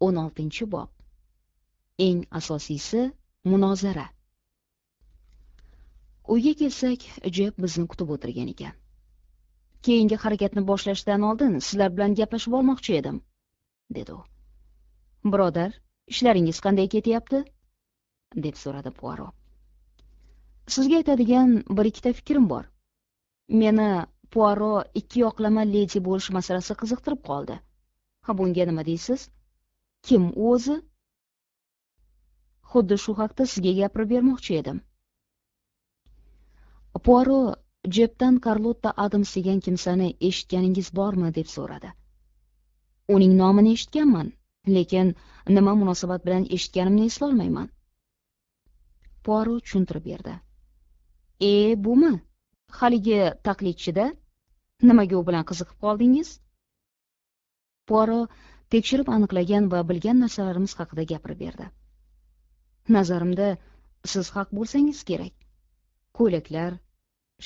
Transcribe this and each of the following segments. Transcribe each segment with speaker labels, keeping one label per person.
Speaker 1: 16 bob eng asosiysi munozara uyga kelsak jeb bizni kutib o'tirgan ekan keyingi harakatni boshlashdan oldin sizlar bilan gaplashib olmoqchi edim dedi u birodar ishlaringiz qanday ketyapti deb so'radi puaro sizga aytadigan bir ikkita fikrim bor meni puaro ikki yoqlama ledi bo'lish masalasi qiziqtirib qoldi bunga nima deysiz kim o'zi xuddi shu haqda sizga gapirib bermoqchi edim puaro jebdan karlotta adams degan kimsani eshitganingiz bormi deb so'radi uning nomini eshitganman lekin nima munosabat bilan eshitganimni eslolmayman puaro tushuntirib berdi e bumi haligi taqlidchida nimaga u bilan qiziqib qoldingiz puaro tekshirib aniqlagan va bilgan narsalarimiz haqida gapirib berdi nazarimda siz haq bo'lsangiz kerak ko'ylaklar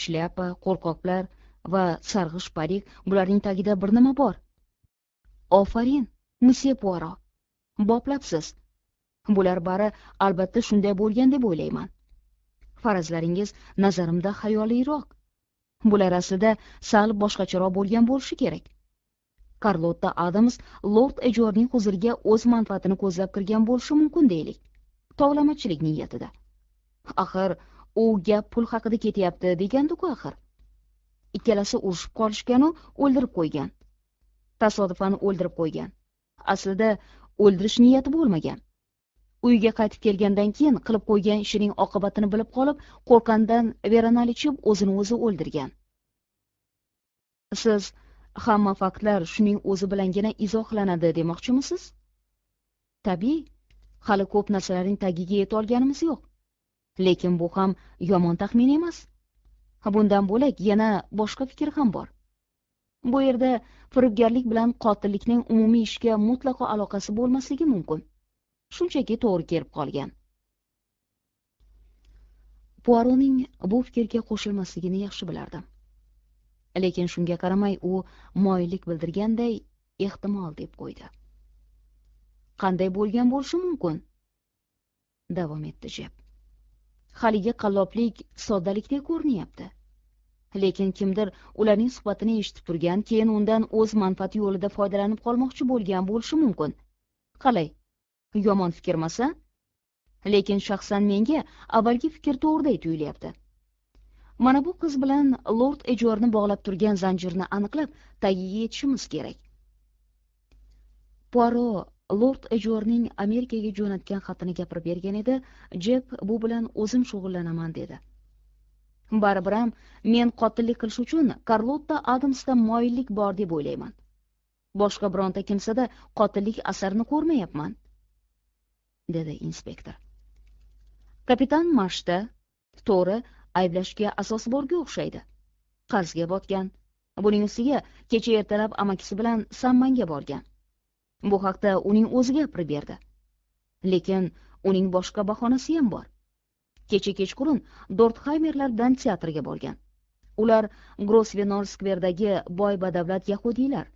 Speaker 1: shlyapa qo'rqoqlar va sarg'ish parik bularning tagida bir nima bor ofarin msye puaro boplabsiz bular bari albatta shunday bo'lgan deb o'ylayman farazlaringiz nazarimda xayoliyroq bular aslida sal boshqacharoq bo'lgan bo'lishi kerak karlotta adams lord ejorning huzuriga o'z manfaatini ko'zlab kirgan bo'lishi mumkin deylik tovlamachilik niyatida axir u gap pul haqida ketyapti degandi ku axir ikkalasi urushib qolishganu o'ldirib qo'ygan tasodifan o'ldirib qo'ygan aslida o'ldirish niyati bo'lmagan uyga qaytib kelgandan keyin qilib qo'ygan ishining oqibatini bilib qolib qo'rqqanidan veranalichib o'zini o'zi o'ldirgan siz hamma faktlar shuning o'zi bilangina izohlanadi demoqchimisiz tabiiy hali ko'p narsalarning tagiga yetolganimiz yo'q lekin bu ham yomon taxmin emas bundan bo'lak yana boshqa fikr ham bor bu yerda firibgarlik bilan qotillikning umumiy ishga mutlaqo aloqasi bo'lmasligi mumkin shunchaki to'g'ri kelib qolgan puaroning bu fikrga qo'shilmasligini yaxshi bilardim lekin shunga qaramay u moyillik bildirganday ehtimol deb qo'ydi qanday bo'lgan bo'lishi mumkin davom etdi jip haligi qalloblik soddalikdek ko'rinyapti lekin kimdir ularning suhbatini eshitib turgan keyin undan o'z manfaati yo'lida foydalanib qolmoqchi bo'lgan bo'lishi mumkin qalay yomon fikrmasa lekin shaxsan menga avvalgi fikr to'g'riday tuyulyapti mana bu qiz bilan lord ejorni bog'lab turgan zanjirni aniqlab tagiga yetishimiz kerak puaro lord ejorning amerikaga jo'natgan xatini gapirib bergan edi jeb bu bilan o'zim shug'ullanaman dedi baribir ham men qotillik qilish uchun karlotta adamsda moyillik bor deb o'ylayman boshqa bironta kimsada qotillik asarini ko'rmayapman dedi inspektor kapitan marshda to'g'ri ayblashga asos borga o'xshaydi qarzga botgan buning ustiga kecha ertalab amakisi bilan sammanga borgan bu haqda uning o'zi gapirib berdi lekin uning boshqa bahonasi ham bor kecha kechqurun dortxaymerlar bilan teatrga borgan ular grosvenor skverdagi boy badavlat yahudiylar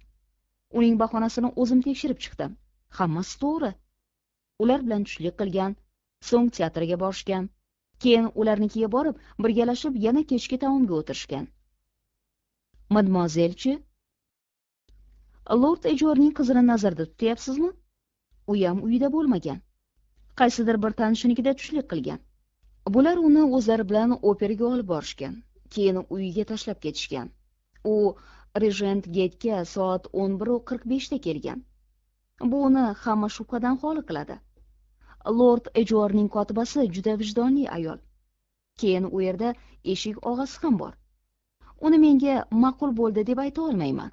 Speaker 1: uning bahonasini o'zim tekshirib chiqdim hammasi to'g'ri ular bilan tushlik qilgan so'ng teatrga borishgan keyin ularnikiga borib birgalashib yana kechki taomga o'tirishgan madmozelchi lord ejorning qizini nazarda tutyapsizmi uyam uyida bo'lmagan qaysidir bir tanishinikida tushlik qilgan bular uni o'zlari bilan operaga olib borishgan keyin uyiga tashlab ketishgan u rejent getga soat o'n biru qirq beshda kelgan bu uni hamma shubhadan xoli qiladi lord Ejorning kotibasi juda vijdonli ayol keyin u yerda eshik og'asi ham bor uni menga ma'qul bo'ldi deb ayta olmayman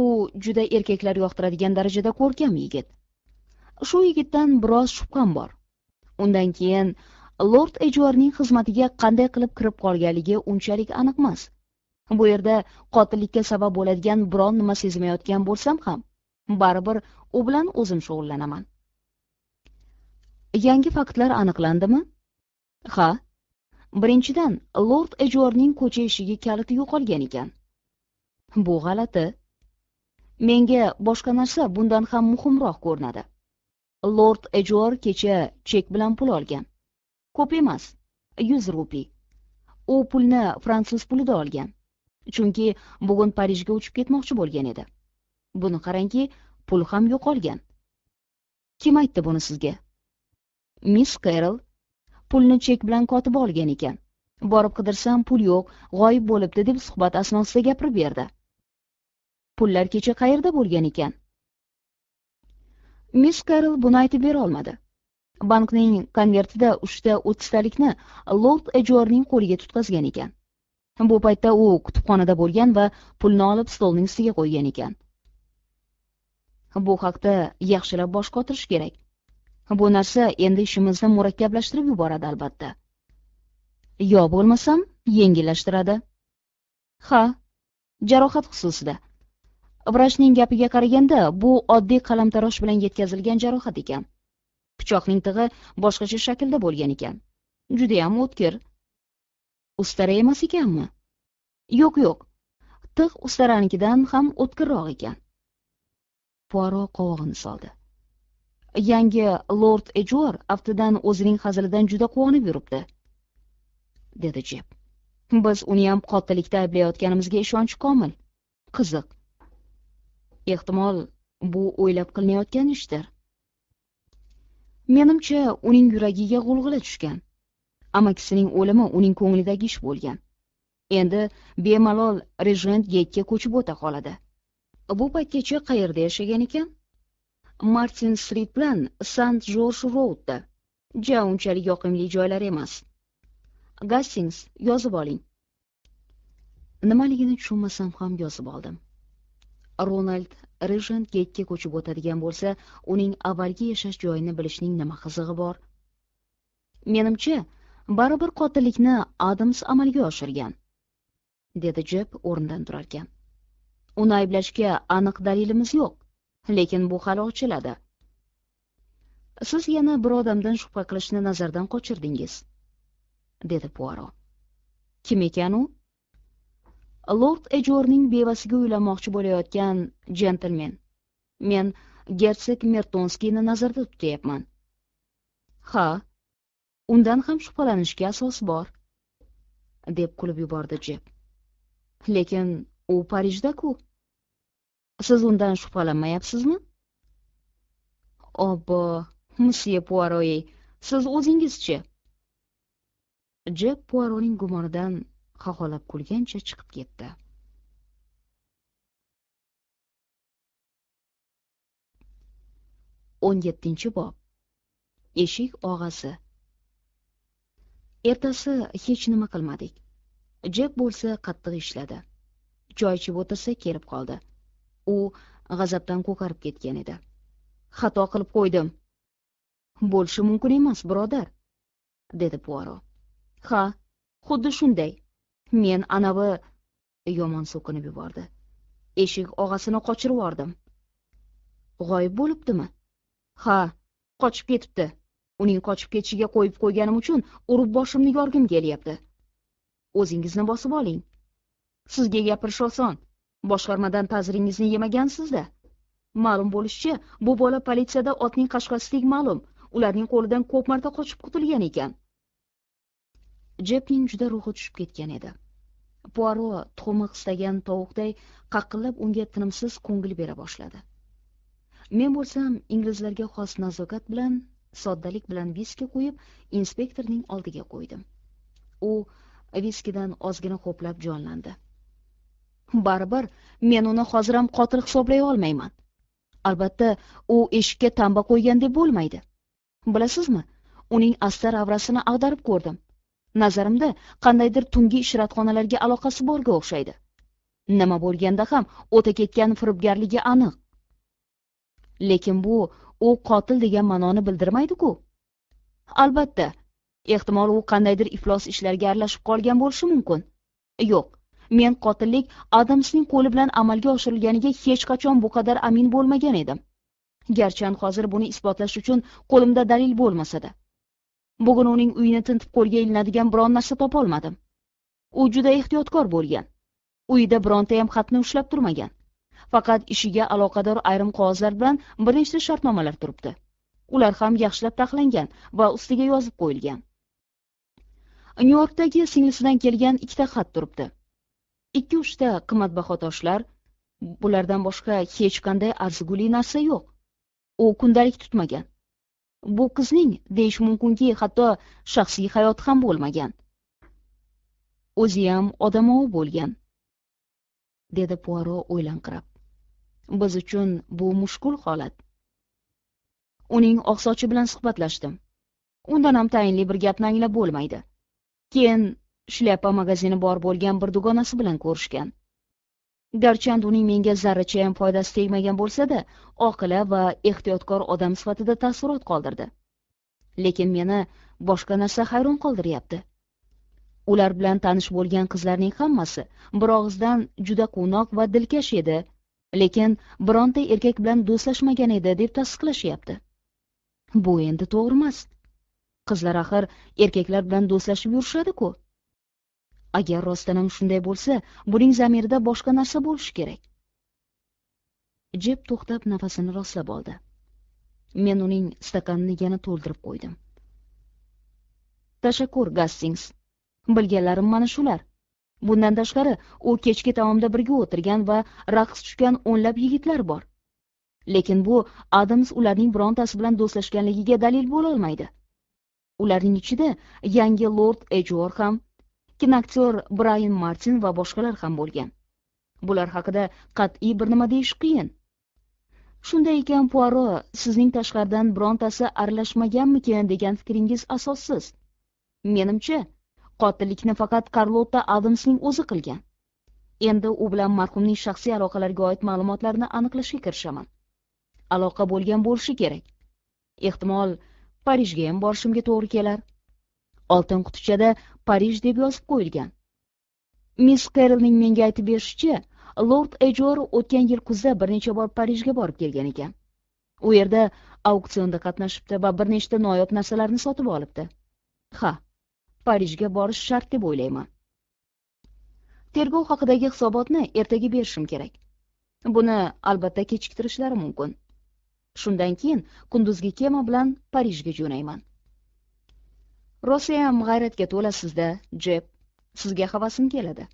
Speaker 1: u juda erkaklar yoqtiradigan darajada ko'rkam yigit shu yigitdan biroz shubham bor undan keyin lord Ejorning xizmatiga qanday qilib kirib qolganligi unchalik aniq emas. bu yerda qotillikka sabab bo'ladigan biron nima sezmayotgan bo'lsam ham baribir u bilan o'zim shug'ullanaman yangi faktlar aniqlandimi ha birinchidan lord ejorning ko'cha eshigi kaliti yo'qolgan ekan bu g'alati menga boshqa narsa bundan ham muhimroq ko'rinadi lord ejor kecha chek bilan pul olgan ko'p emas 100 rupiy u pulni fransuz pulida olgan chunki bugun parijga uchib ketmoqchi bo'lgan edi buni qarangki pul ham yo'qolgan kim aytdi buni sizga miss kerl pulni chek bilan kotib olgan ekan borib qidirsam pul yo'q g'oyib bo'libdi deb suhbat asnosida gapirib berdi pullar kecha qayerda bo'lgan ekan miss kerl buni aytib bera olmadi bankning konvertida 3 ta 30 talikni lord ejorning qo'liga tutqazgan ekan bu paytda u kutubxonada bo'lgan va pulni olib stolning ustiga qo'ygan ekan bu haqda yaxshilab bosh qotirish kerak bu narsa endi ishimizni murakkablashtirib yuboradi albatta yo bo'lmasam yengillashtiradi ha jarohat xususida vrachning gapiga qaraganda bu oddiy qalamtarosh bilan yetkazilgan jarohat ekan pichoqning tig'i boshqacha shaklda bo'lgan ekan Juda ham o'tkir ustara emas ekanmi yo'q yo'q tig' ustaranikidan ham o'tkirroq ekan Poro qovog'ini soldi yangi lord ejor aftidan o'zining hazilidan juda quvonib yuribdi dedi jeb biz uniyam qotillikda ayblayotganimizga ishonch komil qiziq ehtimol bu o'ylab qilinayotgan ishdir menimcha uning yuragiga g'ulg'ula tushgan amakisining o'limi uning ko'nglidagi ish bo'lgan endi bemalol rejent gekka ko'chib o'ta qoladi bu paytgacha qayerda yashagan ekan martin street bilan sant george roadda ja unchalik yoqimli joylar emas gastings yozib oling nimaligini tushunmasam ham yozib oldim ronald rejent getga ko'chib o'tadigan bo'lsa uning avvalgi yashash joyini bilishning nima qizig'i bor menimcha baribir qotillikni adams amalga oshirgan dedi jeb o'rnidan turarkan uni ayblashga aniq dalilimiz yo'q lekin bu hali ochiladi siz yana bir odamdan shubha qilishni nazardan qochirdingiz dedi puaro kim ekan u lord ejorning bevasiga uylanmoqchi bo'layotgan jentlmen men gersek mertonskiyni nazarda tutyapman ha undan ham shubhalanishga asos bor deb kulib yubordi jek lekin u parijda ku siz undan shubhalanmayapsizmi obbo msye puaroe siz o'zingizchi jeb jek puaroning gumonidan xaxolab kulgancha chiqib ketdi o'n yettinchi bob eshik og'asi ertasi hech nima qilmadik jek bo'lsa qattiq ishladi choy ichib o'tirsa kelib qoldi u g'azabdan ko'karib ketgan edi xato qilib qo'ydim bo'lishi mumkin emas birodar dedi puaro ha xuddi shunday men anavi yomon so'kinib yubordi eshik og'asini qochirib yubordim g'oyib bo'libdimi ha qochib ketibdi uning qochib ketishiga qo'yib qo'yganim uchun urib boshimni yorgim kelyapti o'zingizni bosib oling sizga gapirish oson boshqarmadan ta'ziringizni yemagansiz da ma'lum bo'lishicha bu bola politsiyada otning qashqasilik ma'lum ularning qo'lidan ko'p marta qochib qutulgan ekan jepning juda ruhi tushib ketgan edi puaro tuxumi qistagan tovuqday qaqillab unga tinimsiz ko'ngil bera boshladi men bo'lsam inglizlarga xos nazokat bilan soddalik bilan viski quyib inspektorning oldiga qo'ydim u viskidan ozgina ho'plab jonlandi baribir men uni hozir ham qotil hisoblay olmayman albatta u eshikka tamba qo'ygandek bo'lmaydi bilasizmi uning astar avrasini ag'darib ko'rdim nazarimda qandaydir tungi ishratxonalarga aloqasi borga o'xshaydi nima bo'lganda ham o'ta ketgan firibgarligi aniq lekin bu u qotil degan ma'noni bildirmaydiku albatta ehtimol u qandaydir iflos ishlarga aralashib qolgan bo'lishi mumkin yo'q men qotillik adamsning qo'li bilan amalga oshirilganiga hech qachon bu qadar amin bo'lmagan edim garchan hozir buni isbotlash uchun qo'limda dalil bo'lmasa da bugun uning uyini tintib qo'lga ilinadigan biron narsa topolmadim u juda ehtiyotkor bo'lgan uyida birontayam xatni ushlab turmagan faqat ishiga aloqador ayrim qog'ozlar bilan bir nechta shartnomalar turibdi ular ham yaxshilab taxlangan va ustiga yozib qo'yilgan nyu yorkdagi singlisidan kelgan ikkita xat turibdi ikki uchta qimmatbaho toshlar bulardan boshqa hech qanday arziguli narsa yo'q u kundalik tutmagan bu qizning deyish mumkinki hatto shaxsiy hayoti ham bo'lmagan o'ziyam odamovi bo'lgan dedi puaro o'ylanqirab biz uchun bu mushkul holat uning oqsochi bilan suhbatlashdim undan ham tayinli bir gapni anglab bo'lmaydi keyin shlyapa magazini bor bo'lgan bir dugonasi bilan ko'rishgan garchand uning menga zarracha ham foydasi tegmagan bo'lsa da oqila va ehtiyotkor odam sifatida taassurot qoldirdi lekin meni boshqa narsa hayron qoldiryapti ular bilan tanish bo'lgan qizlarning hammasi bir og'izdan juda quvnoq va dilkash edi lekin bironta erkak bilan do'stlashmagan edi deb tasdiqlashyapti bu endi to'g'ri emas qizlar axir erkaklar bilan do'stlashib yurishadi-ku agar rostanam shunday bo'lsa buning zamirida boshqa narsa bo'lishi kerak jeb to'xtab nafasini rostlab oldi men uning stakanini yana to'ldirib qo'ydim tashakkur gastings bilganlarim mana shular bundan tashqari u kechki taomda birga o'tirgan va raqs tushgan o'nlab yigitlar bor lekin bu adams ularning birontasi bilan do'stlashganligiga dalil bo'lolmaydi ularning ichida yangi lord ejor ham kinoaktyor brayan martin va boshqalar ham bo'lgan bular haqida qat'iy bir nima deyish qiyin shunday ekan puaro sizning tashqaridan birontasi aralashmaganmikin degan fikringiz asossiz menimcha qotillikni faqat karlotta adamsning o'zi qilgan endi u bilan marhumning shaxsiy aloqalariga oid ma'lumotlarni aniqlashga kirishaman aloqa bo'lgan bo'lishi kerak ehtimol parijga ham borishimga to'g'ri kelar oltin qutichada parij deb yozib qo'yilgan miss kerlning menga aytib berishicha lord ejor o'tgan yil kuzda bir necha bor parijga borib kelgan ekan u yerda auksionda qatnashibdi va bir nechta noyob narsalarni sotib olibdi ha parijga borish shart deb o'ylayman tergov haqidagi hisobotni ertaga berishim kerak buni albatta kechiktirishlari mumkin shundan keyin kunduzgi kema bilan parijga jo'nayman rosayam g'ayratga to'lasiz da jeb sizga havasim keladi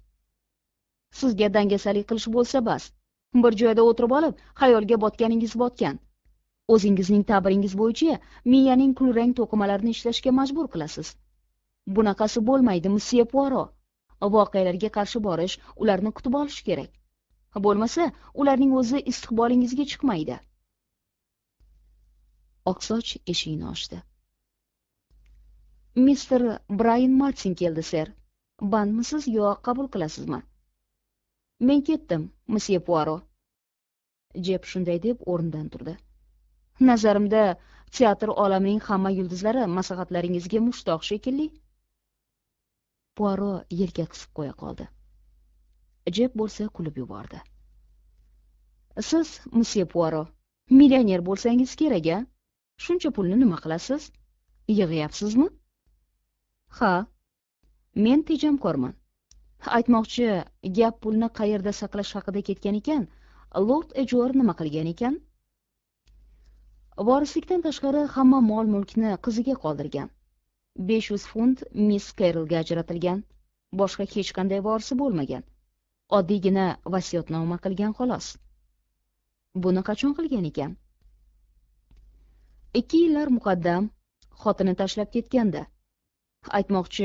Speaker 1: sizga dangasalik qilish bo'lsa bas bir joyda o'tirib olib xayolga botganingiz botgan o'zingizning ta'biringiz bo'yicha miyaning kulrang to'qimalarini ishlashga majbur qilasiz bunaqasi bo'lmaydi msye puaro voqealarga qarshi borish ularni kutib olish kerak bo'lmasa ularning o'zi istiqbolingizga chiqmaydi oqsoch eshikni ochdi mister brayan martin keldi ser bandmisiz yo qabul qilasizmi men ketdim msye puaro jeb shunday deb o'rnidan turdi nazarimda teatr olamining hamma yulduzlari maslahatlaringizga mushtoq shekilli puaro yelka qisib qo'ya qoldi jeb bo'lsa kulib yubordi siz msye puaro millioner bo'lsangiz kerak a shuncha pulni nima qilasiz yig'yapsizmi ha men tejamkorman aytmoqchi gap pulni qayerda saqlash haqida ketgan ekan lord Ejor nima qilgan ekan vorislikdan tashqari hamma mol mulkni qiziga qoldirgan 500 funt miss Carrollga ajratilgan boshqa hech qanday vorisi bo'lmagan oddiygina vasiyatnoma qilgan xolos buni qachon qilgan ekan 2 yillar muqaddam xotini tashlab ketganda aytmoqchi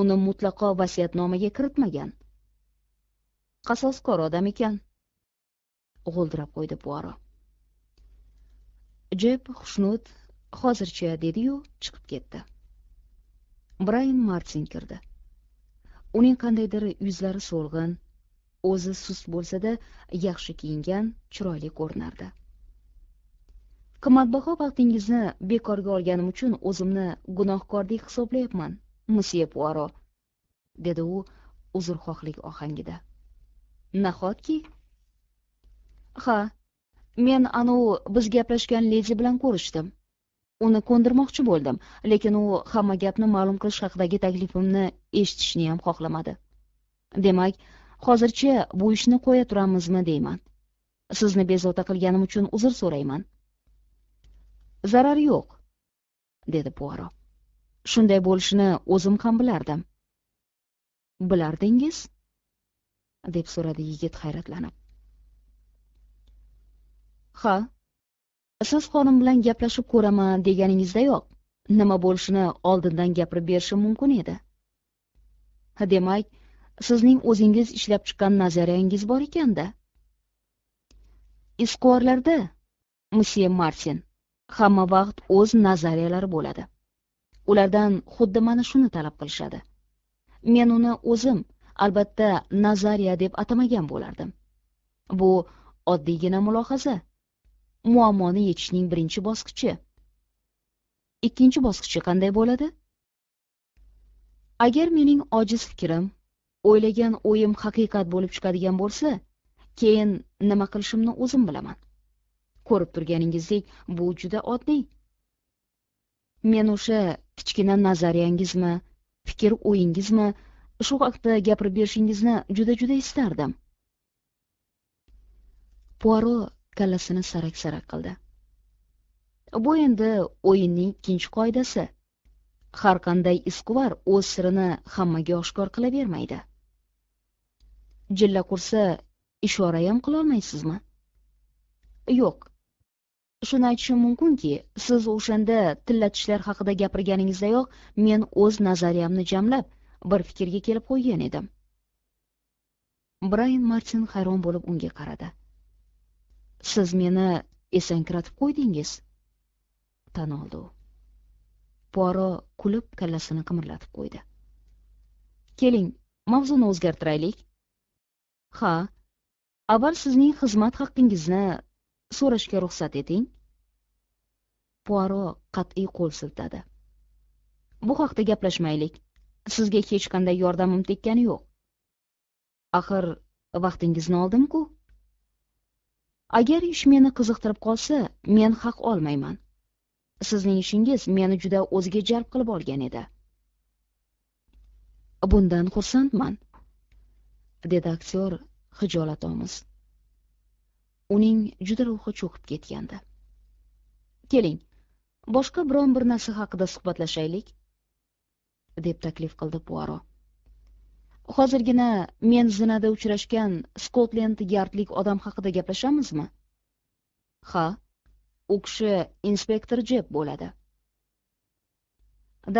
Speaker 1: uni mutlaqo vasiyatnomaga kiritmagan qasoskor odam ekan g'o'ldirab qo'ydi puaro jeb xushnud hozircha dediyu chiqib ketdi brayan martin kirdi uning qandaydir yuzlari so'lg'in o'zi sust bo'lsa da yaxshi kiyingan chiroyli ko'rinardi qimmatbaho vaqtingizni bekorga olganim uchun o'zimni gunohkordek hisoblayapman msye puaro dedi u uzrxohlik ohangida nahotki ha men anavi biz gaplashgan leji bilan ko'rishdim uni ko'ndirmoqchi bo'ldim lekin u hamma gapni ma'lum qilish haqidagi taklifimni eshitishni ham xohlamadi demak hozircha bu ishni qo'ya turamizmi deyman sizni bezovta qilganim uchun uzr so'rayman zarar yo'q dedi puaro shunday bo'lishini o'zim ham bilardim bilardingiz deb so'radi yigit hayratlanib ha siz xonim bilan gaplashib ko'raman deganingizdayoq nima bo'lishini oldindan gapirib berishim mumkin edi demak sizning o'zingiz ishlab chiqqan nazariyangiz bor ekanda isqvorlarda msye martin hamma vaqt o'z nazariyalari bo'ladi ulardan xuddi mana shuni talab qilishadi men uni o'zim albatta nazariya deb atamagan bo'lardim bu oddiygina mulohaza muammoni yechishning birinchi bosqichi ikkinchi bosqichi qanday bo'ladi agar mening ojiz fikrim o'ylagan o'yim haqiqat bo'lib chiqadigan bo'lsa keyin nima qilishimni o'zim bilaman ko'rib turganingizdek bu juda oddiy men o'sha kichkina nazariyangizmi fikr o'yingizmi shu haqda gapirib berishingizni juda juda istardim puaro kallasini sarak sarak qildi bu endi o'yinning ikkinchi qoidasi har qanday isquvar o'z sirini hammaga oshkor qilavermaydi jilla qursa ishorayam qilolmaysizmi yo'q shuni aytishim mumkinki siz o'shanda tilla tishlar haqida gapirganingizdayoq men o'z nazariyamni jamlab bir fikrga kelib qo'ygan edim brayan martin hayron bo'lib unga qaradi siz meni esankiratib qo'ydingiz tan oldi u puaro kulib kallasini qimirlatib qo'ydi keling mavzuni o'zgartiraylik ha avval sizning xizmat haqqingizni so'rashga ruxsat eting puaro qat'iy qo'l siltadi bu haqda gaplashmaylik sizga hech qanday yordamim tekkani yo'q axir vaqtingizni oldim ku agar ish meni qiziqtirib qolsa men haq olmayman sizning ishingiz meni juda o'ziga jalb qilib olgan edi bundan xursandman dedi aktyor olmas. uning juda ruhi cho'kib ketgandi keling boshqa biron bir narsa haqida suhbatlashaylik deb taklif qildi puaro hozirgina men zinada uchrashgan skotland yardlik odam haqida gaplashamizmi ha u kishi inspektor jeb bo'ladi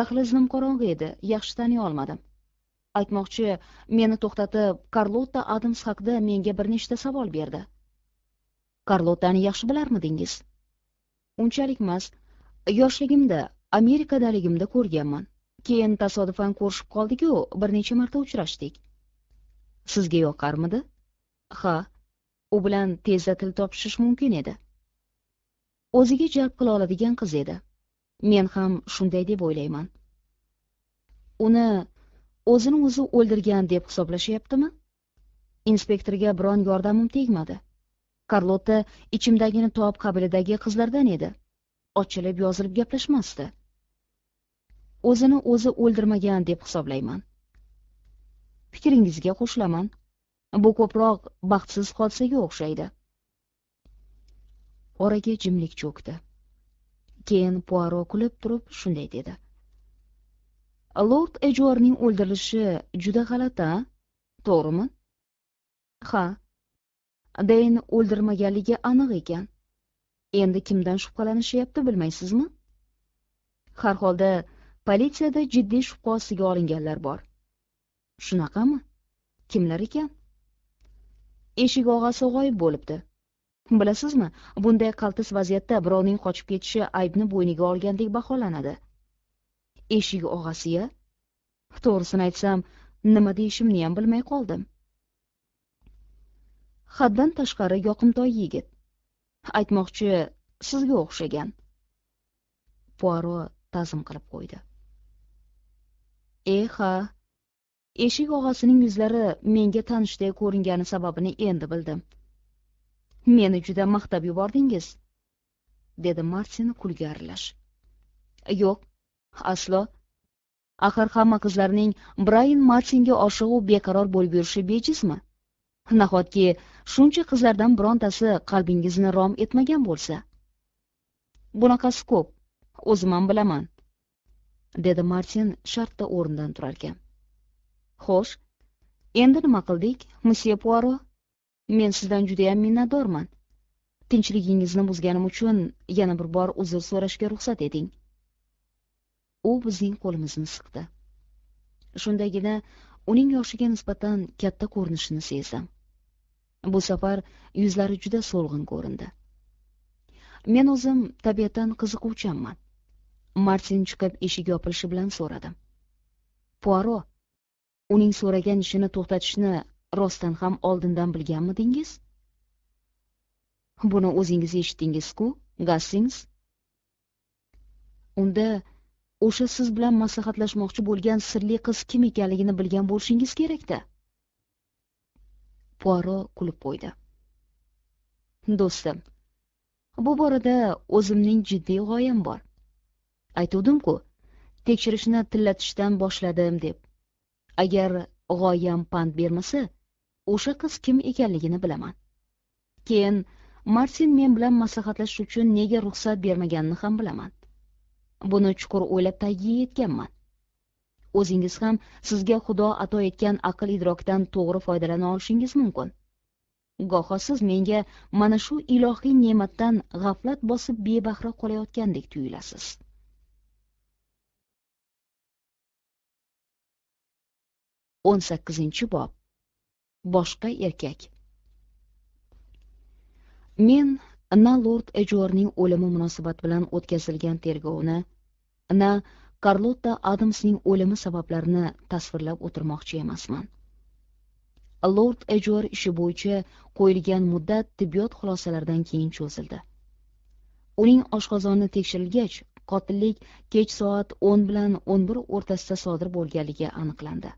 Speaker 1: dahliz nimqorong'i edi yaxshi taniy olmadim aytmoqchi meni to'xtatib karlotta adams haqida menga bir nechta savol berdi karlottani yaxshi bilarmidingiz unchalikmas yoshligimda amerikadaligimda ko'rganman keyin tasodifan ko'rishib qoldik bir necha marta uchrashdik sizga yoqarmidi ha u bilan tezda til topishish mumkin edi o'ziga jalb qila oladigan qiz edi men ham shunday deb o'ylayman uni o'zini o'zi o'ldirgan deb hisoblashyaptimi inspektorga biron yordamim tegmadi karlotta ichimdagini top qabilidagi qizlardan edi ochilib yozilib gaplashmasdi o'zini o'zi o'ldirmagan deb hisoblayman fikringizga qo'shilaman bu ko'proq baxtsiz hodisaga o'xshaydi oraga jimlik cho'kdi keyin puaro kulib turib shunday dedi lord ejorning o'ldirilishi juda g'alati a to'g'rimi ha deyn o'ldirmaganligi aniq ekan endi kimdan shubhalanishyapti bilmaysizmi har holda politsiyada jiddiy shubha ostiga olinganlar bor shunaqami kimlar ekan eshik og'asi g'oyib bo'libdi bilasizmi bunday qaltis vaziyatda birovning qochib ketishi aybni bo'yniga olgandek baholanadi eshik og'asiya to'g'risini aytsam nima deyishimni ham bilmay qoldim haddan tashqari yoqimtoy yigit aytmoqchi sizga o'xshagan puaro tazim qilib qo'ydi e ha eshik og'asining yuzlari menga tanishday ko'ringani sababini endi bildim meni juda maqtab yubordingiz dedi martin kulga aralash yo'q aslo axir hamma qizlarning brayan martinga oshig'u beqaror bo'lib yurishi bejizmi nahotki shuncha qizlardan birontasi qalbingizni rom etmagan bo'lsa bunaqasi ko'p o'zim ham bilaman dedi martin shartta o'rnidan turarkan xo'sh endi nima qildik msye puaro men sizdan judayam minnatdorman tinchligingizni buzganim uchun yana bir bor uzr so'rashga ruxsat eting u bizning qo'limizni siqdi shundagina uning yoshiga nisbatan katta ko'rinishini sezdim bu safar yuzlari juda so'lg'in ko'rindi men o'zim tabiatdan qiziquvchanman martin chiqib eshik yopilishi bilan so'radim puaro uning so'ragan ishini to'xtatishni rostdan ham oldindan bilganmidingiz buni o'zingiz eshitdingiz ku gassings unda o'sha siz bilan maslahatlashmoqchi bo'lgan sirli qiz kim ekanligini bilgan bo'lishingiz kerakda puaro kulib qo'ydi do'stim bu borada o'zimning jiddiy g'oyam bor aytuvdim ku tekshirishni tillatishdan boshladim deb agar g'oyam pand bermasa o'sha qiz kim ekanligini bilaman keyin martin men bilan maslahatlashish uchun nega ruxsat bermaganini ham bilaman buni chuqur o'ylab tayyib etganman. o'zingiz ham sizga xudo ato etgan aql idrokdan to'g'ri foydalana olishingiz mumkin goho siz menga mana shu ilohiy ne'matdan g'aflat bosib bebahra qolayotgandek tuyulasiz o'n sakkizinchi bob boshqa erkak men na lord ejorning o'limi munosabati bilan o'tkazilgan tergovni na karlotta adamsning o'limi sabablarini tasvirlab o'tirmoqchi emasman lord Ejor ishi bo'yicha qo'yilgan muddat tibbiyot xulosalaridan keyin cho'zildi uning oshqozoni tekshirilgach qotillik kech soat 10 bilan 11 o'rtasida sodir bo'lganligi aniqlandi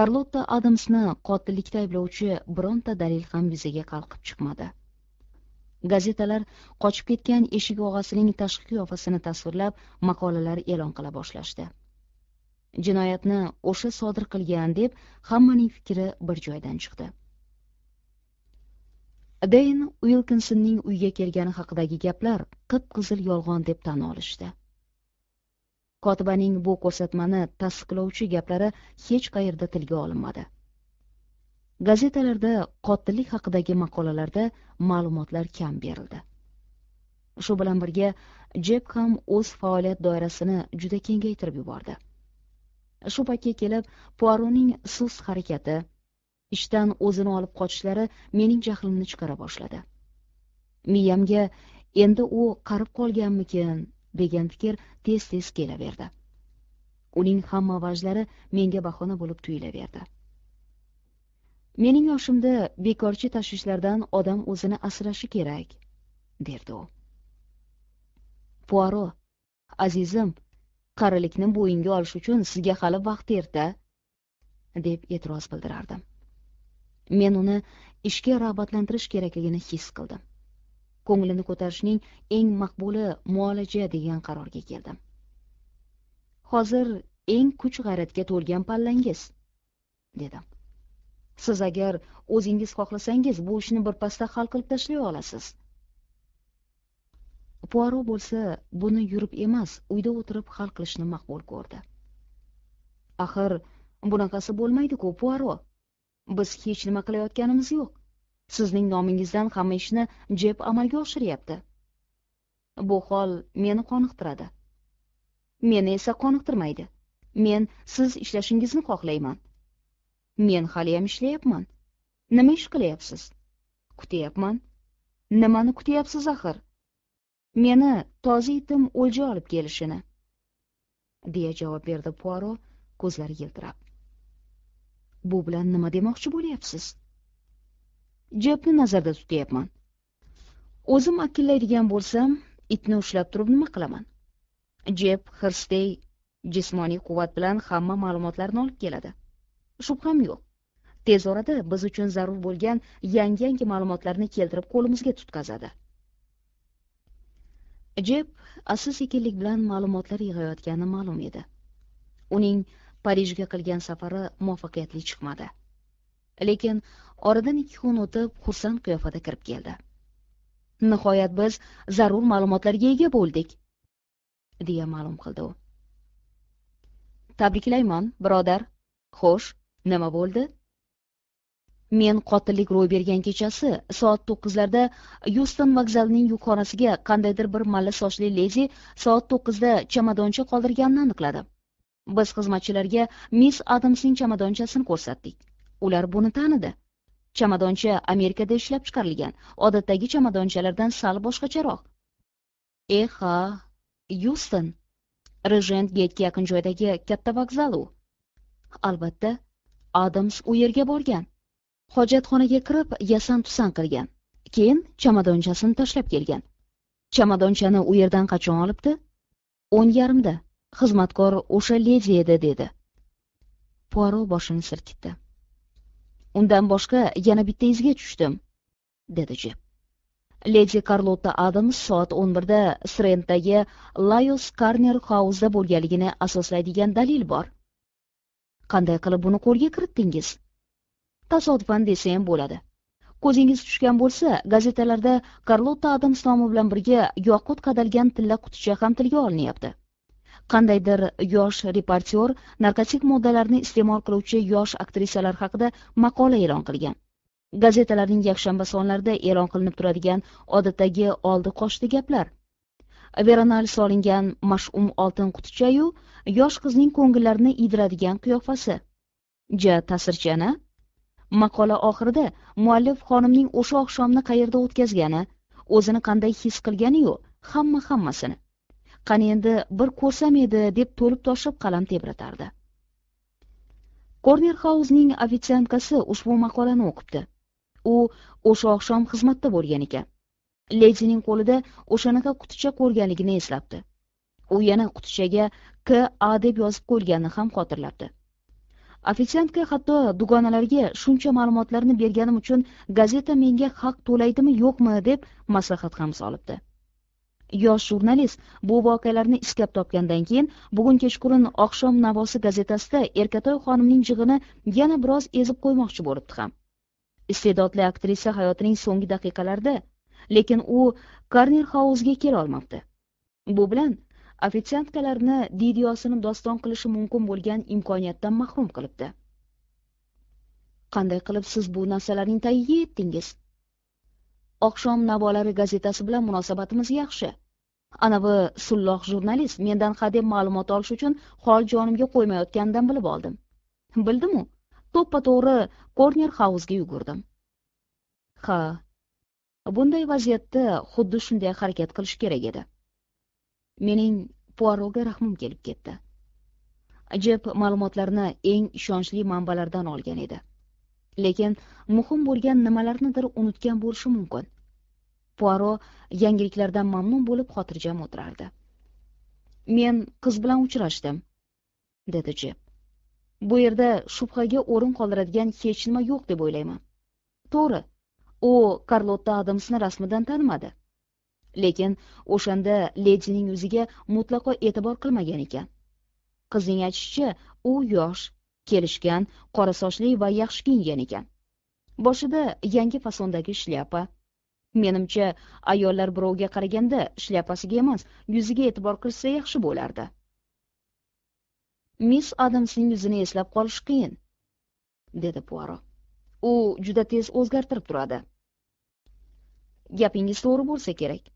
Speaker 1: karlotta adamsni qotillikda ayblovchi bironta dalil ham yuzaga qalqib chiqmadi gazetalar qochib ketgan eshik og'asining tashqi qiyofasini tasvirlab maqolalar e'lon qila boshlashdi jinoyatni o'sha sodir qilgan deb hammaning fikri bir joydan chiqdi deyn uilkinsonning uyga kelgani haqidagi gaplar qip qizil yolg'on deb tan olishdi kotibaning bu ko'rsatmani tasdiqlovchi gaplari hech qayerda tilga olinmadi gazetalarda qotillik haqidagi maqolalarda ma'lumotlar kam berildi shu bilan birga jeb ham o'z faoliyat doirasini juda kengaytirib yubordi shu paytga kelib puaroning sust harakati ishdan o'zini olib qochishlari mening jahlimni chiqara boshladi miyamga endi u qarib qolganmikin degan fikr tez tez kelaverdi uning hamma vajlari menga bahona bo'lib tuyulaverdi mening yoshimda bekorchi tashvishlardan odam o'zini asrashi kerak derdi u puaro azizim qarilikni bo'yinga olish uchun sizga hali vaqt erta deb e'tiroz bildirardim men uni ishga rag'batlantirish kerakligini his qildim ko'nglini ko'tarishning eng maqbuli muolaja degan qarorga keldim hozir eng kuch g'ayratga to'lgan pallangiz dedim siz agar o'zingiz xohlasangiz bu ishni birpasda hal qilib tashlay olasiz puaro bo'lsa buni yurib emas uyda o'tirib hal qilishni maqbul ko'rdi axir bunaqasi bo'lmaydi ku puaro biz hech nima qilayotganimiz yo'q sizning nomingizdan hamma ishni jeb amalga oshiryapti bu hol meni qoniqtiradi meni esa qoniqtirmaydi men siz ishlashingizni xohlayman men haliyam ishlayapman nima ish qilyapsiz kutyapman nimani kutyapsiz axir meni toza itim o'lja olib kelishini deya javob berdi puaro ko'zlari yiltirab bu bilan nima demoqchi bo'lyapsiz jebni nazarda tutyapman o'zim akillaydigan bo'lsam itni ushlab turib nima qilaman jeb hirsday jismoniy quvvat bilan hamma ma'lumotlarni olib keladi shubham yo'q tez orada biz uchun zarur bo'lgan yangi yangi ma'lumotlarni keltirib qo'limizga tutqazadi jeb asta sekinlik bilan ma'lumotlar yig'ayotgani ma'lum edi uning parijga qilgan safari muvaffaqiyatli chiqmadi lekin oradan ikki kun o'tib xursand qiyofada kirib keldi nihoyat biz zarur ma'lumotlarga ega bo'ldik deya ma'lum qildi u tabriklayman birodar xo'sh nima bo'ldi men qotillik ro'y bergan kechasi soat to'qqizlarda yuston vokzalining yukxonasiga qandaydir bir malla sochli ledi soat to'qqizda chamadoncha qoldirganini aniqladim biz xizmatchilarga miss adamsning chamadonchasini ko'rsatdik ular buni tanidi chamadoncha amerikada ishlab chiqarilgan odatdagi chamadonchalardan sal boshqacharoq e ha yuston rejent getga yaqin joydagi katta vokzal u albatta adams u yerga borgan hojatxonaga kirib yasan tusan qilgan keyin chamadonchasini tashlab kelgan chamadonchani u yerdan qachon olibdi o'n yarimda xizmatkor o'sha ledi edi dedi puaro boshini silkitdi undan boshqa yana bitta izga tushdim dedi jep ledi karlotta adams soat o'n birda strenddagi layos karner hausda bo'lganligini asoslaydigan dalil bor qanday qilib buni qo'lga kiritdingiz tasodifan desam bo'ladi ko'zingiz tushgan bo'lsa gazetalarda karlotta adams nomi bilan birga yoqut qadalgan tilla quticha ham tilga olinyapti qandaydir yosh reportyor narkotik moddalarni iste'mol qiluvchi yosh aktrisalar haqida maqola e'lon qilgan gazetalarning yakshanba sonlarida e'lon qilinib turadigan odatdagi oldi qochdi gaplar veronal solingan mash'um oltin qutichayu yosh qizning ko'ngillarini iydiradigan qiyofasi ja ta'sirchana maqola oxirida muallif xonimning o'sha oqshomni qayerda o'tkazgani o'zini qanday his qilganiyu hamma hammasini qani endi bir ko'rsam edi deb to'lib toshib qalam tebratardi korner hausning ofitsiantkasi ushbu maqolani o'qibdi u o'sha oqshom xizmatda bo'lgan ekan lekinning qo'lida o'shanaqa quticha ko'rganligini eslabdi u yana qutichaga k a deb yozib qo'yilganini ham xotirlabdi ofitsiantka hatto dugonalarga shuncha ma'lumotlarni berganim uchun gazeta menga haq to'laydimi yo'qmi deb maslahat ham solibdi yosh jurnalist bu voqealarni eslab topgandan keyin bugun kechqurun oqshom navosi gazetasida erkatoy xonimning jig'ini yana biroz ezib qo'ymoqchi bo'libdi ham iste'dodli aktrisa hayotining so'nggi daqiqalarida lekin u kornilxauzga kelolmabdi bu bilan ofitsiantkalarni didiyosini doston qilishi mumkin bo'lgan imkoniyatdan mahrum qilibdi qanday qilib siz bu narsalarning tagiga yetdingiz oqshom navolari gazetasi bilan munosabatimiz yaxshi anavi sulloh jurnalist mendan hadeb ma'lumot olish uchun hol jonimga qo'ymayotganidan bilib oldim bildimu to'ppa to'g'ri korner hauzga yugurdim ha bunday vaziyatda xuddi shunday harakat qilish kerak edi mening puaroga rahmim kelib ketdi jip ma'lumotlarni eng ishonchli manbalardan olgan edi lekin muhim bo'lgan nimalarnidir unutgan bo'lishi mumkin puaro yangiliklardan mamnun bo'lib xotirjam o'tirardi men qiz bilan uchrashdim dedi jip bu yerda shubhaga o'rin qoldiradigan hech nima yo'q deb o'ylayman to'g'ri u karlotta adamsni rasmidan tanimadi lekin o'shanda ledining yuziga mutlaqo e'tibor qilmagan ekan qizning aytishicha u yosh kelishgan qora sochli va yaxshi kiyingan ekan boshida yangi fasondagi shlyapa menimcha ayollar birovga qaraganda shlyapasiga emas yuziga e'tibor qilsa yaxshi bo'lardi miss adamsning yuzini eslab qolish qiyin dedi puaro u juda tez o'zgartirib turadi gapingiz to'g'ri bo'lsa kerak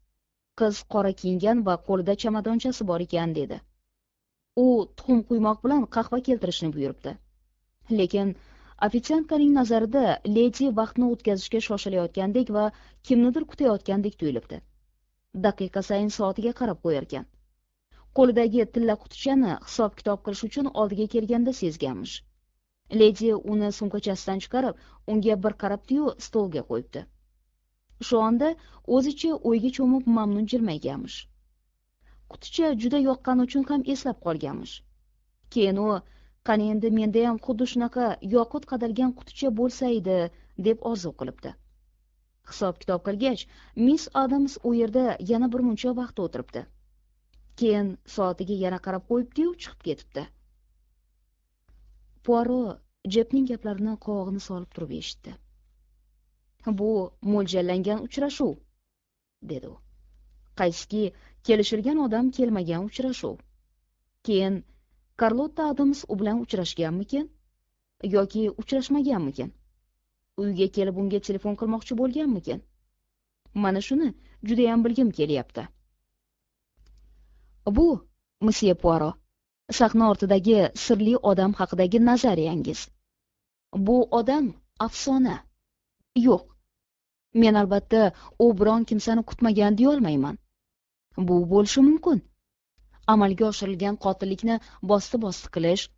Speaker 1: qiz qora kiyingan va qo'lida chamadonchasi bor ekan dedi u tuxum quymoq bilan qahva keltirishni buyuribdi lekin ofitsiantkaning nazarida ledi vaqtni o'tkazishga shoshilayotgandek va kimnidir kutayotgandek tuyulibdi daqiqa sayin soatiga qarab qo'yarkan qo'lidagi tilla qutichani hisob kitob qilish uchun oldiga kelganda sezganmish ledi uni sumkachasidan chiqarib unga bir qarabdiyu stolga qo'yibdi shu onda o'zicha o'yga cho'mib mamnun jilmayganmish quticha juda yoqqani uchun ham eslab qolganmish keyin u qani endi menda ham xuddi shunaqa yoqut qadalgan quticha bo'lsa edi deb orzu qilibdi hisob kitob qilgach miss adams u yerda yana bir muncha vaqt o'tiribdi keyin soatiga yana qarab qo'yibdiyu chiqib ketibdi puaro jebning gaplarini qovog'ini solib turib eshitdi bu mo'ljallangan uchrashuv dedi u qaytishki kelishilgan odam kelmagan uchrashuv keyin karlotta adams u bilan uchrashganmikin yoki uchrashmaganmikin uyga kelib unga telefon qilmoqchi bo'lganmikin mana shuni judayam bilgim kelyapti bu msye puaro sahna ortidagi sirli odam haqidagi nazariyangiz bu odam afsona yo'q men albatta u biron kimsani kutmagan deyolmayman bu bo'lishi mumkin amalga oshirilgan qotillikni bosti bosti qilish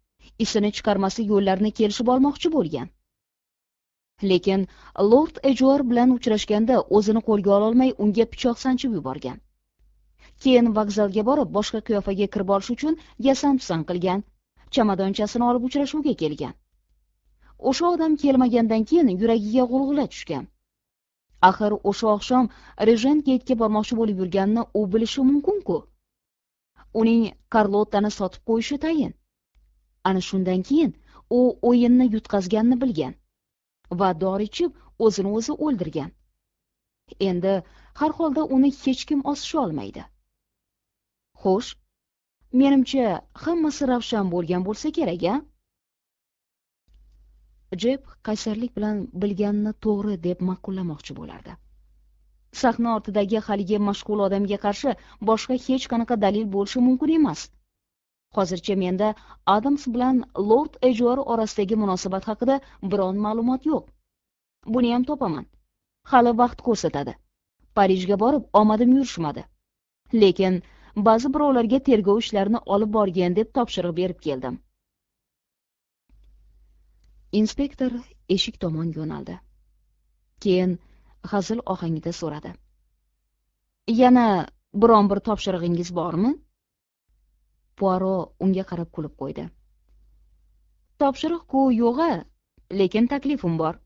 Speaker 1: isini chiqarmaslik yo'llarini kelishib olmoqchi bo'lgan lekin lord ejor bilan uchrashganda o'zini qo'lga ololmay unga pichoq sanchib yuborgan keyin vokzalga borib boshqa qiyofaga kirib olish uchun yasan tusan qilgan chamadonchasini olib uchrashuvga kelgan o'sha odam kelmagandan keyin yuragiga g'ulg'ula tushgan axir o'sha oqshom rejent geytga bormoqchi bo'lib yurganini u bilishi mumkinku uning karlotani sotib qo'yishi tayin ana shundan keyin u o'yinni yutqazganini bilgan va dori ichib o'zini o'zi o'ldirgan endi har holda uni hech kim olmaydi xo'sh menimcha hammasi ravshan bo'lgan bo'lsa kerak a jip qaysarlik bilan bilganini to'g'ri deb ma'qullamoqchi bo'lardi sahna ortidagi haligi mashg'ul odamga qarshi boshqa hech qanaqa dalil bo'lishi mumkin emas hozircha menda adams bilan lord ejor orasidagi munosabat haqida biron ma'lumot yo'q buni ham topaman hali vaqt ko'rsatadi parijga borib omadim yurishmadi lekin ba'zi birovlarga tergov ishlarini olib borgin deb topshiriq berib keldim inspektor eshik tomon yo'naldi keyin hazil ohangida so'radi yana biron bir topshirig'ingiz bormi puaro unga qarab kulib qo'ydi topshiriq ku yo'g'a lekin taklifim bor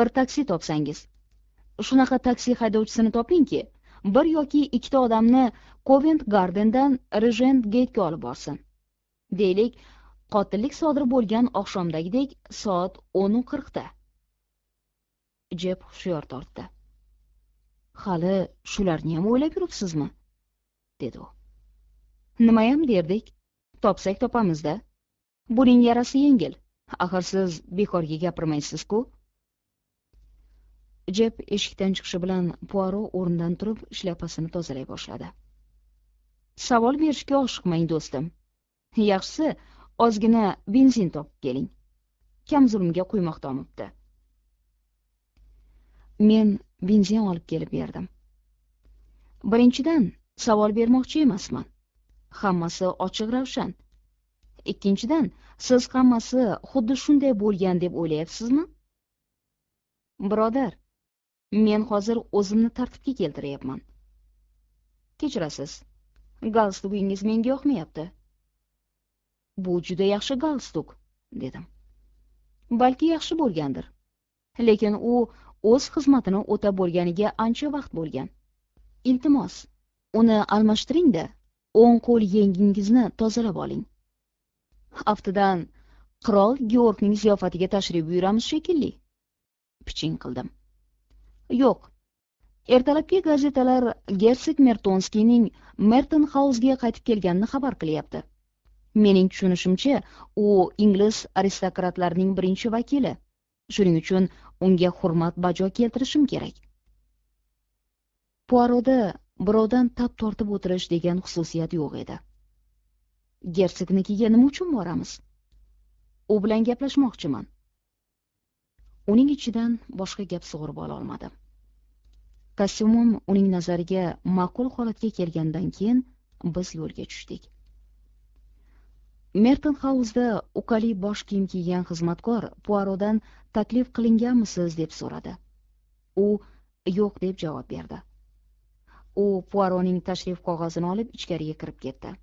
Speaker 1: bir taksi topsangiz shunaqa taksi haydovchisini topingki bir yoki ikkita odamni covent gardendan rejent geytga olib borsin deylik qotillik sodir bo'lgan oqshomdagidek soat o'nu qirqda jeb hushyor tortdi hali shularniyam o'ylab yuribsizmi dedi u nimayam derdik topsak topamiz da buning yarasi yengil axir siz bekorga gapirmaysiz ku jeb eshikdan chiqishi bilan puaro o'rnidan turib shlyapasini tozalay boshladi savol berishga oshiqmang do'stim yaxshisi ozgina benzin topib keling kamzulimga quymoq tomibdi men benzin olib kelib berdim birinchidan savol bermoqchi emasman hammasi ochiq ravshan ikkinchidan siz hammasi xuddi shunday bo'lgan deb o'ylayapsizmi birodar men hozir o'zimni tartibga keltiryapman kechirasiz galstugingiz menga yoqmayapti bu juda yaxshi galstuk dedim balki yaxshi bo'lgandir lekin u o'z xizmatini o'ta bo'lganiga ancha vaqt bo'lgan iltimos uni almashtiringda o'ng qo'l yengingizni tozalab oling aftidan qirol georgning ziyofatiga tashrif buyuramiz shekilli piching qildim yo'q ertalabki gazetalar gersik mertonskiyning merton hausga qaytib kelganini xabar qilyapti mening tushunishimcha u ingliz aristokratlarining birinchi vakili shuning uchun unga hurmat bajo keltirishim kerak puaroda birovdan tap tortib o'tirish degan xususiyat yo'q edi gersognikiga nima uchun boramiz u bilan gaplashmoqchiman uning ichidan boshqa gap sug'urib ololmadim kostyumim uning nazariga ma'qul holatga kelgandan keyin biz yo'lga tushdik merton hauzda ukali bosh kiyim kiygan xizmatkor puarodan taklif qilinganmisiz deb so'radi u yo'q deb javob berdi u puaroning tashrif qog'ozini olib ichkariga kirib ketdi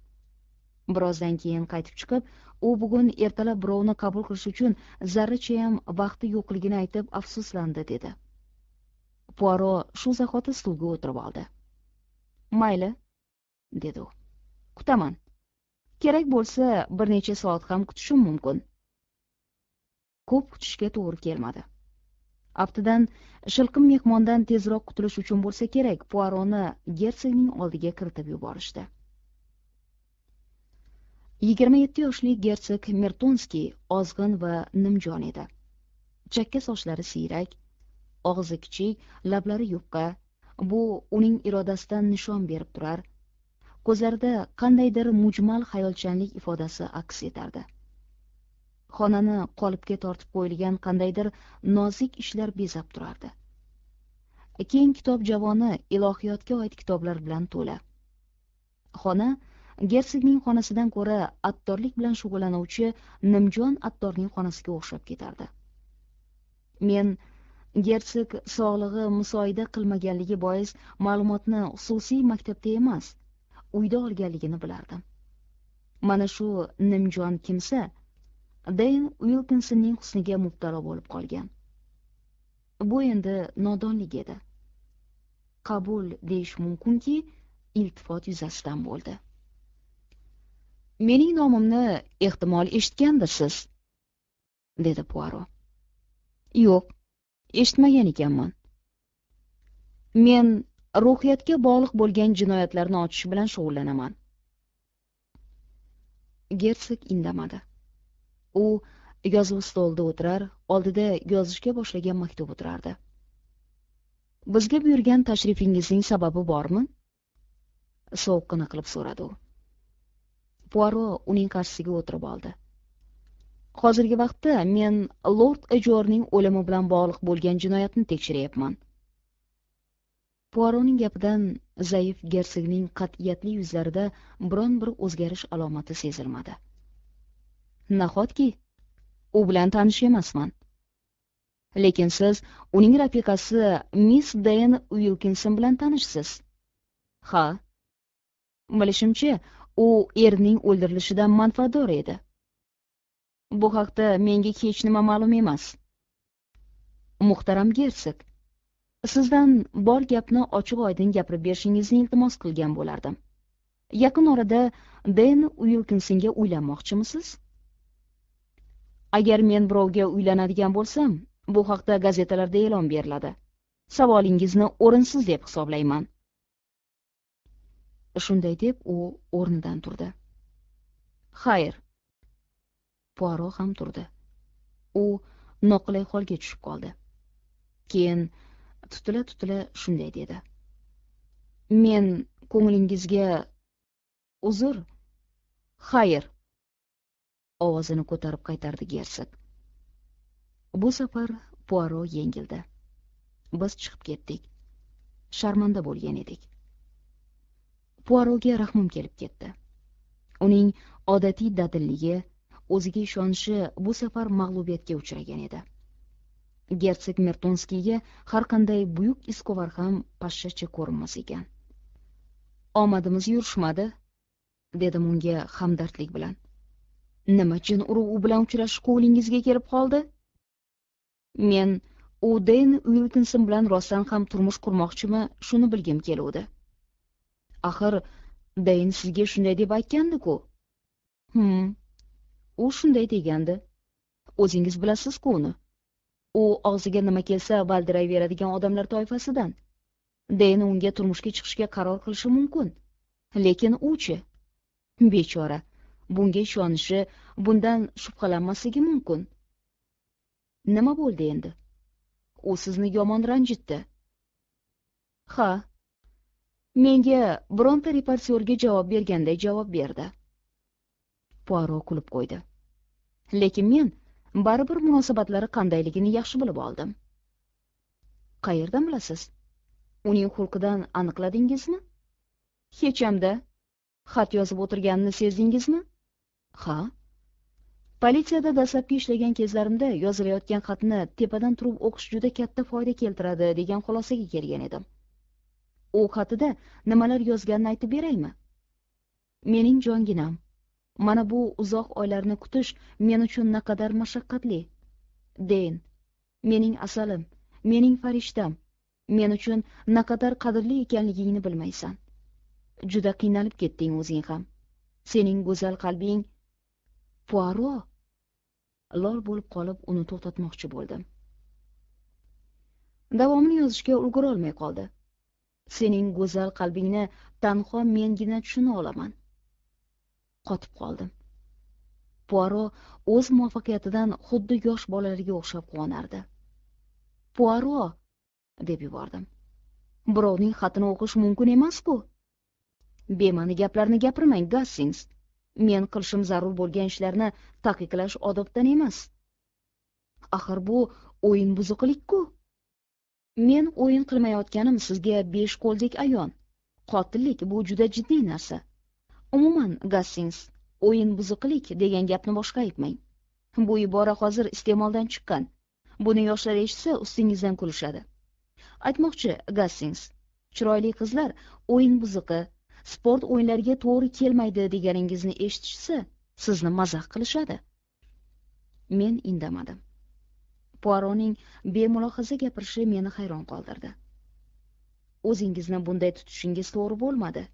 Speaker 1: birozdan keyin qaytib chiqib u bugun ertalab birovni qabul qilish uchun zarracha ham vaqti yo'qligini aytib afsuslandi dedi puaro shu zahoti stulga o'tirib oldi mayli dedi u kutaman kerak bo'lsa bir necha soat ham kutishim mumkin ko'p kutishga to'g'ri kelmadi aftidan shilqim mehmondan tezroq qutulish uchun bo'lsa kerak puaroni gersogning oldiga kiritib yuborishdi yigirma yetti yoshli gersog mertonskiy ozg'in va nimjon edi chakka sochlari siyrak og'zi kichik lablari yupqa bu uning irodasidan nishon berib turar ko'zlarida qandaydir mujmal xayolchanlik ifodasi aks etardi xonani qolipga tortib qo'yilgan qandaydir nozik ishlar bezab turardi keng kitob javoni ilohiyotga oid kitoblar bilan to'la xona gersigning xonasidan ko'ra attorlik bilan shug'ullanuvchi nimjon attorning xonasiga o'xshab ketardi men gersig sog'lig'i musoyida qilmaganligi bois ma'lumotni xususiy maktabda emas uyda olganligini bilardim mana shu nimjon kimsa dayn uilkinsonning husniga mubtalo bo'lib qolgan bu endi nodonlik edi qabul deyish mumkinki iltifot yuzasidan bo'ldi mening nomimni ehtimol eshitgandirsiz dedi puaro yo'q eshitmagan ekanman men ruhiyatga bog'liq bo'lgan jinoyatlarni ochish bilan shug'ullanaman gersog indamadi u yozuv stolida o'tirar oldida yozishga boshlagan maktub o'tirardi bizga buyurgan tashrifingizning sababi bormi sovuqqina qilib so'radi u puaro uning qarshisiga o'tirib oldi hozirgi vaqtda men lord ejorning o'limi bilan bog'liq bo'lgan jinoyatni tekshiryapman puaroning gapidan zaif gersigning qat'iyatli yuzlarida biron bir o'zgarish alomati sezilmadi nahotki u bilan tanish emasman lekin siz uning rafiqasi miss deyn Wilkinson bilan tanishsiz ha bilishimcha u erining o'ldirilishidan manfaatdor edi bu haqda menga hech nima ma'lum emas muhtaram gersig, sizdan bor gapni ochiq oydin gapirib berishingizni iltimos qilgan bo'lardim yaqin orada den uilkinsonga uylanmoqchimisiz agar men birovga uylanadigan bo'lsam bu haqda gazetalarda e'lon beriladi savolingizni o'rinsiz deb hisoblayman shunday deb u o'rnidan turdi xayr puaro ham turdi u noqulay holga tushib qoldi keyin tutila tutila shunday dedi men ko'nglingizga uzr xayr ovozini ko'tarib qaytardi gersog bu safar puaro yengildi biz chiqib ketdik sharmanda bo'lgan edik puaroga rahmim kelib ketdi uning odatiy dadilligi o'ziga ishonishi bu safar mag'lubiyatga uchragan edi gersog mertonskiyga har qanday buyuk iskovar ham pashshacha ko'rinmas ekan omadimiz yurishmadi dedim unga hamdardlik bilan nima uchun urug' u bilan uchrashib qo'lingizga kelib qoldi men u deyn uilkinson bilan rostan ham turmush qurmoqchimi shuni bilgim keluvdi axir dayn sizga shunday deb aytgandi ku Hmm. u shunday degandi o'zingiz bilasiz ku uni u og'ziga nima kelsa valdiraveradigan odamlar toifasidan den unga turmushga chiqishga qaror qilishi mumkin lekin uchi bechora bunga ishonishi bundan shubhalanmasligi mumkin nima bo'ldi endi u sizni yomon ranjitdi ha menga bironta reportyorga javob berganday javob berdi puaro kulib qo'ydi lekin men baribir munosabatlari qandayligini yaxshi bilib oldim qayerdan bilasiz uning xulqidan aniqladingizmi hechamda xat yozib o'tirganini sezdingizmi ha politsiyada dastlabki ishlagan kezlarimda yozilayotgan xatni tepadan turib o'qish juda katta foyda keltiradi degan xulosaga kelgan edim u xatida nimalar yozganini aytib beraymi mening jonginam mana bu uzoq oylarni kutish men uchun naqadar mashaqqatli deyin mening asalim mening farishtam men uchun naqadar qadrli ekanligingni bilmaysan juda qiynalib ketding o'zing ham sening go'zal qalbing puaro lol bo'lib qolib uni to'xtatmoqchi bo'ldim davomini yozishga ulgurolmay qoldi sening go'zal qalbingni tanho mengina tushuna olaman qotib qoldim puaro o'z muvaffaqiyatidan xuddi yosh bolalarga o'xshab quvonardi puaro deb yubordim birovning xatini o'qish mumkin emas ku bema'ni gaplarni gapirmang gassings men qilishim zarur bo'lgan ishlarni taqiqlash odobdan emas axir bu o'yin buzuqlikku men o'yin qilmayotganim sizga besh qo'ldek ayon qotillik bu juda jiddiy narsa umuman gassings buzuqlik degan gapni boshqa aytmang bu ibora hozir iste'moldan chiqqan buni yoshlar eshitsa ustingizdan kulishadi aytmoqchi gassings chiroyli qizlar o'yin buzuqi sport o'yinlariga to'g'ri kelmaydi deganingizni eshitishsa sizni mazax qilishadi men indamadim puaroning bemulohaza gapirishi meni hayron qoldirdi o'zingizni bunday tutishingiz to'g'ri bo'lmadi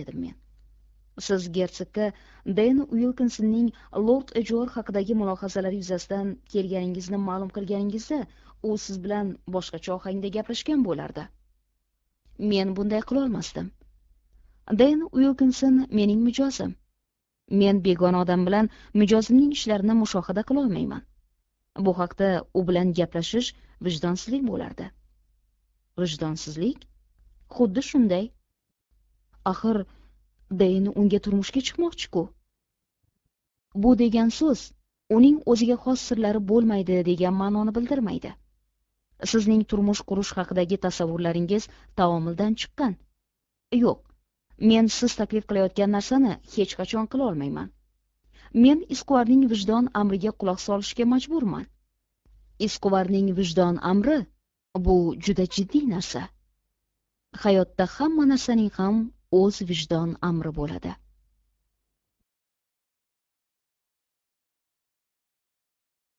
Speaker 1: dedim men siz gersogga den uilkinsonning lord ejon haqidagi mulohazalari yuzasidan kelganingizni ma'lum qilganingizda u siz bilan boshqacha ohangda gaplashgan bo'lardi men bunday qilolmasdim den uilkinson mening mijozim men begona odam bilan mijozimning ishlarini mushohada qilolmayman bu haqda u bilan gaplashish vijdonsizlik bo'lardi vijdonsizlik xuddi shunday axir dayn unga turmushga chiqmoqchi ku bu degan so'z uning o'ziga xos sirlari bo'lmaydi degan ma'noni bildirmaydi sizning turmush qurish haqidagi tasavvurlaringiz taomildan chiqqan yo'q men siz taklif qilayotgan narsani hech qachon qila olmayman. men isquvarning vijdon amriga quloq solishga majburman isquvarning vijdon amri bu juda jiddiy narsa hayotda hamma narsaning ham o'z vijdon amri bo'ladi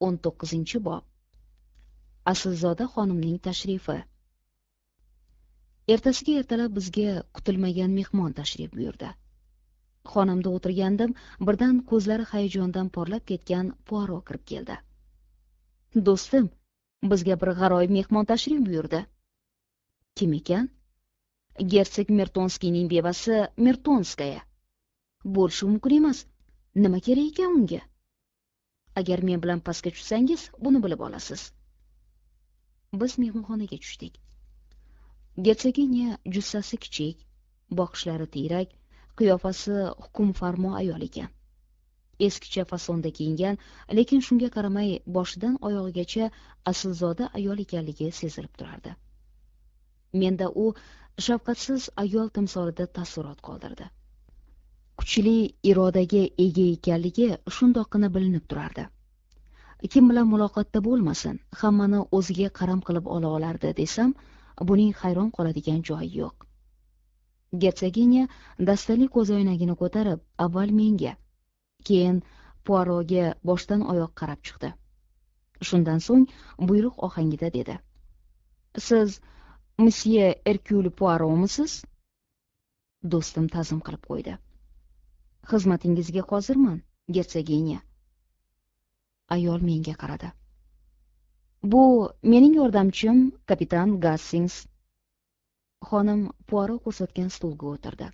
Speaker 1: o'n to'qqizinchi bob Asilzoda xonimning tashrifi ertasiga ertalab bizga kutilmagan mehmon tashrif buyurdi xonamda o'tirgandim birdan ko'zlari hayajondan porlab ketgan puaro kirib keldi do'stim bizga bir g'aroyib mehmon tashrif buyurdi kim ekan gersog mertonskiyning bevasi mertonskaya bo'lishi mumkin emas nima kerak ekan unga agar men bilan pastga tushsangiz buni bilib olasiz biz mehmonxonaga tushdik gersoginya jussasi kichik boqishlari tiyrak qiyofasi hukm farmo ayol ekan eskicha fasonda kiyingan lekin shunga qaramay boshidan oyog'igacha aslzoda ayol ekanligi sezilib turardi menda u shafqatsiz ayol timsolida taassurot qoldirdi kuchli irodaga ega ekanligi shundoqqina bilinib turardi kim bilan muloqotda bo'lmasin hammani o'ziga qaram qilib ola olardi desam buning hayron qoladigan joyi yo'q gersoginya dastali ko'zoynagini ko'tarib avval menga keyin puaroga boshdan oyoq qarab chiqdi shundan so'ng buyruq ohangida dedi siz msye erkyul puaromisiz do'stim tazim qilib qo'ydi xizmatingizga hozirman gersoginya ayol menga qaradi bu mening yordamchim kapitan gassings xonim puaro ko'rsatgan stulga o'tirdi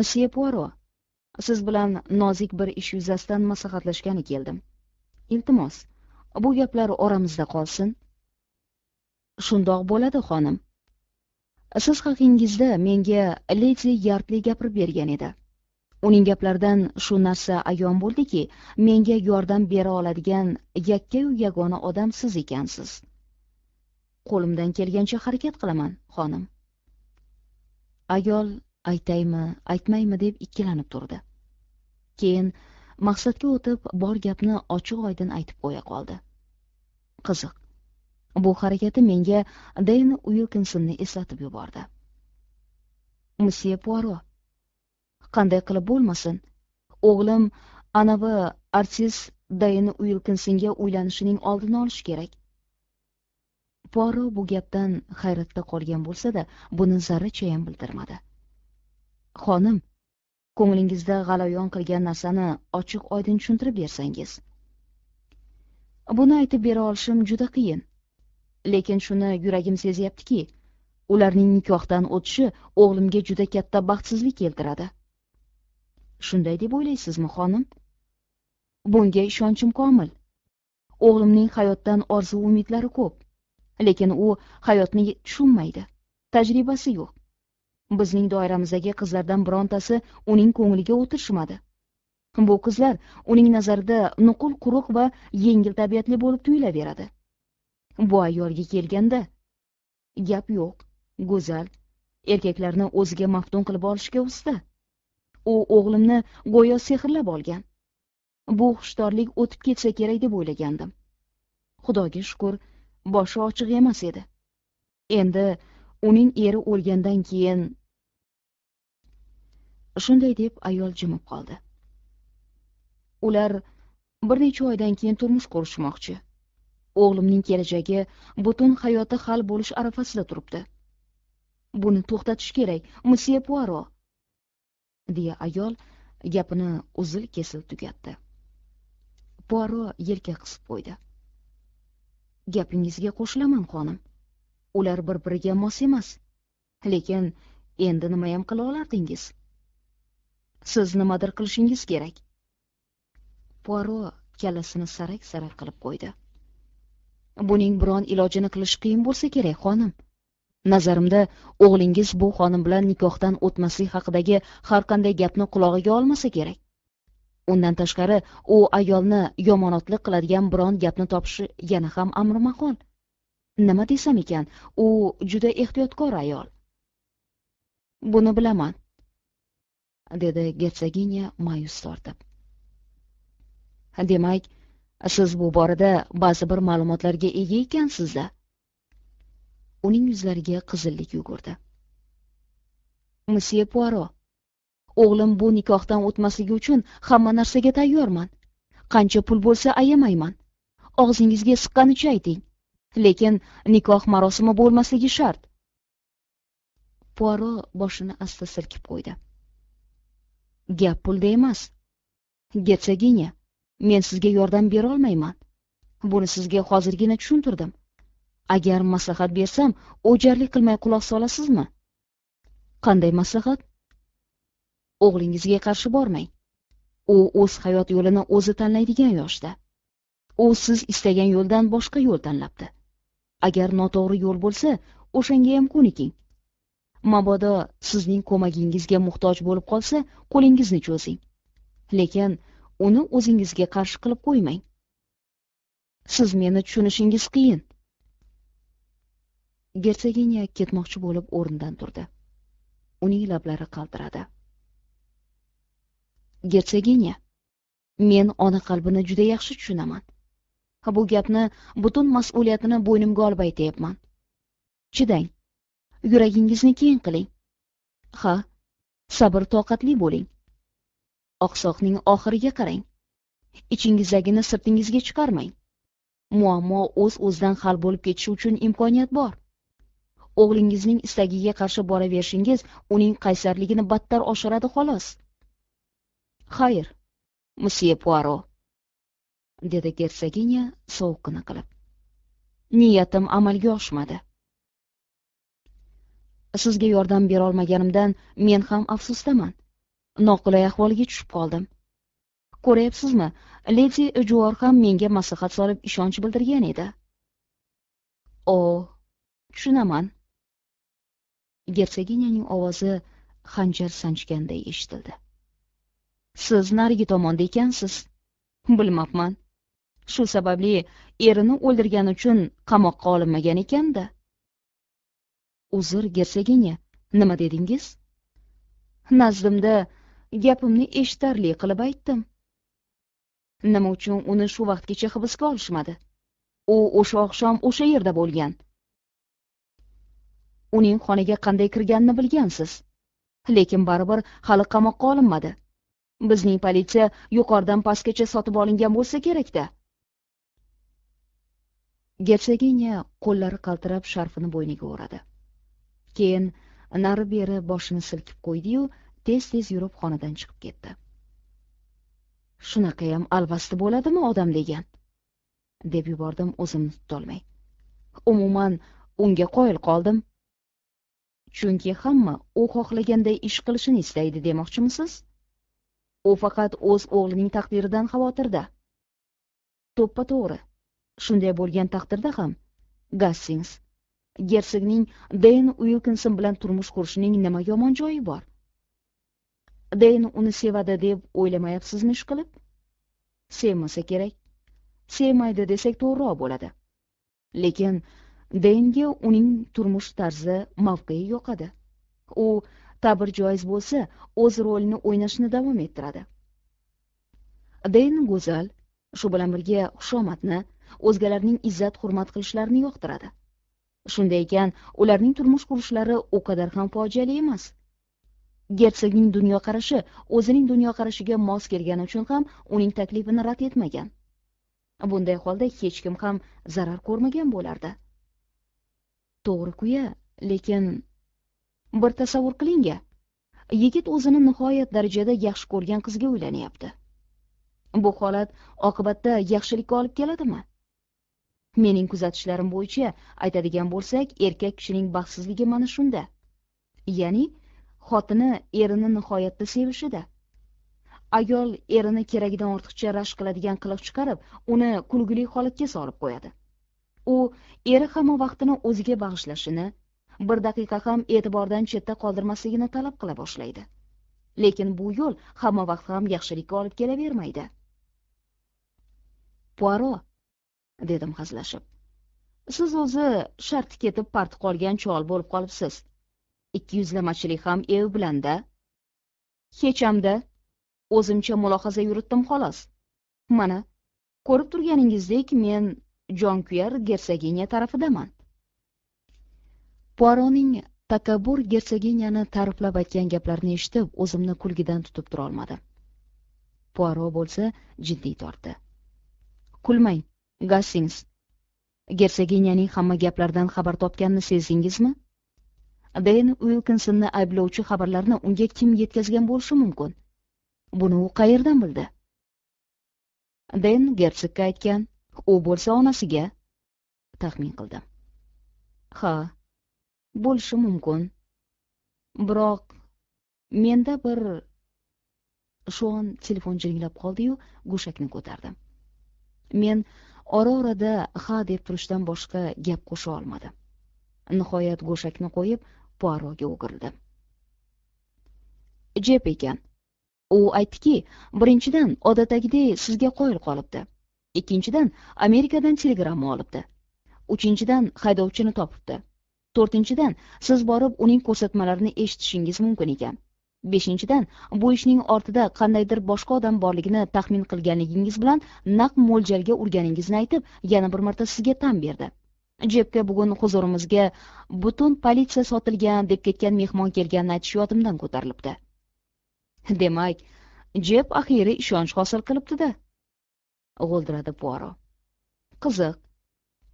Speaker 1: msye puaro siz bilan nozik bir ish yuzasidan maslahatlashgani keldim iltimos bu gaplar oramizda qolsin shundoq bo'ladi xonim siz haqingizda menga ledi yardli gapirib bergan edi uning gaplaridan shu narsa ayon bo'ldiki menga yordam bera oladigan yakkayu yagona odam siz ekansiz qo'limdan kelgancha harakat qilaman xonim ayol aytaymi aytmaymi deb ikkilanib turdi keyin maqsadga o'tib bor gapni ochiq oydin aytib qo'ya qoldi qiziq bu harakati menga deyn uilkinsonni eslatib yubordi Monsieur Poirot, qanday qilib bo'lmasin o'g'lim anavi artist deyn uilkinsonga uylanishining oldini olish kerak puaro bu gapdan hayratda qolgan bo'lsa da buni zarrachayam bildirmadi xonim ko'nglingizda g'alayon qilgan narsani ochiq oydin tushuntirib bersangiz buni aytib bera olishim juda qiyin lekin shuni yuragim sezyaptiki ularning nikohdan o'tishi o'g'limga juda katta baxtsizlik keltiradi shunday deb o'ylaysizmi xonim bunga ishonchim komil o'g'limning hayotdan orzu umidlari ko'p lekin u hayotni tushunmaydi tajribasi yo'q bizning doiramizdagi qizlardan birontasi uning ko'ngliga o'tirishmadi bu qizlar uning nazarida nuqul quruq va yengil tabiatli bo'lib tuyulaveradi bu ayolga kelganda gap yo'q go'zal erkaklarni o'ziga maftun qilib olishga usta u o'g'limni go'yo sehrlab olgan bu xushtorlik o'tib ketsa kerak deb o'ylagandim xudoga shukur boshi ochiq emas edi endi uning eri o'lgandan keyin shunday deb ayol jimib qoldi ular bir necha oydan keyin turmush qurishmoqchi o'g'limning kelajagi butun hayoti hal bo'lish arafasida turibdi buni to'xtatish kerak msye puaro deya ayol gapini uzil kesil tugatdi puaro yelka qisib qo'ydi gapingizga qo'shilaman xonim ular bir biriga mos emas lekin endi nimayam qila olardingiz siz nimadir qilishingiz kerak puaro kallasini sarak sarak qilib qo'ydi buning biron ilojini qilish qiyin bo'lsa kerak xonim nazarimda o'g'lingiz bu xonim bilan nikohdan o'tmaslik haqidagi har qanday gapni qulog'iga olmasa kerak undan tashqari u ayolni yomonotlik qiladigan biron gapni topishi yana ham amri mahol nima desam ekan u juda ehtiyotkor ayol buni bilaman dedi gersoginya ma'yus tortib demak siz bu borada ba'zi bir ma'lumotlarga ega ekansiz da uning yuzlariga qizillik yugurdi Monsieur Poirot, o'g'lim bu nikohdan o'tmasligi uchun hamma narsaga tayyorman qancha pul bo'lsa ayamayman og'zingizga siqqanicha ayting lekin nikoh marosimi bo'lmasligi shart Poirot boshini asta silkib qo'ydi gap pulda emas gersoginya men sizga yordam bera olmayman. buni sizga hozirgina tushuntirdim agar maslahat bersam o'jarlik qilmay quloq solasizmi qanday maslahat o'g'lingizga qarshi bormang u o'z hayot yo'lini o'zi tanlaydigan yoshda u siz istagan yo'ldan boshqa yo'l tanlabdi agar noto'g'ri yo'l bo'lsa o'shanga ham ko'niking mabodo sizning ko'magingizga muhtoj bo'lib qolsa qo'lingizni cho'zing lekin uni o'zingizga qarshi qilib qo'ymang siz meni tushunishingiz qiyin gersoginya ketmoqchi bo'lib o'rnidan turdi uning lablari qaltiradi gersoginya men ona qalbini juda yaxshi tushunaman bu gapni butun mas'uliyatini bo'ynimga olib aytyapman chidang yuragingizni keng qiling ha sabr toqatli bo'ling oqsoqning oxiriga qarang ichingizdagini sirtingizga chiqarmang muammo o'z o'zidan hal bo'lib ketishi uchun imkoniyat bor o'g'lingizning istagiga qarshi boraverishingiz uning qaysarligini battar oshiradi xolos xayr msye puaro dedi gersoginya sovuqqina qilib niyatim amalga oshmadi sizga yordam berolmaganimdan men ham afsusdaman noqulay ahvolga tushib qoldim ko'ryapsizmi ledi juvor ham menga maslahat solib ishonch bildirgan edi o tushunaman gersoginyaning ovozi xanjar sanchganday eshitildi siz narigi tomonda ekansiz bilmabman shu sababli erini o'ldirgani uchun qamoqqa olinmagan ekanda uzr gersoginya nima dedingiz nazdimda gapimni eshitarli qilib aytdim nima uchun uni shu vaqtgacha hibsga olishmadi u o'sha oqshom o'sha yerda bo'lgan uning xonaga qanday kirganini bilgansiz lekin baribir hali qamoqqa olinmadi bizning politsiya yuqoridan pastgacha sotib olingan bo'lsa kerakda gertsogenya qo'llari qaltirab sharfini bo'yniga o'radi keyin nari beri boshini silkib qo'ydi yu tez tez yurib xonadan chiqib ketdi shunaqayam alvasti bo'ladimi odam degan deb yubordim o'zimni tutolmay umuman unga qoyil qoldim chunki hamma u xohlaganday ish qilishini istaydi demoqchimisiz u faqat o'z o'g'lining taqdiridan xavotirda to'ppa to'g'ri shunday bo'lgan taqdirda ham gassings Gersigning Den uilkinson bilan turmush qurishining nima yomon joyi bor deyn uni sevadi deb o'ylamayapsizmi ishqilib sevmasa kerak sevmaydi desak to'g'riroq bo'ladi lekin deynga uning turmush tarzi mavqei yoqadi u ta'bir joiz bo'lsa o'z rolini o'ynashni davom ettiradi deyn go'zal shu bilan birga xushomatni, o'zgalarning izzat hurmat qilishlarini yoqtiradi shunday ekan ularning turmush qurishlari o'qadar ham fojiali emas gersogning dunyoqarashi o'zining dunyoqarashiga mos kelgani uchun ham uning taklifini rad etmagan bunday holda hech kim ham zarar ko'rmagan bo'lardi to'g'ri kuya lekin bir tasavvur qiling yigit o'zini nihoyat darajada yaxshi ko'rgan qizga uylanyapti bu holat oqibatda yaxshilikka olib keladimi mening kuzatishlarim bo'yicha aytadigan bo'lsak erkak kishining baxtsizligi mana shunda ya'ni xotini erini nihoyatda sevishida ayol erini keragidan ortiqcha rashk qiladigan qiliq chiqarib uni kulgili holatga solib qo'yadi u eri hamma vaqtini o'ziga bag'ishlashini bir daqiqa ham e'tibordan chetda qoldirmasligini talab qila boshlaydi lekin bu yo'l hamma vaqt ham yaxshilikka olib kelavermaydi puaro dedim hazillashib siz o'zi sharti ketib parti qolgan chol bo'lib qolibsiz ikkiyuzlamachilik ham ev bilan da o'zimcha mulohaza yuritdim xolos mana ko'rib turganingizdek men jonkuyar gersoginya tarafidaman puaroning takabbur gersoginyani ta'riflab aytgan gaplarini eshitib o'zimni kulgidan tutib turolmadim puaro bo'lsa jiddiy tortdi kulmang gassings gersoginyaning hamma gaplardan xabar topganini sezdingizmi ben uilkinsonni ayblovchi xabarlarni unga kim yetkazgan bo'lishi mumkin buni u qayerdan bildi den gersogga aytgan u bo'lsa onasiga taxmin кылды. ha bo'lishi mumkin biroq menda bir shu on telefon jiringlab qoldiyu go'shakni ko'tardim men ora orada ha deb turishdan boshqa gap qo'sha olmadim nihoyat go'shakni qo'yib puaroga o'girdi. jep ekan u aytdiki birinchidan odatdagidek sizga qoyil qolibdi ikkinchidan amerikadan telegramma olibdi uchinchidan haydovchini topibdi to'rtinchidan siz borib uning ko'rsatmalarini eshitishingiz mumkin ekan beshinchidan bu ishning ortida qandaydir boshqa odam borligini taxmin qilganligingiz bilan naq mo'ljalga urganingizni aytib yana bir marta sizga tan berdi jepga bugun huzurimizga butun politsiya sotilgan deb ketgan mehmon kelganini aytish yodimdan ko'tarilibdi demak jep axiyri ishonch hosil qilibdida g'o'ldiradi puaro qiziq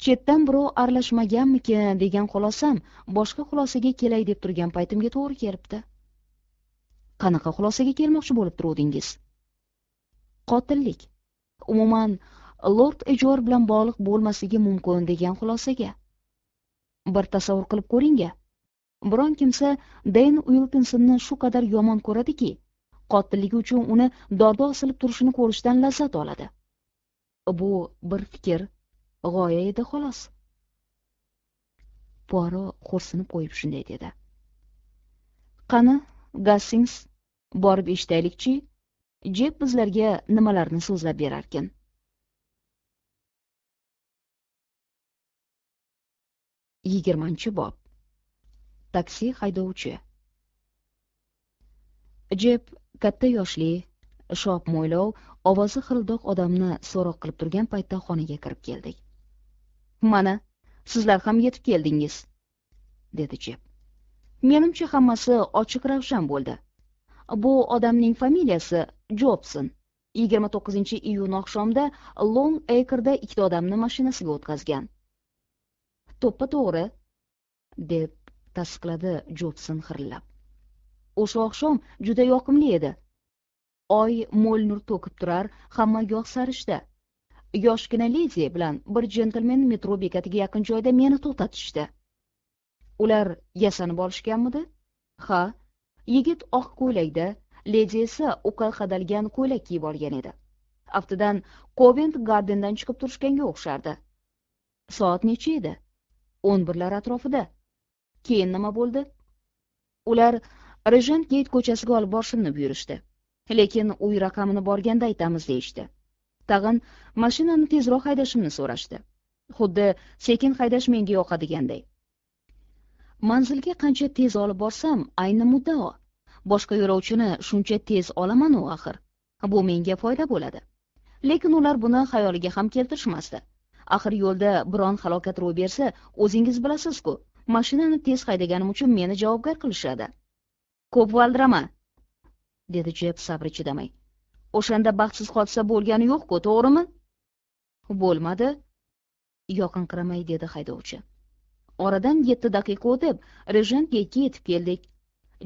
Speaker 1: chetdan birov aralashmaganmikin degan xulosam boshqa xulosaga kelay deb turgan paytimga to'g'ri kelibdi qanaqa xulosaga kelmoqchi bo'lib turuvdingiz qotillik umuman lord ijor bilan bog'liq bo'lmasligi mumkin degan xulosaga bir tasavvur qilib ko'ring a biron kimsa den uilkinsonni shu qadar yomon ko'radiki qotilligi uchun uni dorda osilib turishini ko'rishdan lazzat oladi bu bir fikr g'oya edi xolos poro xo'rsinib qo'yib shunday dedi qani gassings borib eshitaylikchi jep bizlarga nimalarni so'zlab berarkin 20-chi bob taksi haydovchi jeb katta yoshli shop mo'ylov ovozi xildoq odamni so'roq qilib turgan paytda xonaga kirib keldik mana sizlar ham yetib keldingiz dedi jeb menimcha hammasi ochiq ravshan bo'ldi bu odamning familiyasi jobson 29 iyun oqshomda long Acre'da ikkita odamni mashinasiga o'tkazgan. to'ppa to'g'ri deb tasdiqladi jobson xirillab o'sha oqshom juda yoqimli edi oy mo'l nur to'kib turar hamma goh sarishda yoshgina ledi bilan bir jentlmen metro bekatiga yaqin joyda meni to'xtatishdi ular yasanib olishganmidi ha yigit oq ko'ylakda ledi esa uqa qadalgan ko'ylak kiyib olgan edi aftidan covent gardendan chiqib turishganga o'xshardi soat necha edi o'n birlar atrofida keyin nima bo'ldi ular rejent geyt ko'chasiga olib borishimni buyurishdi lekin uy raqamini borganda aytamiz deyishdi tag'in mashinani tezroq haydashimni so'rashdi xuddi sekin haydash menga yoqadiganday manzilga qancha tez olib borsam ayni muddao boshqa yo'lovchini shuncha tez olamanu axir bu menga foyda bo'ladi lekin ular buni xayoliga ham keltirishmasdi axir yo'lda biron halokat ro'y bersa o'zingiz bilasiz ku mashinani tez haydaganim uchun meni javobgar qilishadi ko'p valdirama dedi jeb sabri chidamay o'shanda baxtsiz hodisa bo'lgani yo'q ku to'g'rimi bo'lmadi yoqinqiramay dedi haydovchi oradan yetti daqiqa o'tib rejent yakka yetib keldik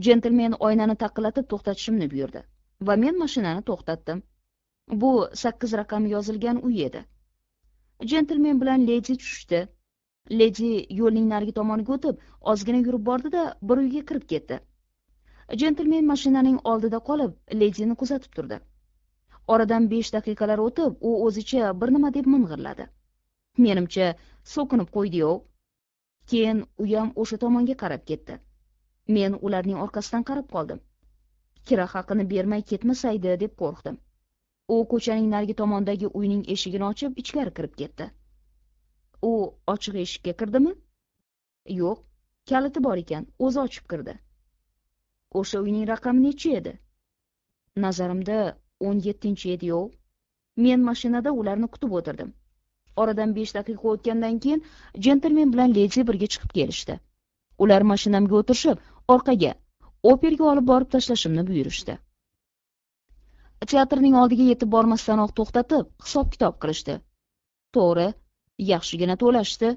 Speaker 1: jentlmen oynani taqillatib to'xtatishimni buyurdi va men mashinani to'xtatdim bu sakkiz raqami yozilgan uy edi jentlmen bilan leji tushishdi leji yo'lning narigi tomoniga o'tib ozgina yurib bordi da bir uyga kirib ketdi jentlmen mashinaning oldida qolib lejini kuzatib turdi oradan besh daqiqalar o'tib u o'zicha bir nima deb ming'irladi menimcha so'kinib qo'ydiyov keyin uyam o'sha tomonga qarab ketdi men ularning orqasidan qarab qoldim kira haqini bermay ketmasaydi deb qo'rqdim u ko'chaning narigi tomonidagi uyning eshigini ochib ichkari kirib ketdi u ochiq eshikka kirdimi yo'q kaliti bor ekan o'zi ochib kirdi o'sha uyning raqami nechi edi nazarimda o'n yettinchi edi yo'q men mashinada ularni kutib o'tirdim oradan besh daqiqa o'tgandan keyin jentlmen bilan ledi birga chiqib kelishdi ular mashinamga o'tirishib orqaga operga olib borib tashlashimni buyurishdi teatrning oldiga yetib bormasdanoq to'xtatib hisob kitob qilishdi to'g'ri yaxshigina to'lashdi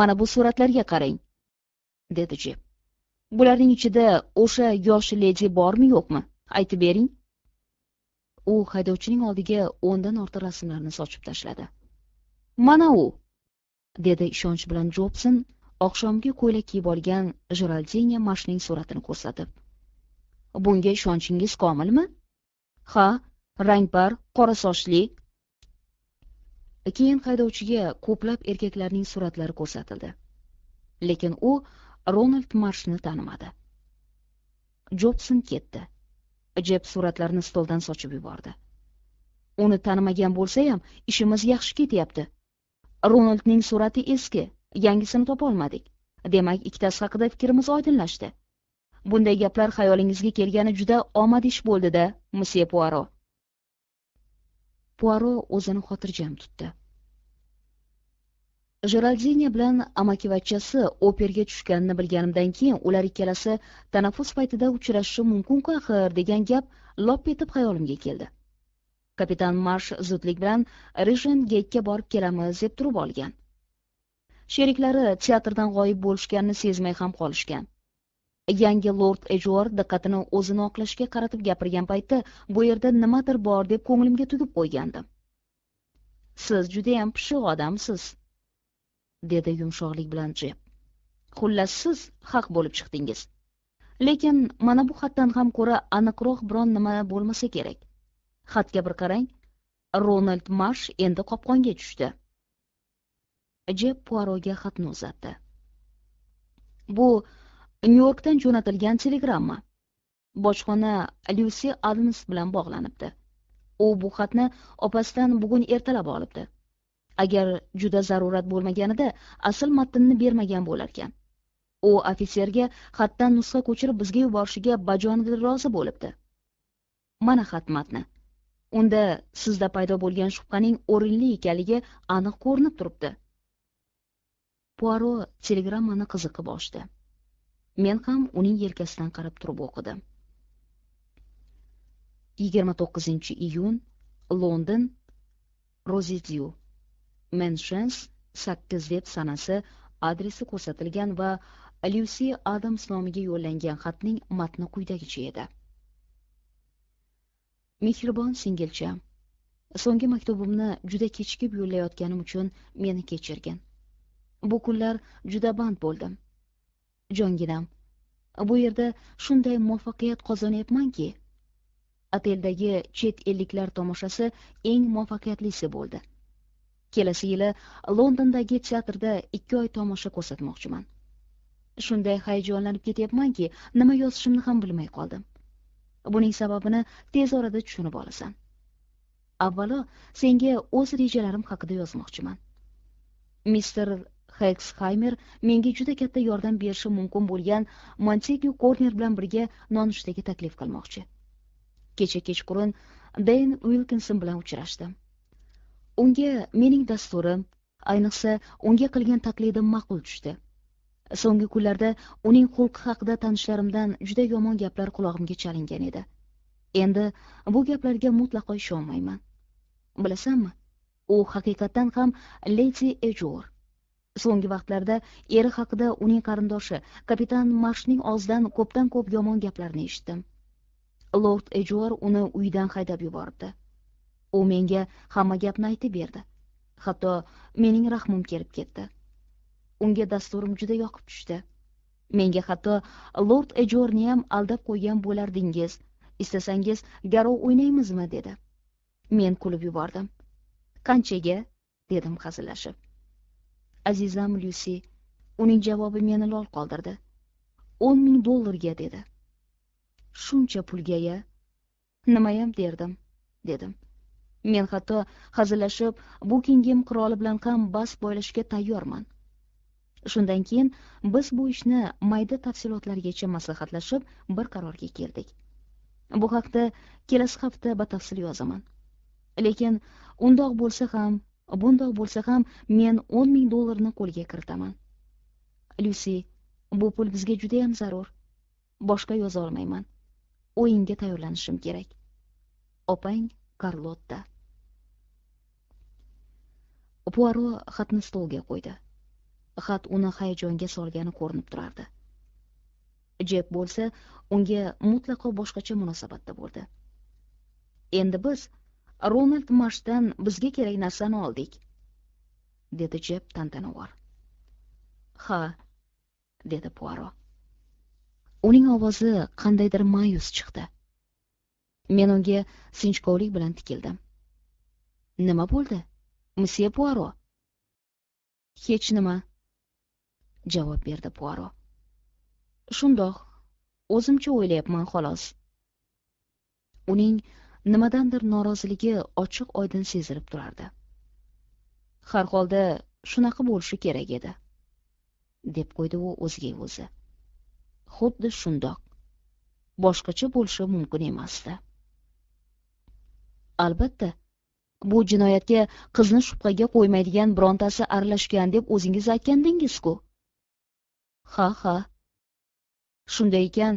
Speaker 1: mana bu suratlarga qarang dedi jep bularning ichida o'sha yosh leji bormi yo'qmi aytib bering u haydovchining oldiga o'ndan ortiq rasmlarni sochib tashladi mana u dedi ishonch bilan jobson oqshomgi ko'ylak kiyib olgan jeraldina mashning suratini ko'rsatib bunga ishonchingiz komilmi ha rangpar qora sochli keyin haydovchiga ko'plab erkaklarning suratlari ko'rsatildi lekin u ronald marshni tanimadi jobson ketdi jeb suratlarni stoldan sochib yubordi uni tanimagan bo'lsa ham ishimiz yaxshi ketyapti ronaldning surati eski yangisini topolmadik demak ikkitasi haqida fikrimiz oydinlashdi bunday gaplar xayolingizga kelgani juda omad ish bo'ldi da msye puaro puaro o'zini xotirjam tutdi jeraldina bilan amakivachchasi operga tushganini bilganimdan keyin ular ikkalasi tanaffus paytida uchrashishi mumkin-ku axir degan gap lop etib xayolimga keldi kapitan marsh zudlik bilan rishen gekka borib kelamiz deb turib olgan sheriklari teatrdan g'oyib bo'lishganini sezmay ham qolishgan yangi lord ejuard diqqatini o'zini oqlashga qaratib gapirgan paytda bu yerda nimadir bor deb ko'nglimga tugib qo'ygandim siz judayam pishiq odamsiz dedi yumshoqlik bilan jeb xullas siz haq bo'lib chiqdingiz lekin mana bu xatdan ham ko'ra aniqroq biron nima bo'lmasa kerak xatga bir qarang ronald marsh endi qopqonga tushdi jeb puaroga xatni uzatdi bu nyu yorkdan jo'natilgan telegramma bojxona lyusi adams bilan bog'lanibdi u bu xatni opasidan bugun ertalab olibdi agar juda zarurat bo'lmaganida asl matnni bermagan bo'larkan u ofitserga xatdan nusxa ko'chirib bizga yuborishiga bajonidil rozi bo'libdi mana xat matni unda sizda paydo bo'lgan shubhaning o'rinli ekanligi aniq ko'rinib turibdi Пуаро telegrammani qiziqib ochdi men ham uning yelkasidan qarab turib o'qidim 29 iyun london Rosedew, Mansions 8 deb sanasi adresi ko'rsatilgan va Lucy adams nomiga yo'llangan xatning matni quyidagicha edi mehribon singilcha, so'nggi maktubimni juda kechikib yo'llayotganim uchun meni kechirgin bu kunlar juda band bo'ldim jonginam bu yerda shunday muvaffaqiyat qozonyapmanki oteldagi chet elliklar tomoshasi eng muvaffaqiyatlisi bo'ldi kelasi yili londondagi teatrda ikki oy tomosha ko'rsatmoqchiman shunday hayajonlanib ketyapmanki nima yozishimni ham bilmay qoldim buning sababini tez orada tushunib olasan avvalo senga o'z rejalarim haqida yozmoqchiman mister heks menga juda katta yordam berishi mumkin bo'lgan mantiqyu korner bilan birga nonushtaga taklif qilmoqchi kecha kechqurun deyn uilkinson bilan uchrashdim unga mening dasturim ayniqsa unga qilgan taqlidim ma'qul tushdi so'nggi kunlarda uning xulqi haqida tanishlarimdan juda yomon gaplar qulog'imga chalingan edi endi bu gaplarga mutlaqo ishonmayman bilasanmi u haqiqatdan ham leydi ejor so'nggi vaqtlarda eri haqida uning qarindoshi kapitan marshning og'zidan ko'pdan ko'p yomon gaplarni eshitdim lord edjor uni uyidan haydab yuboribdi u menga hamma gapni aytib berdi hatto mening rahmim kelib ketdi unga dasturim juda yoqib tushdi menga hatto lord ejorniyam aldab qo'ygan bo'lardingiz istasangiz garov o'ynaymizmi dedi men kulib yubordim qanchaga dedim hazillashib azizam Lucy. uning javobi meni lol qoldirdi 10 ming dollarga dedi shuncha pulga ya ham derdim dedim men hatto hazillashib kingim qiroli bilan ham bas bo'lishga tayyorman shundan keyin biz bu ishni mayda tafsilotlargacha maslahatlashib bir qarorga keldik bu haqda kelasi hafta batafsil yozaman lekin undoq bo'lsa ham bundoq bo'lsa ham men o'n ming dollarni qo'lga kiritaman lyusi bu pul bizga judayam zarur boshqa olmayman o'yinga tayyorlanishim kerak opang karlotta puaro xatni stolga qo'ydi xat uni hayajonga solgani ko'rinib turardi jeb bo'lsa unga mutlaqo boshqacha munosabatda bo'ldi endi biz ronald marshdan bizga kerak narsani oldik dedi Jeb tantanavor ha dedi Poirot. uning ovozi qandaydir ma'yus chiqdi men unga sinchkovlik bilan tikildim nima bo'ldi Monsieur Poirot. hech nima javob berdi Poirot. shundoq o'zimcha o'ylayapman xolos uning nimadandir noroziligi ochiq oydin sezilib turardi har holda shunaqa bo'lishi kerak edi deb qo'ydi u o'ziga o'zi xuddi shundoq boshqacha bo'lishi mumkin emasdi albatta bu jinoyatga qizni shubhaga qo'ymaydigan birontasi aralashgan deb o'zingiz aytgandingiz ku ha ha shunday ekan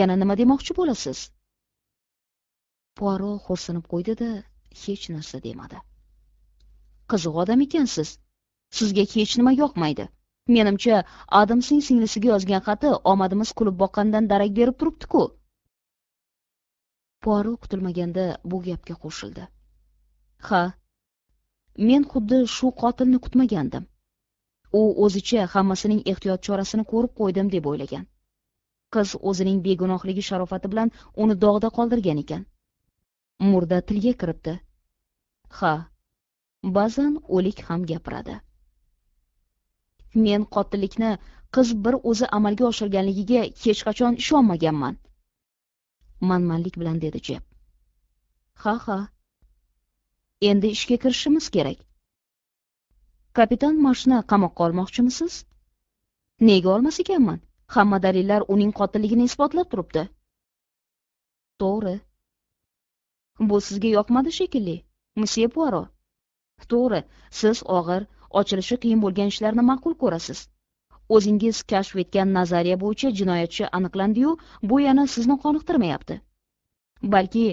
Speaker 1: yana nima demoqchi bo'lasiz poaro xo'rsinib qo'ydi da hech narsa demadi qiziq odam ekansiz sizga hech nima yoqmaydi menimcha adamsning singlisiga yozgan xati omadimiz kulib boqqandan darak berib turibdi ku poaro kutilmaganda bu gapga qo'shildi ha men xuddi shu qotilni kutmagandim u o'zicha hammasining ehtiyot chorasini ko'rib qo'ydim deb o'ylagan qiz o'zining begunohligi sharofati bilan uni dog'da qoldirgan ekan murda tilga kiribdi ha ba'zan o'lik ham gapiradi men qotillikni qiz bir o'zi amalga oshirganligiga hech qachon ishonmaganman manmanlik bilan dedi jeb ha ha endi ishga kirishimiz kerak kapitan mashina qamoqqa olmoqchimisiz nega olmas ekanman hamma dalillar uning qotilligini isbotlab turibdi to'g'ri bu sizga yoqmadi shekilli msye puaro to'g'ri siz og'ir ochilishi qiyin bo'lgan ishlarni ma'qul ko'rasiz o'zingiz kashf etgan nazariya bo'yicha jinoyatchi aniqlandiyu bu yana sizni qoniqtirmayapti balki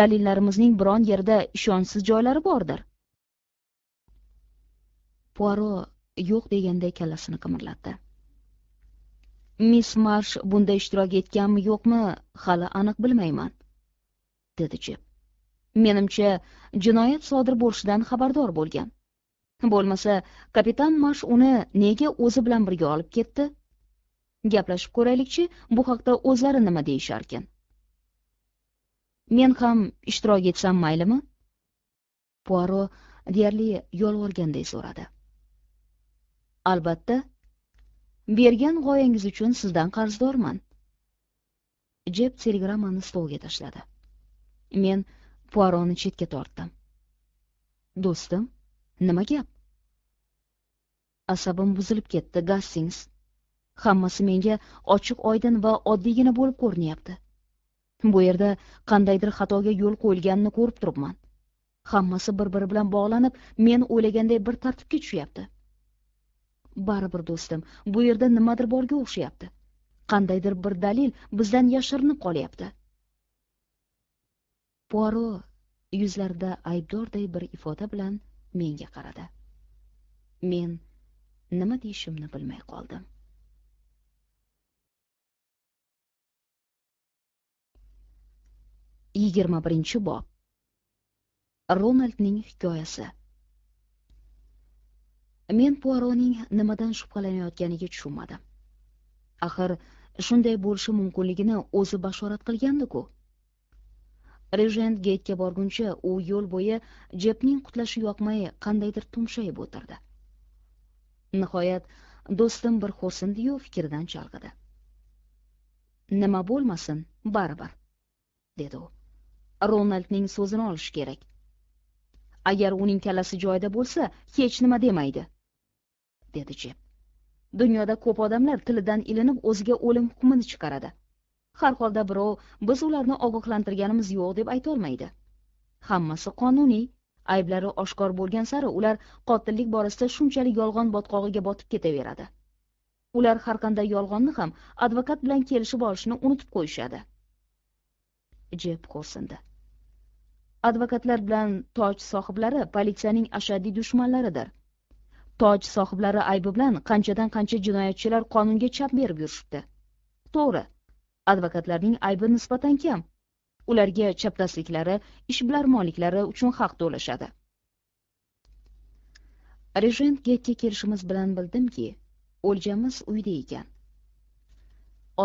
Speaker 1: dalillarimizning biron yerda ishonchsiz joylari bordir puaro yo'q deganday kallasini qimirlatdi miss marsh bunda ishtirok etganmi yo'qmi hali aniq bilmayman dedi jip menimcha jinoyat sodir bo'lishidan xabardor bo'lgan bo'lmasa kapitan mash uni nega o'zi bilan birga olib ketdi gaplashib ko'raylikchi bu haqda o'zlari nima deyisharkin men ham ishtirok etsam maylimi puaro deyarli yolvorganday so'radi albatta bergan g'oyangiz uchun sizdan qarzdorman jeb telegrammani stolga tashladi men puaroni chetga tortdim do'stim nima gap asabim buzilib ketdi gassings hammasi menga ochiq oydin va oddiygina bo'lib ko'rinyapti bu yerda qandaydir xatoga yo'l qo'yilganini ko'rib turibman hammasi bir biri bilan bog'lanib men o'ylaganday bir tartibga tushyapti baribir do'stim bu yerda nimadir borga o'xshayapti qandaydir bir dalil bizdan yashirinib qolyapti puaro yuzlarida aybdorday bir ifoda bilan menga qaradi men nima deyishimni bilmay qoldim yigirma birinchi bob ronaldning hikoyasi men puaroning nimadan shubhalanayotganiga tushunmadim axir shunday bo'lishi mumkinligini o'zi bashorat qilgandi ku rejent getga borguncha u yo'l bo'yi jebning qutlashi yoqmay qandaydir tumshayib o'tirdi nihoyat do'stim bir xo'rsindiyu fikridan chalg'idi nima bo'lmasin baribir dedi u ronaldning so'zini olish kerak agar uning kallasi joyida bo'lsa hech nima demaydi dedi jep dunyoda ko'p odamlar tilidan ilinib o'ziga o'lim hukmini chiqaradi har holda birov biz ularni ogohlantirganimiz yo'q deb aytolmaydi hammasi qonuniy ayblari oshkor bo'lgan sari ular qotillik borasida shunchalik yolg'on botqog'iga botib ketaveradi ular har qanday yolg'onni ham advokat bilan kelishib olishni unutib qo'yishadi jeb xo'rsindi advokatlar bilan toj sohiblari politsiyaning ashaddiy dushmanlaridir toj sohiblari aybi bilan qanchadan qancha jinoyatchilar qonunga chap berib yurishibdi to'g'ri advokatlarning aybi nisbatan kam ularga chapdastliklari ishbilarmonliklari uchun haq to'lashadi rejent getga kelishimiz bilan bildimki o'ljamiz uyda ekan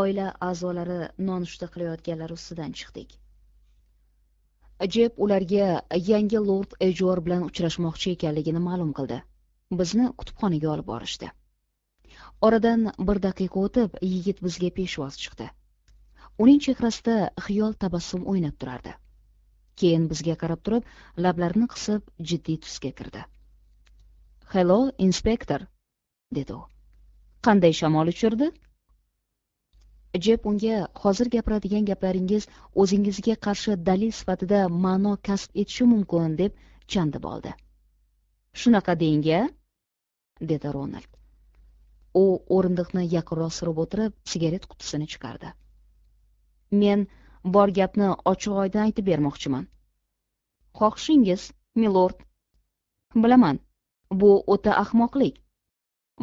Speaker 1: oila a'zolari nonushta qilayotganlari ustidan chiqdik jeb ularga yangi lord ejor bilan uchrashmoqchi ekanligini ma'lum qildi bizni kutubxonaga olib borishdi oradan bir daqiqa o'tib yigit bizga peshvoz chiqdi uning chehrasida xiyol tabassum o'ynab turardi keyin bizga qarab turib lablarini qisib jiddiy tusga kirdi hello inspektor dedi u qanday shamol uchirdi jeb unga hozir gapiradigan gaplaringiz o'zingizga qarshi dalil sifatida ma'no kasb etishi mumkin deb chandib oldi shunaqa deng a dedi ronald u o'rindiqni yaqinroq surib o'tirib sigaret qutisini chiqardi men bor gapni ochiq oydin aytib bermoqchiman xohishingiz milord bilaman bu o'ta ahmoqlik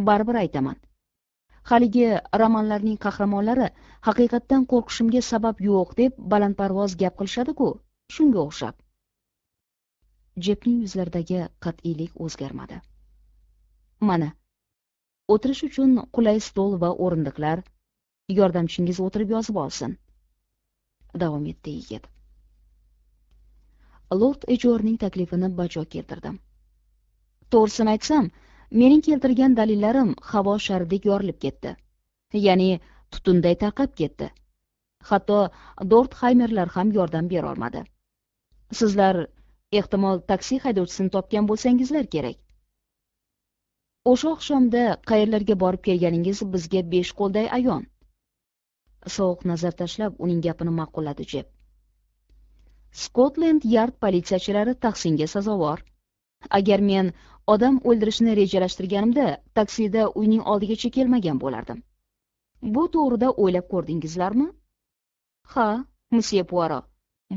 Speaker 1: baribir aytaman haligi romanlarning qahramonlari haqiqatdan qo'rqishimga sabab yo'q deb balandparvoz gap qilishadi ku shunga o'xshab jepning yuzlaridagi qat'iylik o'zgarmadi mana o'tirish uchun qulay stol va o'rindiqlar yordamchingiz o'tirib yozib olsin davom etdi yigit lord ejorning taklifini bajo keltirdim to'g'risini aytsam mening keltirgan dalillarim havo sharidek yorilib ketdi ya'ni tutunday tarqab ketdi hatto Dort Haymerlar ham yordam berolmadi sizlar ehtimol taksi haydovchisini topgan bo'lsangizlar kerak o'sha oqshomda qayerlarga borib kelganingiz bizga besh qo'lday ayon sovuq nazar tashlab uning gapini ma'qulladi jeb skotland yard politsiyachilari tahsinga sazovor agar men odam o'ldirishni rejalashtirganimda taksida uyning oldigacha kelmagan bo'lardim bu to'g'rida o'ylab ko'rdingizlarmi ha msye puaro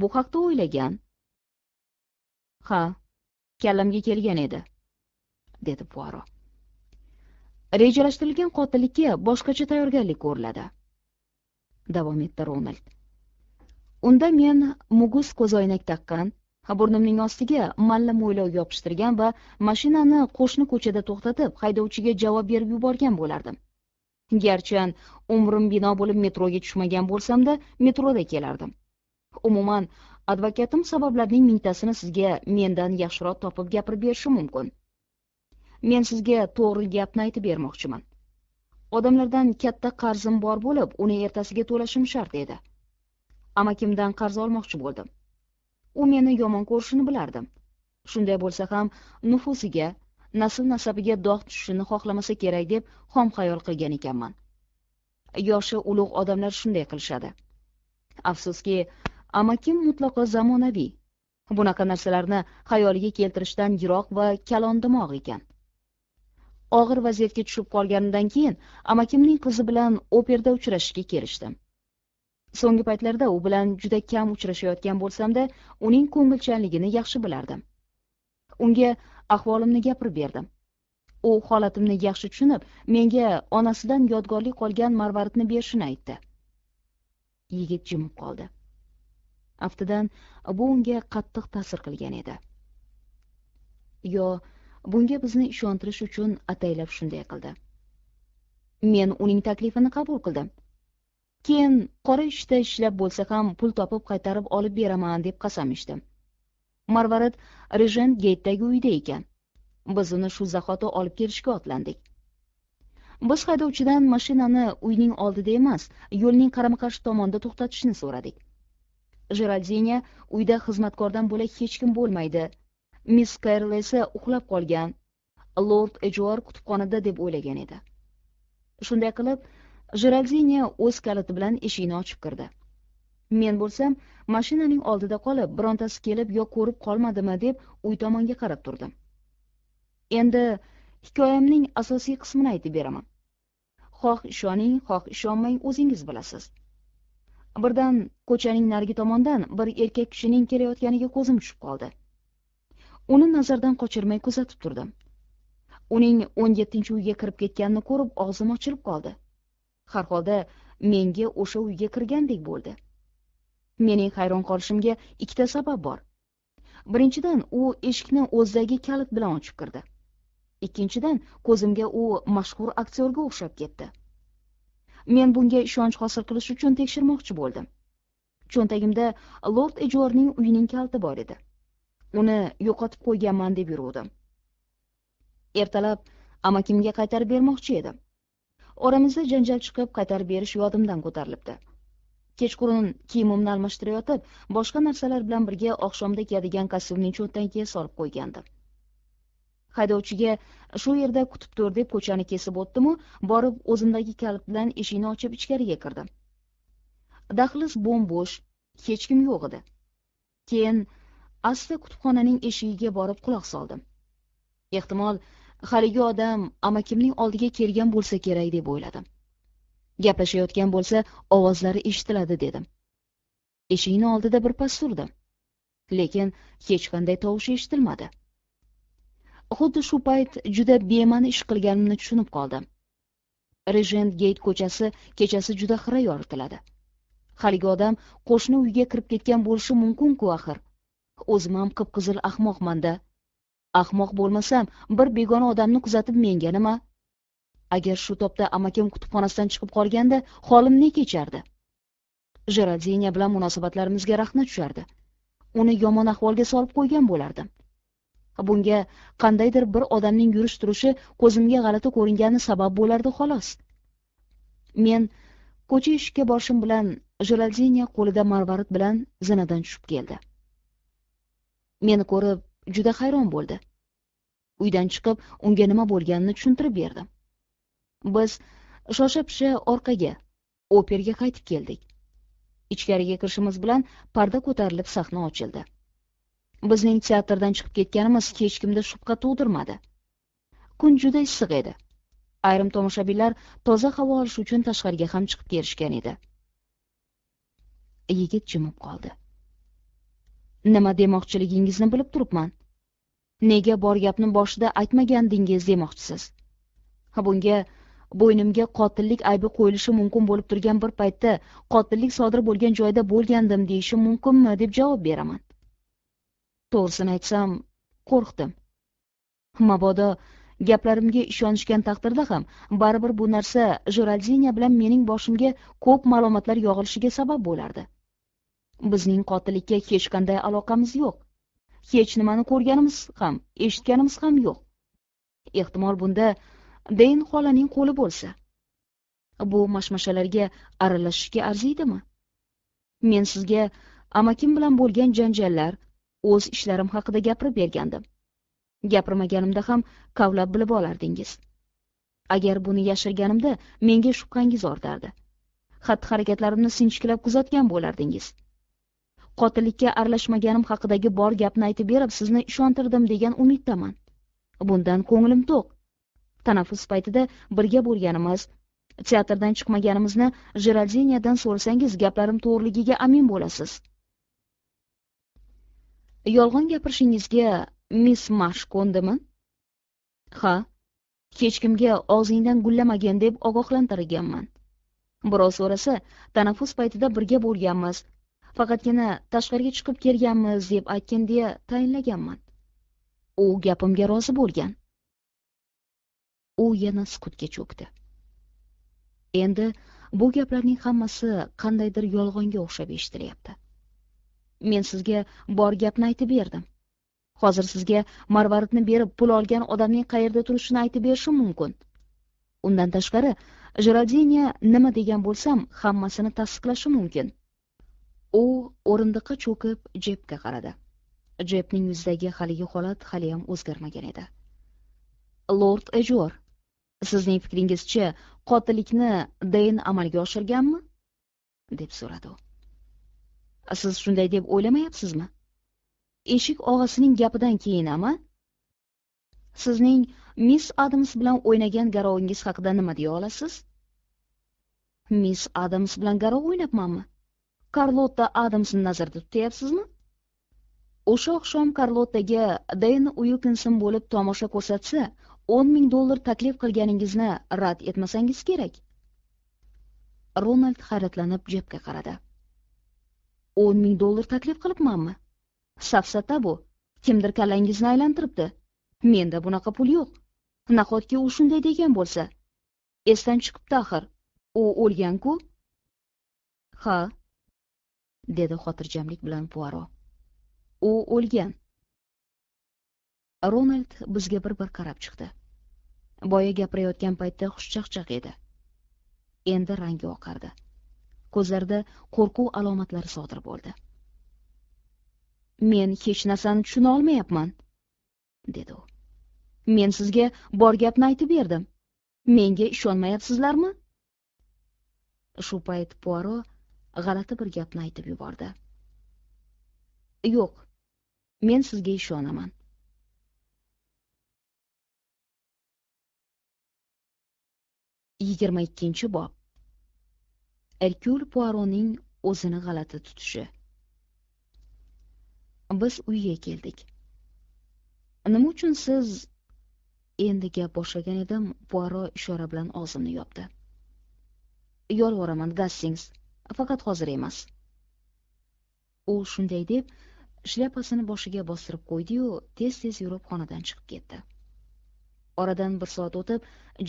Speaker 1: bu haqda o'ylagan ha kallamga kelgan edi dedi puaro rejalashtirilgan qotillikka boshqacha tayyorgarlik ko'riladi davom etdi ronald unda men muguz ko'zoynak taqqan burnimning ostiga malla mo'ylov yopishtirgan va mashinani qo'shni ko'chada to'xtatib haydovchiga javob berib yuborgan bo'lardim garchan umrim bino bo'lib metroga tushmagan bo'lsamda metroda kelardim umuman advokatim sabablarning mingtasini sizga mendan yaxshiroq topib gapirib berishi mumkin men sizga to'g'ri gapni aytib bermoqchiman odamlardan katta qarzim bor bo'lib uni ertasiga to'lashim shart edi amakimdan qarz olmoqchi bo'ldim u meni yomon ko'rishini bilardim shunday bo'lsa ham nufusiga nasl nasabiga dog' tushishini xohlamasa kerak deb xom xayol qilgan ekanman yoshi ulug' odamlar shunday qilishadi afsuski amakim mutlaqo zamonaviy bunaqa narsalarni xayoliga keltirishdan yiroq va kalon dimog' ekan og'ir vaziyatga tushib qolganimdan keyin amakimning qizi bilan operda uchrashishga kelishdim so'nggi paytlarda u bilan juda kam uchrashayotgan bo'lsamda uning ko'ngilchanligini yaxshi bilardim unga ahvolimni gapirib berdim u holatimni yaxshi tushunib menga onasidan yodgorlik qolgan marvaridni berishini aytdi yigit jimib qoldi aftidan bu unga qattiq ta'sir qilgan edi yo bunga bizni ishontirish uchun ataylab shunday qildi men uning taklifini qabul qildim keyin qora ishda ishlab bo'lsa ham pul topib qaytarib olib beraman deb qasam ichdim marvarid rejent geytdagi uyda ekan biz uni shu zahoti olib kelishga otlandik biz haydovchidan mashinani uyning oldida emas yo'lning qarama qarshi tomonida to'xtatishni so'radik Jeraldinya uyda xizmatkordan bo'lak hech kim bo'lmaydi miss kayrola esa uxlab qolgan lord ejor kutubxonada deb o'ylagan edi shunday qilib Jiraldinya o'z kaliti bilan eshikni ochib kirdi men bo'lsam mashinaning oldida qolib birontasi kelib yo ko'rib qolmadimi deb uy tomonga qarab turdim endi hikoyamning asosiy qismini aytib beraman xoh ishoning xoh ishonmang o'zingiz bilasiz birdan ko'chaning narigi tomondan bir erkak kishining kelayotganiga ko'zim tushib qoldi uni nazardan qochirmay kuzatib turdim uning o'n yettinchi uyga kirib ketganini ko'rib og'zim ochilib qoldi holda menga o'sha uyga kirgandek bo'ldi mening hayron qolishimga ikkita sabab bor birinchidan u eshikni o'zidagi kalit bilan ochib kirdi ikkinchidan ko'zimga u mashhur aktyorga o'xshab ketdi men bunga ishonch hosil qilish uchun tekshirmoqchi bo'ldim cho'ntagimda lord ejorning uyining kaliti bor edi uni yo'qotib qo'yganman deb yuruvdim ertalab amakimga qaytarib bermoqchi edim oramizda janjal chiqib qaytarib berish yodimdan ko'tarilibdi kechqurun kiyimimni almashtirayotib boshqa narsalar bilan birga oqshomda kiyadigan kostyumning cho'ntagiga solib qo'ygandim haydovchiga shu yerda kutib tur deb ko'chani kesib o'tdimu borib o'zimdagi kalit bilan eshikni ochib ichkariga kirdim dahliz bo'm bo'sh hech kim yo'q edi keyin asta kutubxonaning eshigiga borib quloq soldim ehtimol haligi odam amakimning oldiga kelgan bo'lsa kerak deb o'yladim gaplashayotgan bo'lsa ovozlari eshitiladi dedim eshikni oldida birpas turdim lekin hech qanday tovush eshitilmadi xuddi shu payt juda bema'ni ish qilganimni tushunib qoldim rejent geyt ko'chasi kechasi juda xira yoritiladi haligi odam qo'shni uyga kirib ketgan bo'lishi mumkin ku axir o'zimam qip qizil ahmoqman da ahmoq bo'lmasam bir begona odamni kuzatib menga nima agar shu topda amakim kutubxonasidan chiqib qolganda holim ne kechardi jeradinya bilan munosabatlarimizga rahna tushardi uni yomon ahvolga solib qo'ygan bo'lardim bunga qandaydir bir odamning yurish turishi ko'zimga g'alati ko'ringani sabab bo'lardi xolos men ko'cha eshikka borishim bilan jeraldina qo'lida marvarid bilan zinadan tushib keldi meni ko'rib juda hayron bo'ldi uydan chiqib unga nima bo'lganini tushuntirib berdim biz shosha pisha orqaga operga qaytib keldik ichkariga kirishimiz bilan parda ko'tarilib sahna ochildi bizning teatrdan chiqib ketganimiz hech kimda shubha tug'dirmadi kun juda issiq edi ayrim tomoshabinlar toza havo olish uchun tashqariga ham chiqib kelishgan edi yigit jimib qoldi nima demoqchiligingizni bilib turibman nega bor gapni boshida aytmagandingiz demoqchisiz bunga bo'ynimga qotillik aybi qo'yilishi mumkin bo'lib turgan bir paytda qotillik sodir bo'lgan joyda bo'lgandim deyishim mumkinmi deb javob beraman to'g'risini aytsam qo'rqdim mabodo gaplarimga ishonishgan taqdirda ham baribir bu narsa jeraldina bilan mening boshimga ko'p malomatlar yog'ilishiga sabab bo'lardi bizning qotillikka hech qanday aloqamiz yo'q hech nimani ko'rganimiz ham eshitganimiz ham yo'q ehtimol bunda deyn xolaning qo'li bo'lsa bu mashmashalarga aralashishga arziydimi men sizga amakim bilan bo'lgan janjallar o'z ishlarim haqida gapirib bergandim gapirmaganimda ham kavlab bilib olardingiz agar buni yashirganimda menga shubhangiz ortardi xatti harakatlarimni sinchiklab kuzatgan bo'lardingiz qotillikka aralashmaganim haqidagi bor gapni aytib berib sizni ishontirdim degan umiddaman bundan ko'nglim to'q tanaffus paytida birga bo'lganimiz teatrdan chiqmaganimizni jeraldinadan so'rasangiz gaplarim to'g'riligiga amin bo'lasiz yolg'on gapirishingizga miss mash ko'ndimi ha hech kimga og'zingdan gullamagin deb ogohlantirganman birov so'rasa tanaffus paytida birga bo'lganmiz faqatgina tashqariga chiqib kelganmiz deb aytgin deya tayinlaganman u gapimga rozi bo'lgan u yana sukutga cho'kdi endi bu gaplarning hammasi qandaydir yolg'onga o'xshab eshitilyapti men sizga bor gapni aytib berdim hozir sizga marvaridni berib pul olgan odamning qayerda turishini aytib berishim mumkin undan tashqari jradiniya nima degan bo'lsam hammasini tasdiqlashi mumkin u o'rindiqqa cho'kib jepga qaradi jepning yuzidagi haligi holat haliyam o'zgarmagan edi lord ejor sizning fikringizcha qotillikni deyn amalga oshirganmi deb so'radi u siz shunday deb o'ylamayapsizmi eshik og'asining gapidan keyin ama sizning miss adams bilan o'ynagan garovingiz haqida nima deya olasiz miss adams bilan garov o'ynabmanmi karlotta adamsni nazarda tutyapsizmi o'sha oqshom karlottaga deyn uikinson bo'lib tomosha ko'rsatsa 10 ming dollar taklif qilganingizni rad etmasangiz kerak ronald hayratlanib jebga qaradi 10 ming dollar taklif qilibmanmi safsata bu kimdir kallangizni aylantiribdi menda bunaqa pul yo'q nahotki u shunday degan bo'lsa esdan chiqibdi axir u o'lgan ku ha dedi xotirjamlik bilan puaro u o'lgan ronald bizga bir bir qarab chiqdi boya gapirayotgan paytda xushchaqchaq edi endi rangi oqardi ko'zlarida qo'rquv alomatlari sodir bo'ldi men hech narsani tushuna olmayapman dedi u men sizga bor gapni aytib berdim menga ishonmayapsizlarmi shu payt puaro g'alati bir gapni aytib yubordi yo'q men sizga ishonaman yigirma ikkinchi bob Erkul puaroning o'zini g'alati tutishi biz uyga keldik nima uchun siz endi gap boshlagan edim puaro ishora bilan og'zimni yopdi yolvoraman gassings faqat hozir emas u shunday deb shlyapasini boshiga bostirib qo'ydi yu tez tez yurib xonadan chiqib ketdi oradan bir soat o'tib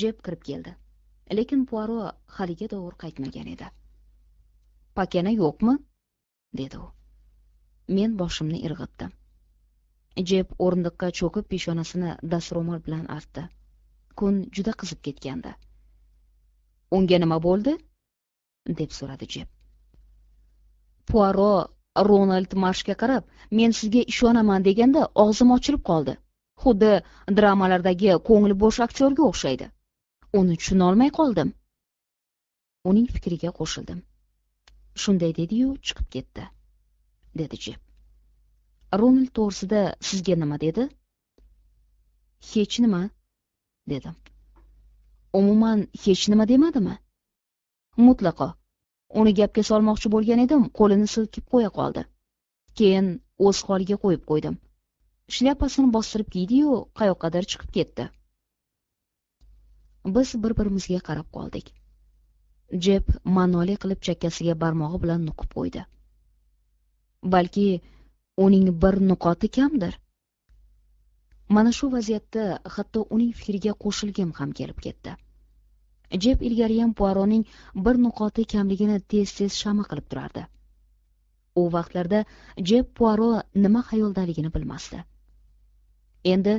Speaker 1: jeb kirib keldi lekin puaro dovur qaytmagan edi pakana yo'qmi dedi u men boshimni irg'itdim jeb o'rindiqqa cho'kib peshonasini dastro'mol bilan artdi kun juda qizib ketgandi unga nima bo'ldi deb so'radi Jep. puaro ronald marshga qarab men sizga ishonaman deganda og'zim ochilib qoldi xuddi dramalardagi ko'ngli bo'sh aktyorga o'xshaydi uni tushunolmay qoldim uning fikriga qo'shildim shunday dediyu chiqib ketdi dedi Jep. ronald to'g'risida sizga nima dedi hech nima dedim umuman hech nima demadimi mutlaqo uni gapga solmoqchi bo'lgan edim qo'lini silkib qo'ya qoldi keyin o'z holiga qo'yib qo'ydim shlyapasini bostirib kiydiyu qayoqqadir chiqib ketdi biz bir birimizga qarab qoldik jeb ma'noli qilib chakkasiga barmog'i bilan nuqib qo'ydi balki uning bir nuqoti kamdir mana shu vaziyatda hatto uning fikriga qo'shilgim ham kelib ketdi jeb ilgariyam puaroning bir nuqoti kamligini tez tez shama qilib turardi u vaqtlarda jeb puaro nima xayoldaligini bilmasdi endi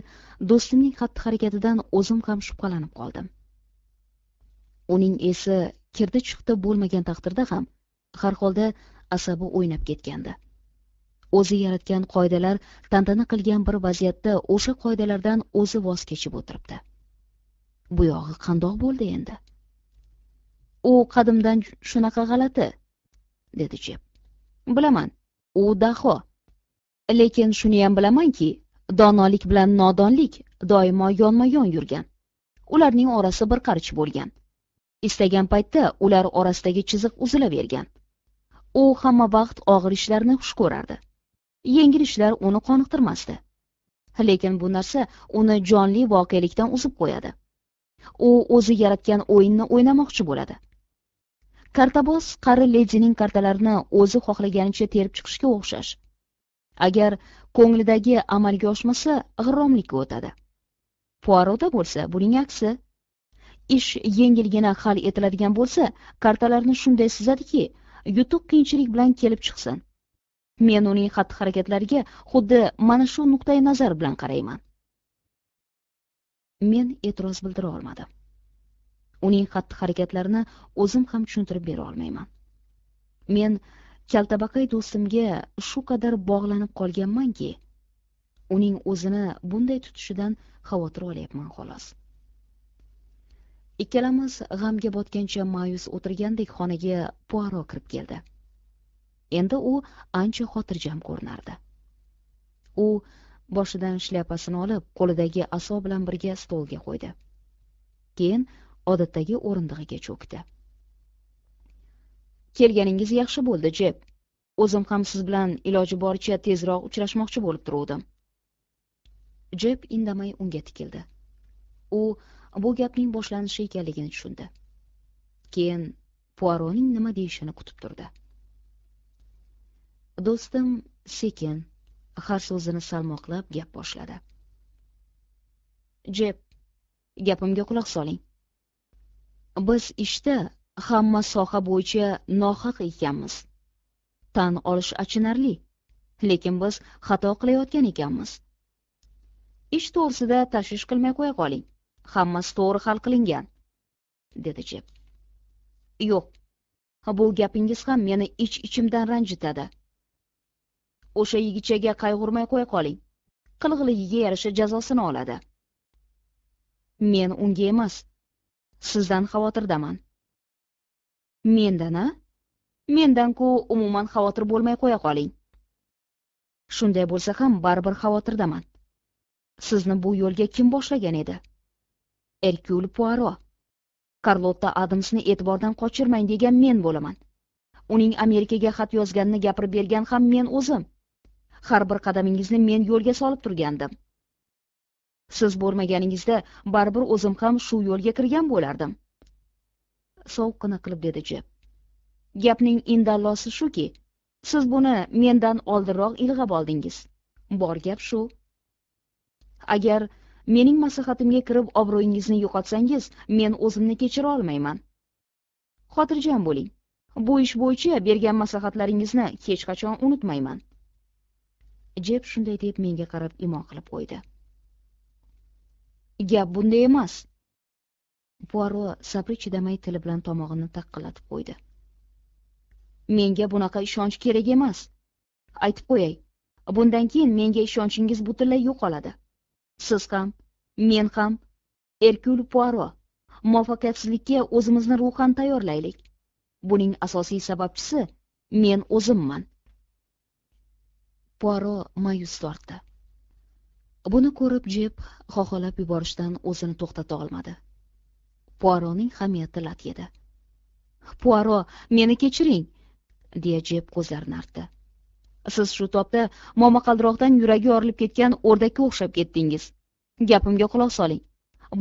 Speaker 1: do'stimning xatti harakatidan o'zim ham shubhalanib qoldim uning esi kirdi chiqdi bo'lmagan taqdirda ham har holda asabi o'ynab ketgandi o'zi yaratgan qoidalar tantana qilgan bir vaziyatda o'sha qoidalardan o'zi voz kechib o'tiribdi bu yog'i qandoq bo'ldi endi u qadimdan shunaqa g'alati dedi jip bilaman u daho lekin shuniyam bilamanki donolik bilan nodonlik doimo yonma yon yurgan ularning orasi bir qarich bo'lgan istagan paytda ular orasidagi chiziq uzilavergan u hamma vaqt og'ir ishlarni xush ko'rardi yengil ishlar uni qoniqtirmasdi lekin bu narsa uni jonli voqelikdan uzib qo'yadi u o'zi yaratgan o'yinni o'ynamoqchi bo'ladi kartaboz qari ledining kartalarini o'zi xohlaganicha terib chiqishga o'xshash agar ko'nglidagi amalga oshmasa g'irromlikka o'tadi puaroda bo'lsa buning aksi ish yengilgina hal etiladigan bo'lsa kartalarni shunday sizadiki yutuq qiyinchilik bilan kelib chiqsin men uning xatti harakatlariga xuddi mana shu nuqtai nazar bilan qarayman men e'tiroz bildira olmadim uning xatti harakatlarini o'zim ham tushuntirib bera olmayman men kaltabaqay do'stimga shu qadar bog'lanib qolganmanki uning o'zini bunday tutishidan xavotir olyapman xolos ikkalamiz g'amga botgancha ma'yus o'tirgandek xonaga puaro kirib keldi endi u ancha xotirjam ko'rinardi u boshidan shlyapasini olib qo'lidagi aso bilan birga stolga qo'ydi keyin odatdagi o'rindig'iga cho'kdi kelganingiz yaxshi bo'ldi jeb o'zim ham siz bilan iloji boricha tezroq uchrashmoqchi bo'lib turuvdim jeb indamay unga tikildi u bu gapning boshlanishi ekanligini tushundi keyin puaroning nima deyishini kutib turdi do'stim sekin har so'zini salmoqlab gap boshladi jeb gapimga quloq soling biz ishda hamma soha bo'yicha nohaq ekanmiz tan olish achinarli lekin biz xato qilayotgan ekanmiz ish to'g'risida tashvish qilmay qo'ya qoling hammasi to'g'ri hal qilingan dedi jeb yo'q bu gapingiz ham meni ich ichimdan ranjitadi o'sha yigitchaga qayg'urmay qo'ya qoling qilg'iligiga yarasha jazosini oladi men unga emas sizdan xavotirdaman mendan a ku umuman xavotir bo'lmay qo'ya qoling shunday bo'lsa ham baribir xavotirdaman sizni bu yo'lga kim boshlagan edi erkyul puaro karlotta adamsni e'tibordan qochirmang degan men bo'laman uning amerikaga xat yozganini gapirib bergan ham men o'zim har bir qadamingizni men yo'lga solib turgandim siz bo'lmaganingizda baribir o'zim ham shu yo'lga kirgan bo'lardim sovuqqina qilib dedi jip gapning indallosi shuki siz buni mendan oldinroq ilg'ab oldingiz bor gap shu agar mening maslahatimga kirib obro'yingizni yo'qotsangiz men o'zimni kechira olmayman xotirjam bo'ling bu ish bo'yicha bergan maslahatlaringizni hech qachon unutmayman Jeb shunday deb menga qarab imo qilib qo'ydi gap bunda emas puaro sabri chidamay tili bilan tomog'ini taqqilatib qo'ydi menga bunaqa ishonch kerak emas aytib qo'yay bundan keyin menga ishonchingiz butunlay yo'qoladi siz ham men ham Erkul puaro muvaffaqiyatsizlikka o'zimizni ruhan tayyorlaylik buning asosiy sababchisi men o'zimman puaro mayus tortdi buni ko'rib Jeb xoxolab yuborishdan o'zini to'xtata olmadi puaroning hamiyati lat edi. puaro meni kechiring deya Jeb ko'zlarini artdi siz shu topda momaqaldiroqdan yuragi yorilib ketgan o'rdakka o'xshab ketdingiz gapimga quloq soling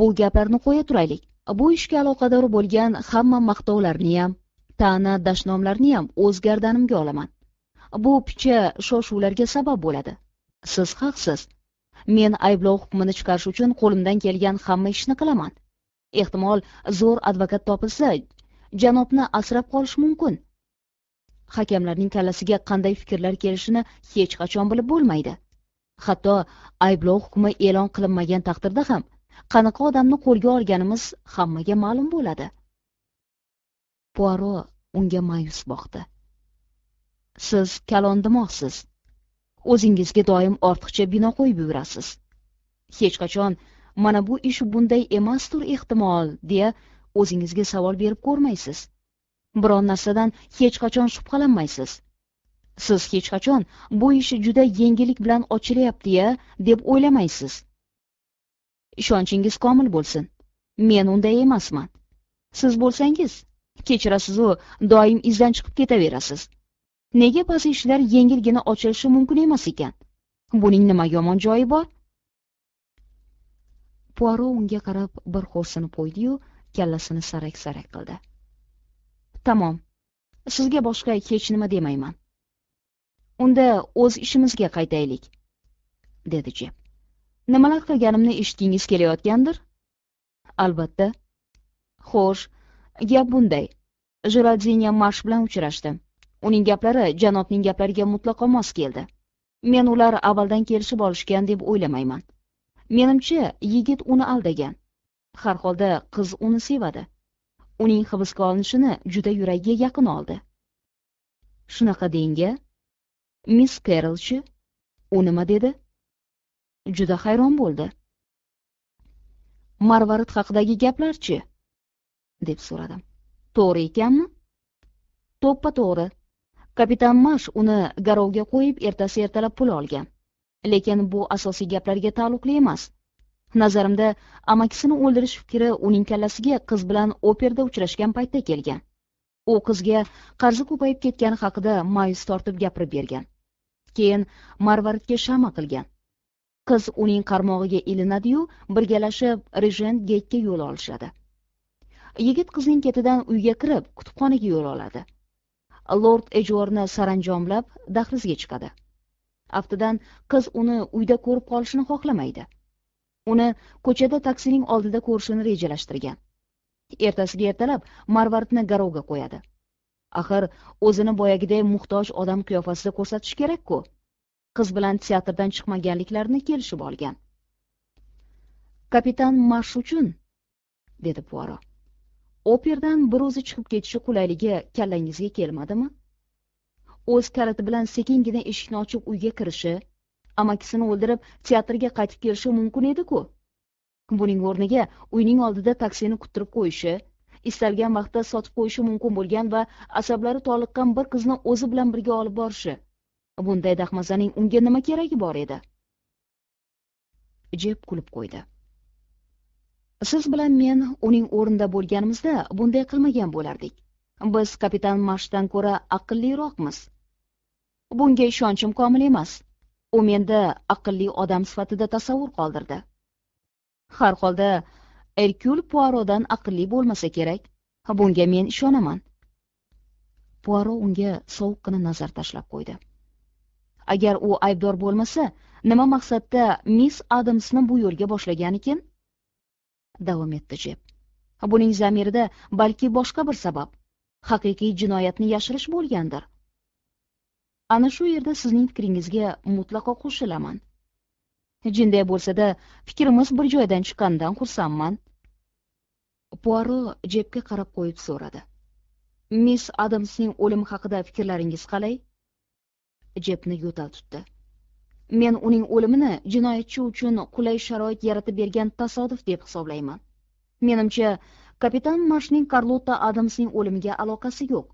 Speaker 1: bu gaplarni qo'ya turaylik bu ishga aloqador bo'lgan hamma maqtovlarniyam ta'na dashnomlarniyam o'z gardanimga olaman bu picha shoshuvlarga sabab bo'ladi siz haqsiz men ayblov hukmini chiqarish uchun qo'limdan kelgan hamma ishni qilaman ehtimol zo'r advokat topilsa janobni asrab qolish mumkin hakamlarning kallasiga qanday fikrlar kelishini hech qachon bilib bo'lmaydi hatto ayblov hukmi e'lon qilinmagan taqdirda ham qanaqa odamni qo'lga olganimiz hammaga ma'lum bo'ladi puaro unga ma'yus boqdi siz kalondimog'siz o'zingizga doim ortiqcha bino qo'yib yurasiz hech qachon mana bu ish bunday emasdir ehtimol deya o'zingizga savol berib ko'rmaysiz biron narsadan hech qachon shubhalanmaysiz siz hech qachon bu ish juda yengillik bilan ochilyapti ya deb o'ylamaysiz ishonchingiz komil bo'lsin men unday emasman siz bo'lsangiz kechirasizu doim izdan chiqib ketaverasiz nega ba'zi ishlar yengilgina ochilishi mumkin emas ekan buning nima yomon joyi bor puaro unga qarab bir xo'rsinib qo'ydiyu kallasini sarak sarak qildi tamom sizga boshqa hech nima demayman unda o'z ishimizga qaytaylik dedi jim nimalar qilganimni eshitgingiz kelayotgandir albatta xo'sh gap bunday jeraldina marsh bilan uchrashdim uning gaplari janobning gaplariga mutlaqo mos keldi men ular avvaldan kelishib olishgan deb o'ylamayman menimcha yigit uni aldagan har holda qiz uni sevadi uning hibsga olinishini juda yuragiga yaqin oldi shunaqa deyinga miss kerlchi u nima dedi juda hayron bo'ldi marvarid haqidagi gaplarchi deb so'radim to'g'ri ekanmi to'ppa to'g'ri kapitan mash uni garovga qo'yib ertasi ertalab pul olgan lekin bu asosiy gaplarga taalluqli emas nazarimda amakisini o'ldirish fikri uning kallasiga qiz bilan operda uchrashgan paytda kelgan u qizga qarzi ko'payib ketgani haqida ma'yus tortib gapirib bergan keyin marvaridga shama qilgan qiz uning qarmog'iga ilinadi-yu, birgalashib Regent Gate'ga yo'l olishadi yigit qizning ketidan uyga kirib kutubxonaga yo'l oladi lord edjorni saranjomlab dahlizga chiqadi aftidan qiz uni uyda ko'rib qolishini xohlamaydi uni ko'chada taksining oldida ko'rishini rejalashtirgan ertasiga ertalab marvardni garovga qo'yadi axir o'zini boyagiday muhtoj odam qiyofasida ko'rsatish kerak ku qiz bilan teatrdan chiqmaganliklarini kelishib olgan kapitan marsh uchun dedi puaro operdan bir o'zi chiqib ketishi qulayligi kallangizga kelmadimi o'z kaliti bilan sekingina eshikni ochib uyga kirishi amakisini o'ldirib teatrga qaytib kelishi mumkin edi ku buning o'rniga uyning oldida taksini kuttirib qo'yishi istalgan vaqtda sotib qo'yishi mumkin bo'lgan va asablari toliqqan bir qizni o'zi bilan birga olib borishi bunday dahmazaning unga nima keragi bor edi jeb kulib qo'ydi siz bilan men uning o'rnida bo'lganimizda bunday qilmagan bo'lardik biz kapitan mashdan ko'ra aqlliroqmiz bunga ishonchim komil emas u menda aqlli odam sifatida tasavvur qoldirdi har holda Erkul puarodan aqlli bo'lmasa kerak bunga men ishonaman puaro unga sovuqqina nazar tashlab qo'ydi agar u aybdor bo'lmasa nima maqsadda miss adamsni bu yo'lga boshlaganikin davom etdi jeb buning zamirida balki boshqa bir sabab haqiqiy jinoyatni yashirish bo'lgandir ana shu yerda sizning fikringizga mutlaqo qo'shilaman jinday bo'lsada fikrimiz bir joydan chiqqanidan xursandman puaro jebga qarab qo'yib so'radi miss adamsning o'limi haqida fikrlaringiz qalay jebni yo'tal tutdi men uning o'limini jinoyatchi uchun qulay sharoit yaratib bergan tasodif deb hisoblayman menimcha kapitan mashning karlotta adamsning o'limiga aloqasi yo'q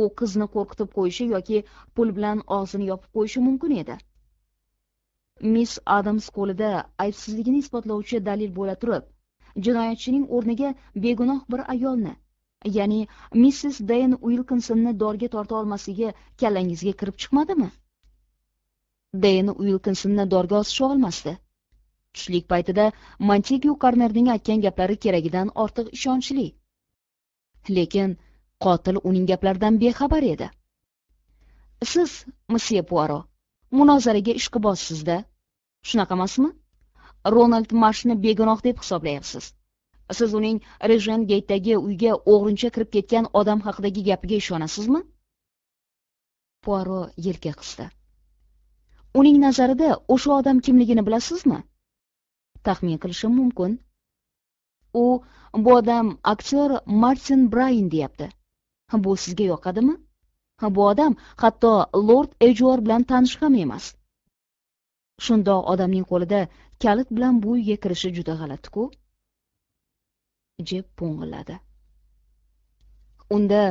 Speaker 1: u qizni qo'rqitib qo'yishi yoki pul bilan og'zini yopib qo'yishi mumkin edi miss adams qo'lida aybsizligini isbotlovchi dalil bo'la turib jinoyatchining o'rniga begunoh bir ayolni ya'ni missis deyn uilkinsonni dorga torta olmasligi kallangizga kirib chiqmadimi deyn uilkinsonni dorga osisha olmasdi tushlik paytida montegu kornerning aytgan gaplari keragidan ortiq ishonchli lekin qotil uning gaplaridan bexabar edi siz msye puaro munozaraga ishqibozsizda shunaqa emasmi ronald marshni begunoh deb hisoblayapsiz siz uning rejen geytdagi uyga o'g'rincha kirib ketgan odam haqidagi gapiga ishonasizmi puaro yelka qisdi uning nazarida o'sha odam kimligini bilasizmi taxmin qilishim mumkin u bu odam aktyor martin brayn deyapti bu sizga yoqadimi bu odam hatto lord ejor bilan tanish ham emas shundoq odamning qo'lida kalit bilan bu uyga kirishi juda g'alati ku jeb po'ng'illadi unda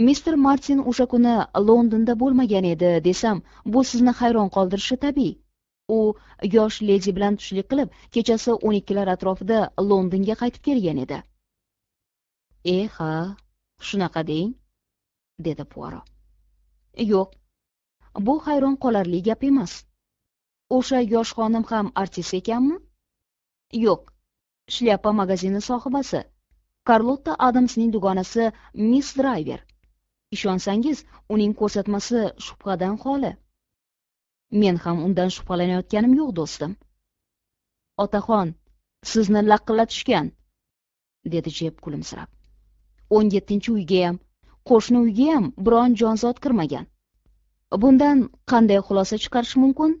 Speaker 1: mister martin o'sha kuni londonda bo'lmagan edi desam bu sizni hayron qoldirishi tabiiy u yosh ledi bilan tushlik qilib kechasi o'n ikkilar atrofida londonga qaytib kelgan edi e ha shunaqa deng dedi puaro yo'q bu hayron qolarli gap emas o'sha yosh xonim ham artist ekanmi yo'q shlyapa magazini sohibasi karlotta adamsning dugonasi miss drayver ishonsangiz uning ko'rsatmasi shubhadan xoli men ham undan shubhalanayotganim yo'q do'stim otaxon sizni laqillatishgan dedi jeb kulimsirab o'n yettinchi uygayam qo'shni ham biron jonzot kirmagan bundan qanday xulosa chiqarish mumkin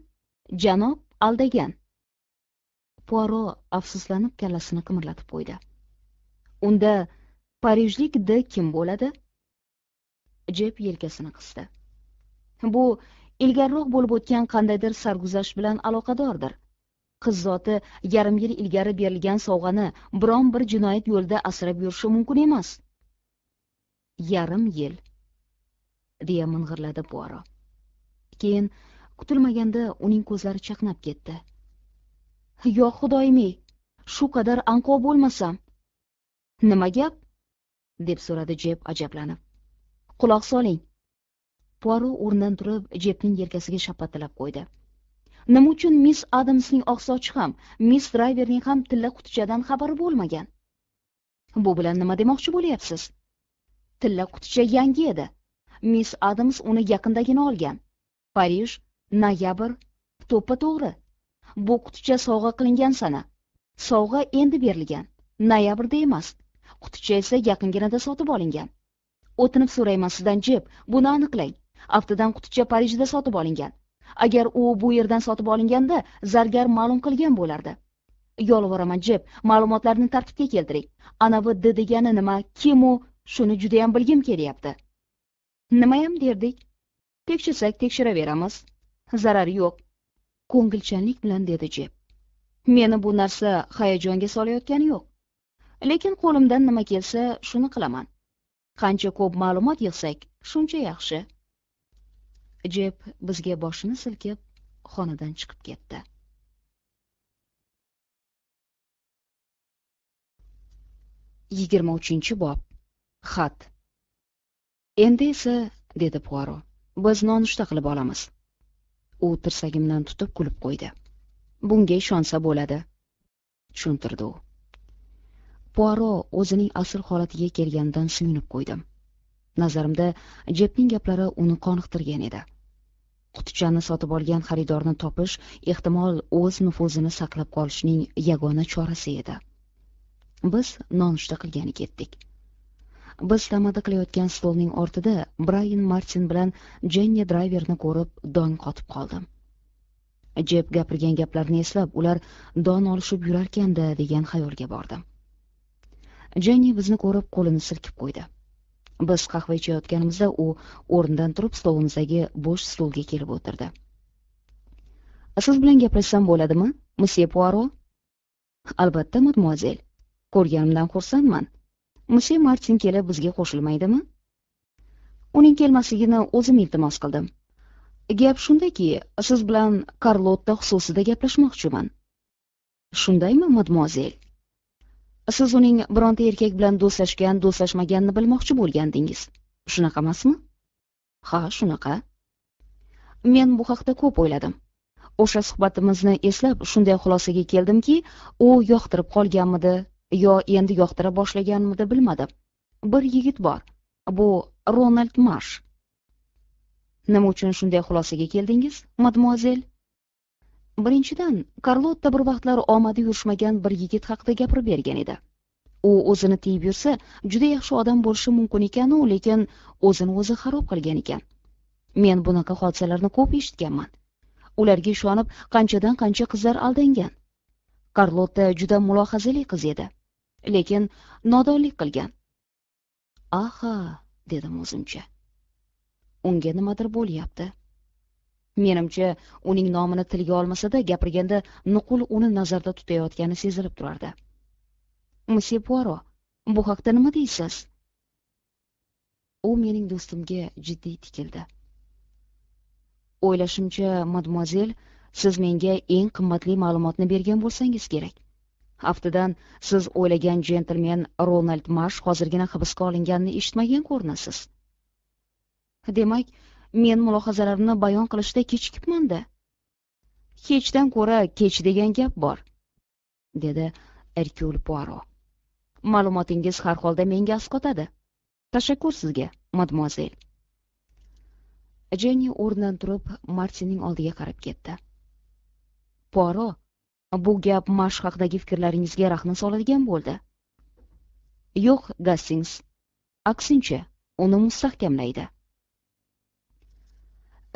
Speaker 1: janob aldagan poro afsuslanib kallasini qimirlatib qo'ydi unda parijlik d kim bo'ladi jeb yelkasini qisdi bu ilgariroq bo'lib o'tgan qandaydir sarguzasht bilan aloqadordir qiz zoti yarim yil ilgari berilgan sovg'ani biron bir jinoyat yo'lida asrab yurishi mumkin emas yarim yil deya ming'irladi puaro keyin kutilmaganda uning ko'zlari chaqnab ketdi yo xudoyimey shu qadar anqov bo'lmasam nima gap deb so'radi jeb ajablanib quloq soling puaro o'rnidan turib jekning yelkasiga shapatilab qo'ydi nima uchun miss adamsning oqsochi ham miss drayverning ham tilla qutichadan xabari bo'lmagan bu bilan nima demoqchi bo'lyapsiz tilla qutcha yangi edi miss adams uni yaqindagina olgan parij noyabr to'ppa to'g'ri bu quticha sovg'a qilingan sana sovg'a endi berilgan noyabrda emas quticha esa yaqinginada sotib olingan o'tinib so'rayman sizdan jeb buni aniqlang aftidan quticha parijda sotib olingan agar u bu yerdan sotib olinganda zargar ma'lum qilgan bo'lardi yolvoraman jeb ma'lumotlarni tartibga keltiring anavi d degani nima kim u shuni judayam bilgim kelyapti nimayam derdik tekshirsak tekshiraveramiz zarari yo'q ko'ngilchanlik bilan dedi jeb meni bu narsa hayajonga solayotgani yo'q lekin qo'limdan nima kelsa shuni qilaman qancha ko'p ma'lumot yig'sak shuncha yaxshi jeb bizga boshini silkib xonadan chiqib ketdi yigirma uchinchi bob xat endi esa dedi puaro biz nonushta qilib olamiz u tirsagimdan tutib kulib qo'ydi bunga ishonsa bo'ladi tushuntirdi u puaro o'zining asl holatiga kelganidan suyunib qo'ydim nazarimda Jepning gaplari uni qoniqtirgan edi qutichani sotib olgan xaridorni topish ehtimol o'z nufuzini saqlab qolishning yagona chorasi edi biz nonushta qilgani ketdik biz tamada qilayotgan stolning ortida Brian martin bilan Jenny Driverni ko'rib dong qotib qoldim Jep gapirgan gaplarni eslab ular don olishib yurarkanda degan xayolga bordim Jenny bizni ko'rib qo'lini silkib qo'ydi biz qahva ichayotganimizda u o'rnidan turib stolimizdagi bo'sh stulga kelib o'tirdi siz bilan gaplashsam bo'ladimi Monsieur Poirot?" albatta mademoiselle. ko'rganimdan xursandman Monsieur martin kelib bizga qo'shilmaydimi uning kelmasligini o'zim iltimos qildim gap shundaki siz bilan Carlotta xususida gaplashmoqchiman shundaymi mademoiselle? siz uning bironta erkak bilan do'stlashgan do'stlashmaganini bilmoqchi bo'lgandingiz shunaqa emasmi ha shunaqa men bu haqda ko'p o'yladim o'sha suhbatimizni eslab shunday xulosaga keldimki u yoqtirib qolganmidi yo endi yoqtira boshlaganmidi bilmadim bir yigit bor bu ronald marsh nima uchun shunday xulosaga keldingiz mademuazel birinchidan karlotta bir vaqtlar omadi yurishmagan bir yigit haqida gapirib bergan edi u o'zini tiyib yursa juda yaxshi odam bo'lishi mumkin ekanu lekin o'zini o'zi xarob qilgan ekan men bunaqa hodisalarni ko'p eshitganman ularga ishonib qanchadan qancha qizlar aldangan karlotta juda mulohazali qiz edi lekin nodonlik qilgan aha dedim o'zimcha unga nimadir bo'lyapti menimcha uning nomini tilga olmasada gapirganda nuqul uni nazarda tutayotgani sezilib turardi mse puaro bu haqda nima deysiz u mening do'stimga jiddiy tikildi o'ylashimcha madmuazel siz menga eng qimmatli ma'lumotni bergan bo'lsangiz kerak aftidan siz o'ylagan jentlmen ronald marsh hozirgina hibsga olinganini eshitmagan ko'rinasiz demak men mulohazalarimni bayon qilishda kechikibmanda kechdan hechdan ko'ra kech degan gap bor dedi erkyul puaro ma'lumotingiz har holda menga asqotadi tashakkur sizga madmuazel jenni o'rnidan turib martinning oldiga qarab ketdi puaro bu gap mash haqidagi fikrlaringizga rahna soladigan bo'ldi yo'q gassings aksincha uni mustahkamlaydi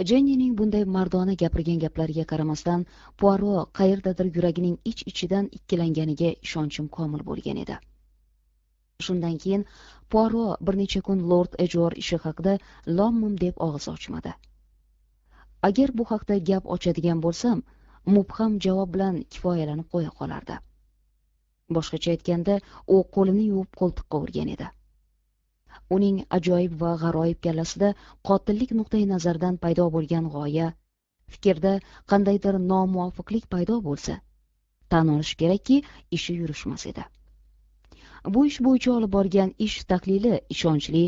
Speaker 1: jennining bunday mardona gapirgan gaplariga qaramasdan puaro qayerdadir yuragining ich ichidan ikkilanganiga ishonchim komil bo'lgan edi shundan keyin puaro bir necha kun lord ejor ishi haqida lom deb og'iz ochmadi agar bu haqda gap ochadigan bo'lsam mubham javob bilan kifoyalanib qo'ya qolardi boshqacha aytganda u qo'lini yuvib qo'ltiqqa urgan edi uning ajoyib va g'aroyib kallasida qotillik nuqtai nazaridan paydo bo'lgan g'oya fikrda qandaydir nomuvofiqlik paydo bo'lsa tan olish kerakki ishi yurishmas edi bu ish bo'yicha olib borgan ish tahlili ishonchli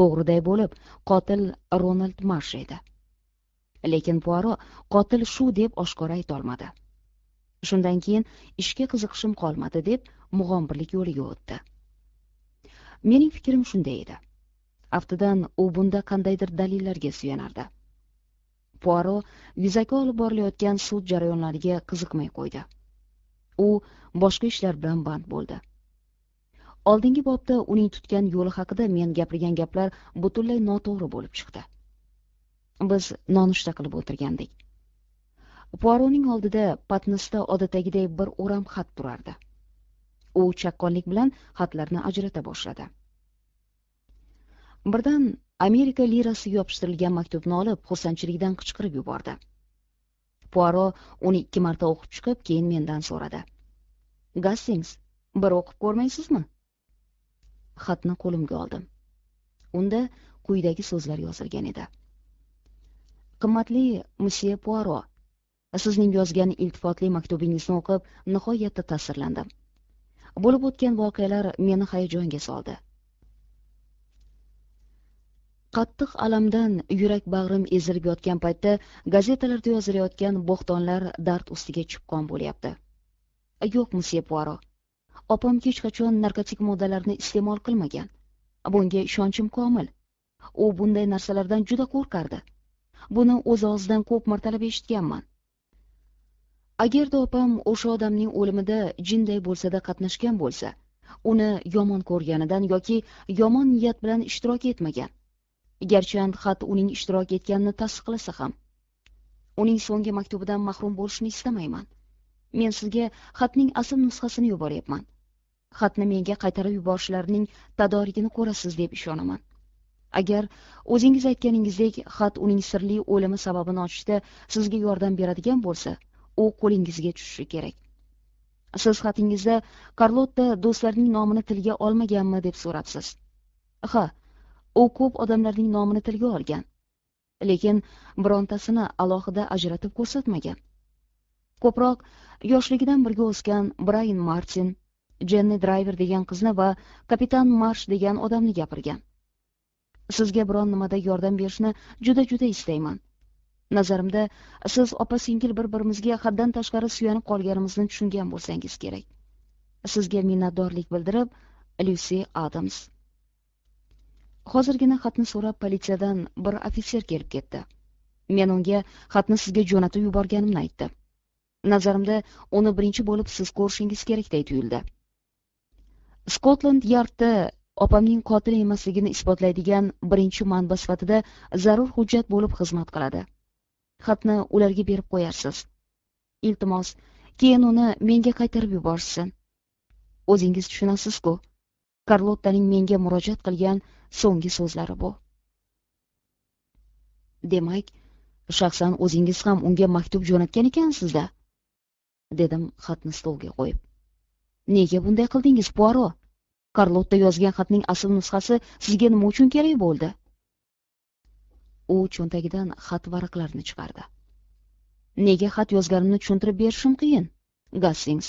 Speaker 1: to'g'riday bo'lib qotil ronald marsh edi lekin puaro qotil shu deb oshkora aytolmadi shundan keyin ishga qiziqishim qolmadi deb mug'ombirlik yo'liga o'tdi mening fikrim shunday edi aftidan u bunda qandaydir dalillarga suyanardi puaro yuzaki olib borilayotgan sud jarayonlariga qiziqmay qo'ydi u boshqa ishlar bilan band bo'ldi oldingi bobda uning tutgan yo'li haqida men gapirgan gaplar butunlay noto'g'ri bo'lib chiqdi biz nonushta qilib o'tirgandik puaroning oldida patnisda odatdagiday bir o'ram xat turardi u chaqqonlik bilan xatlarni ajrata boshladi birdan amerika lirasi yopishtirilgan maktubni olib xursandchilikdan qichqirib yubordi puaro uni ikki marta o'qib chiqib keyin mendan so'radi gastings bir o'qib ko'rmaysizmi xatni qo'limga oldim unda quyidagi so'zlar yozilgan edi qimmatli msye puaro sizning yozgan iltifotli maktubingizni o'qib nihoyatda ta'sirlandim bo'lib o'tgan voqealar meni hayajonga soldi qattiq alamdan yurak bag'rim ezilib yotgan paytda gazetalarda yozilayotgan bo'xtonlar dard ustiga chipqon bo'lyapti yo'q msye puaro opam hech qachon narkotik moddalarni iste'mol qilmagan bunga ishonchim komil u bunday narsalardan juda qo'rqardi buni o'z og'zidan ko'p martalab eshitganman agarda opam o'sha odamning o'limida jinday bo'lsa da qatnashgan bo'lsa uni yomon ko'rganidan yoki yomon niyat bilan ishtirok etmagan garchand xat uning ishtirok etganini tasdiqlasa ham uning so'nggi maktubidan mahrum bo'lishni istamayman men sizga xatning asl nusxasini yuboryapman xatni menga qaytarib yuborishlarining tadorigini ko'rasiz deb ishonaman agar o'zingiz aytganingizdek xat uning sirli o'limi sababini ochishda sizga yordam beradigan bo'lsa u qo'lingizga tushishi kerak siz xatingizda karlotta do'stlarining nomini tilga olmaganmi deb so'rabsiz ha u ko'p odamlarning nomini tilga olgan lekin birontasini alohida ajratib ko'rsatmagan ko'proq yoshligidan birga o'sgan brayan martin jenni drayver degan qizni va kapitan marsh degan odamni gapirgan sizga biron nimada yordam berishni juda juda istayman nazarimda siz opa singil bir birimizga haddan tashqari suyanib qolganimizni tushungan bo'lsangiz kerak sizga minnatdorlik bildirib lyusi adams hozirgina xatni so'rab politsiyadan bir ofitser kelib ketdi men unga xatni sizga jo'natib yuborganimni aytdi nazarimda uni birinchi bo'lib siz ko'rishingiz kerakday tuyuldi skotland yardda opamning qotil emasligini isbotlaydigan birinchi manba sifatida zarur hujjat bo'lib xizmat qiladi xatni ularga berib qo'yarsiz iltimos keyin uni menga qaytarib yuborishsin o'zingiz tushunasiz ku karlottaning menga murojaat qilgan so'nggi so'zlari bu demak shaxsan o'zingiz ham unga maktub jo'natgan ekansiz da dedim xatni stolga qo'yib nega bunday qildingiz puaro karlotta yozgan xatning asl nusxasi sizga nima uchun kerak bo'ldi u cho'ntagidan xat varaqlarini chiqardi nega xat yozganimni tushuntirib berishim qiyin gastings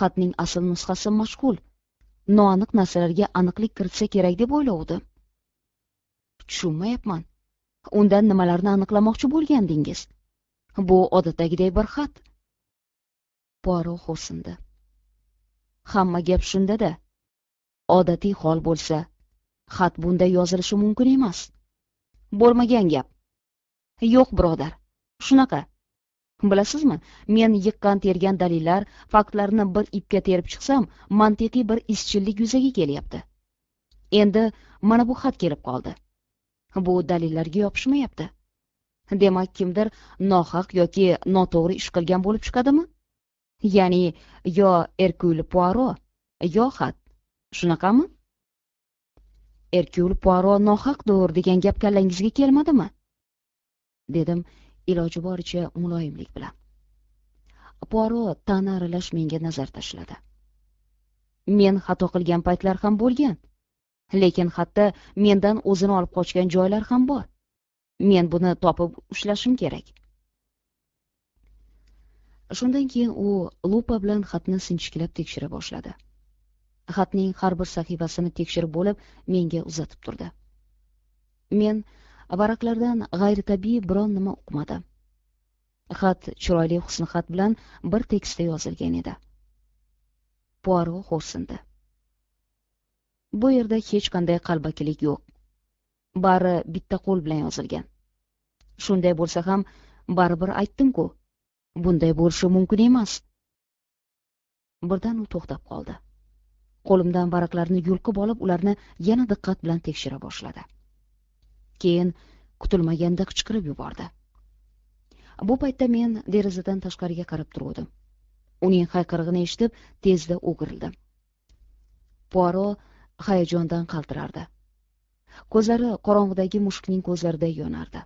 Speaker 1: xatning asl nusxasi mashg'ul noaniq narsalarga aniqlik kiritsa kerak deb o'ylovdi tushunmayapman undan nimalarni aniqlamoqchi bo'lgandingiz bu odatdagiday bir xat poro xo'rsindi hamma gap shundada odatiy hol bo'lsa xat bunday yozilishi mumkin emas bo'lmagan gap yo'q birodar shunaqa bilasizmi men yiqqan tergan dalillar faktlarni bir ipga terib chiqsam mantiqiy bir izchillik yuzaga kelyapti endi mana bu xat kelib qoldi bu dalillarga yopishmayapti demak kimdir nohaq yoki noto'g'ri ish qilgan bo'lib chiqadimi ya'ni yo erkul puaro yo xat shunaqami erkyul puaro nohaqdir degan gap kallangizga kelmadimi dedim iloji boricha muloyimlik bilan puaro tana aralash menga nazar tashladi men xato qilgan paytlar ham bo'lgan lekin hatto mendan o'zini olib qochgan joylar ham bor men buni topib ushlashim kerak shundan keyin u lupa bilan xatni sinchiklab tekshira boshladi xatning har bir sahifasini tekshirib bo'lib menga uzatib turdi men varaqlardan g'ayritabiiy biron nima uqmadim xat chiroyli husnixat bilan bir tekstda yozilgan edi puaro xo'rsindi bu yerda hech qanday qalbakilik yo'q bari bitta qo'l bilan yozilgan shunday bo'lsa ham baribir aytdim-ku bunday bo'lishi mumkin emas birdan u to'xtab qoldi qo'limdan varaqlarni yulqib olib ularni yana diqqat bilan tekshira boshladi keyin kutilmaganda qichqirib yubordi bu paytda men derazadan tashqariga qarab turuvdim uning hayqirig'ini eshitib tezda o'girildim puaro hayajondan qaltirardi ko'zlari qorong'idagi mushukning ko'zlariday yonardi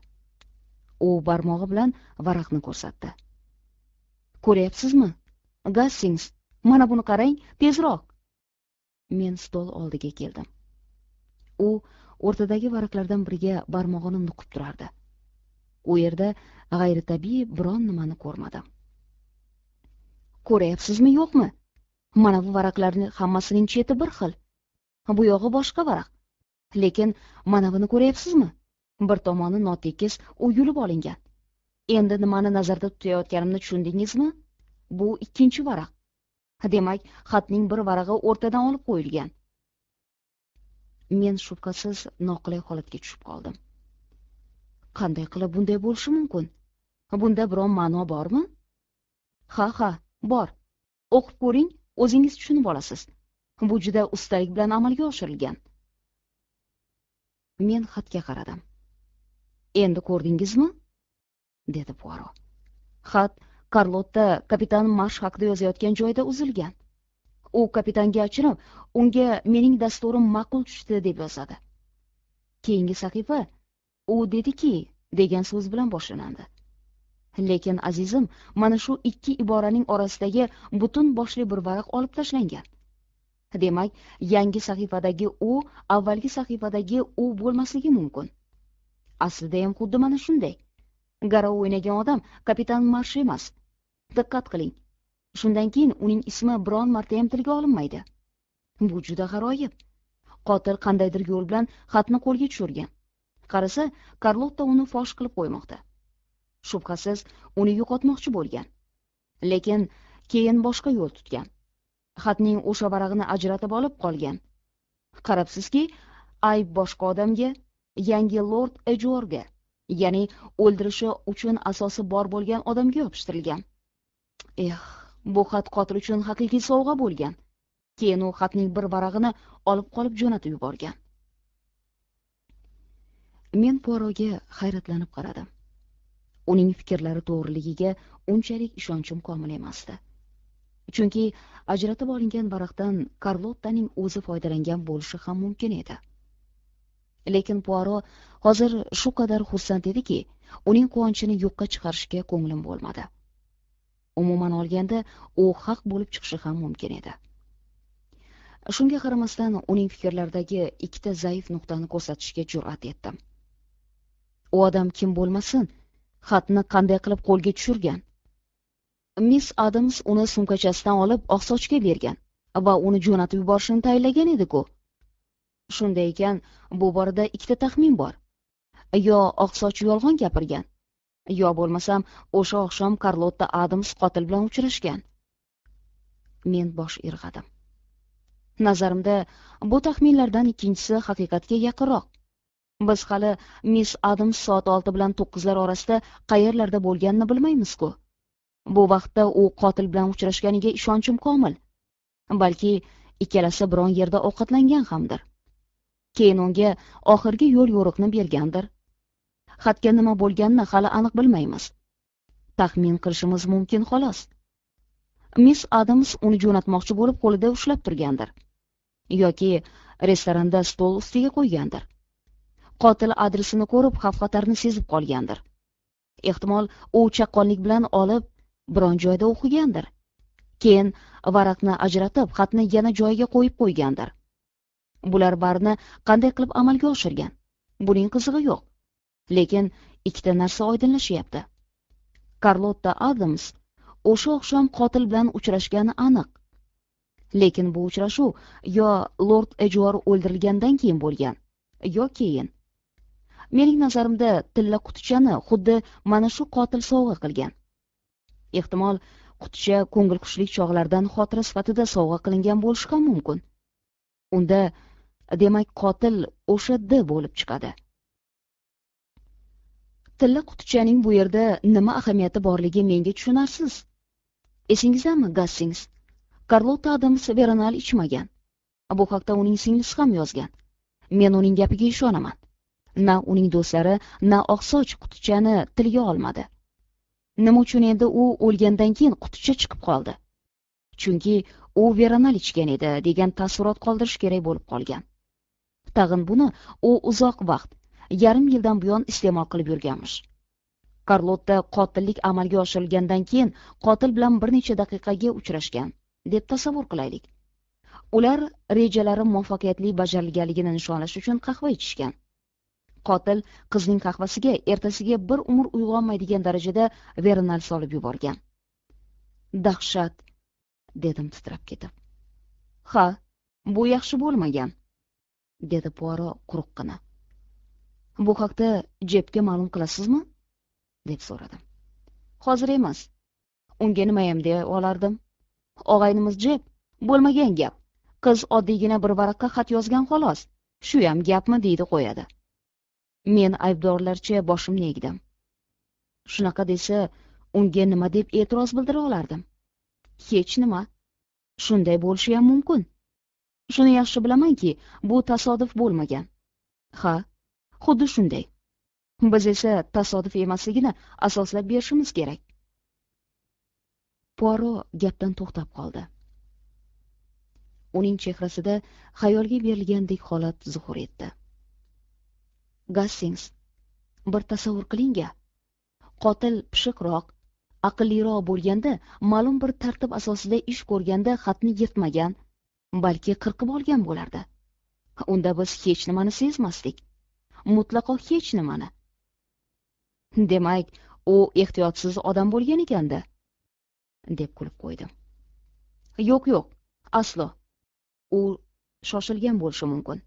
Speaker 1: u barmog'i bilan varaqni ko'rsatdi ko'ryapsizmi gassings mana buni qarang tezroq men stol oldiga keldim u o'rtadagi varaqlardan biriga barmog'ini nuqib turardi u yerda g'ayritabiiy biron nimani ko'rmadim ko'ryapsizmi yo'qmi mana bu varaqlarning hammasining cheti bir xil bu yog'i boshqa varaq lekin mana buni ko'ryapsizmi bir tomoni notekis u yulib olingan endi nimani nazarda tutayotganimni tushundingizmi bu ikkinchi varaq demak xatning bir varag'i o'rtadan olib qo'yilgan men shubhasiz noqulay holatga tushib qoldim qanday qilib bunday bo'lishi mumkin bunda biron ma'no bormi ha ha bor o'qib ko'ring o'zingiz tushunib olasiz bu juda ustalik bilan amalga oshirilgan men xatga qaradim endi ko'rdingizmi dedi puaro xat karlotta kapitan marsh haqida yozayotgan joyda uzilgan u kapitanga achinib unga mening dasturim ma'qul tushdi deb yozadi keyingi sahifa u dediki degan so'z bilan boshlanadi lekin azizim mana shu ikki iboraning orasidagi butun boshli bir varaq olib tashlangan demak yangi sahifadagi u avvalgi sahifadagi u bo'lmasligi mumkin aslida ham xuddi mana shunday garov o'ynagan odam kapitan marsh emas diqqat qiling shundan keyin uning ismi biron marta ham tilga olinmaydi bu juda g'aroyib qotil qandaydir yo'l bilan xatni qo'lga tushirgan qarasa karlotta uni fosh qilib qo'ymoqda shubhasiz uni yo'qotmoqchi bo'lgan lekin keyin boshqa yo'l tutgan xatning o'sha varag'ini ajratib olib qolgan qarabsizki ayb boshqa odamga yangi lord ejorga ya'ni o'ldirishi uchun asosi bor bo'lgan odamga yopishtirilgan eh bu xat qotil uchun haqiqiy sovg'a bo'lgan keyin u xatning bir varag'ini olib qolib jo'natib yuborgan men poroga hayratlanib qaradim uning fikrlari to'g'riligiga unchalik ishonchim komil emasdi chunki ajratib olingan varaqdan karlottaning o'zi foydalangan bo'lishi ham mumkin edi lekin puaro hozir shu qadar xursand ediki uning quvonchini yo'qqa chiqarishga ko'nglim bo'lmadi umuman olganda u haq bo'lib chiqishi ham mumkin edi shunga qaramasdan uning fikrlaridagi ikkita zaif nuqtani ko'rsatishga jur'at etdim u odam kim bo'lmasin xatni qanday qilib qo'lga tushirgan miss adams uni sumkachasidan olib oqsochga bergan va uni jo'natib yuborishni tayinlagan edi ku shunday ekan bu borada ikkita taxmin bor yo oqsoch yolg'on gapirgan yo bo'lmasam o'sha oqshom karlotta adams qotil bilan uchrashgan men bosh irg'adim nazarimda bu taxminlardan ikkinchisi haqiqatga yaqinroq biz hali miss adams soat olti bilan to'qqizlar orasida qayerlarda bo'lganini bilmaymiz ku bu vaqtda u qotil bilan uchrashganiga ishonchim komil balki ikkalasi biron yerda ovqatlangan hamdir keyin unga oxirgi yo'l yo'riqni bergandir xatga nima bo'lganini hali aniq bilmaymiz taxmin qilishimiz mumkin xolos miss adams uni jo'natmoqchi bo'lib qo'lida ushlab turgandir yoki restoranda stol ustiga qo'ygandir qotil adresini ko'rib xavf xatarni sezib qolgandir ehtimol u chaqqonlik bilan olib biron joyda o'qigandir keyin varaqni ajratib xatni yana joyiga qo'yib qo'ygandir bular barini qanday qilib amalga oshirgan buning qizig'i yo'q lekin ikkita narsa oydinlashyapti karlotta adams o'sha oqshom qotil bilan uchrashgani aniq lekin bu uchrashuv yo lord ejuor o'ldirilgandan keyin bo'lgan yo keyin mening nazarimda tilla qutichani xuddi mana shu qotil sovg'a qilgan ehtimol quticha ko'ngilxushlik chog'laridan xotira sifatida sovg'a qilingan bo'lishi ham mumkin unda demak qotil o'sha d bo'lib chiqadi tilla qutichaning bu yerda nima ahamiyati borligi menga tushunarsiz esingizdami gassings karlotta adams veronal ichmagan bu haqda uning singlisi ham yozgan men uning gapiga ishonaman na uning do'stlari na oqsoch qutichani tilga olmadi nima uchun endi u o'lgandan keyin quticha chiqib qoldi chunki u veronal ichgan edi degan taassurot qoldirish kerak bo'lib qolgan tag'in buni u uzoq vaqt yarim yildan buyon iste'mol qilib yurganmish karlotta qotillik amalga oshirilgandan keyin qotil bilan bir necha daqiqaga uchrashgan deb tasavvur qilaylik ular rejalari muvaffaqiyatli bajarilganligini nishonlash uchun qahva ichishgan qotil qizning qahvasiga ertasiga bir umr uyg'onmaydigan darajada veronal solib yuborgan dahshat dedim titrab ketib ha bu yaxshi bo'lmagan dedi puaro quruqqina bu haqda jebga ma'lum qilasizmi deb so'radim hozir emas unga ham deya olardim og'aynimiz jeb bo'lmagan gap qiz oddiygina bir varaqqa xat yozgan xolos Shu ham gapmi deydi qo'yadi men aybdorlarcha boshimni egdim shunaqa desa unga nima deb e'tiroz bildira olardim hech nima shunday bo'lishi ham mumkin shuni yaxshi bilamanki bu tasodif bo'lmagan ha xuddi shunday biz esa tasodif emasligini asoslab berishimiz kerak puaro gapdan to'xtab qoldi uning chehrasida xayolga berilgandek holat zuhur etdi gassings bir tasavvur qilinga qotil pishiqroq aqlliroq bo'lganda ma'lum bir tartib asosida ish ko'rganda xatni yirtmagan balki qirqib olgan bo'lardi unda biz hech nimani sezmasdik mutlaqo hech nimani demak u ehtiyotsiz odam bo'lgan ekan da deb kulib qo'ydim yo'q yo'q aslo u shoshilgan bo'lishi mumkin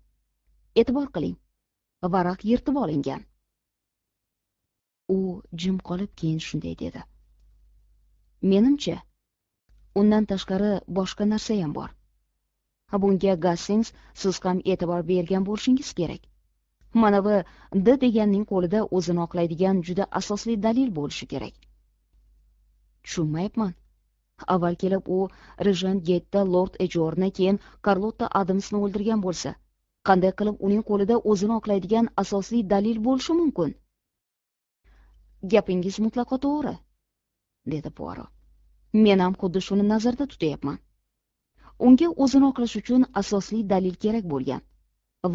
Speaker 1: e'tibor qiling varaq yirtib olingan u jim qolib keyin shunday dedi menimcha undan tashqari boshqa narsa ham bor bunga gassens siz ham e'tibor bergan bo'lishingiz kerak Mana bu d deganning qo'lida o'zini oqlaydigan juda asosli dalil bo'lishi kerak tushunmayapman avval kelib u rejant getda lord ejorni keyin Carlotta adamsni o'ldirgan bo'lsa qanday qilib uning qo'lida o'zini oqlaydigan asosli dalil bo'lishi mumkin gapingiz mutlaqo to'g'ri dedi Poirot. men ham xuddi shuni nazarda tutyapman unga o'zini oqlash uchun asosli dalil kerak bo'lgan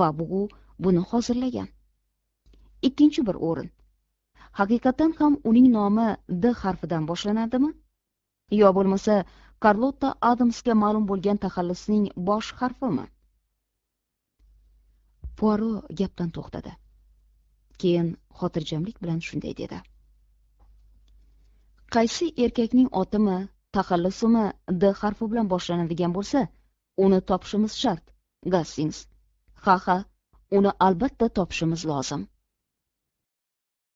Speaker 1: va bu buni hozirlagan ikkinchi bir o'rin haqiqatdan ham uning nomi d harfidan boshlanadimi yo bo'lmasa karlotta adamsga ma'lum bo'lgan taxallusning bosh harfimi puaro gapdan to'xtadi keyin xotirjamlik bilan shunday dedi qaysi erkakning otimi taxallus so'mi d harfi bilan boshlanadigan bo'lsa uni topishimiz shart gastings ha ha uni albatta topishimiz lozim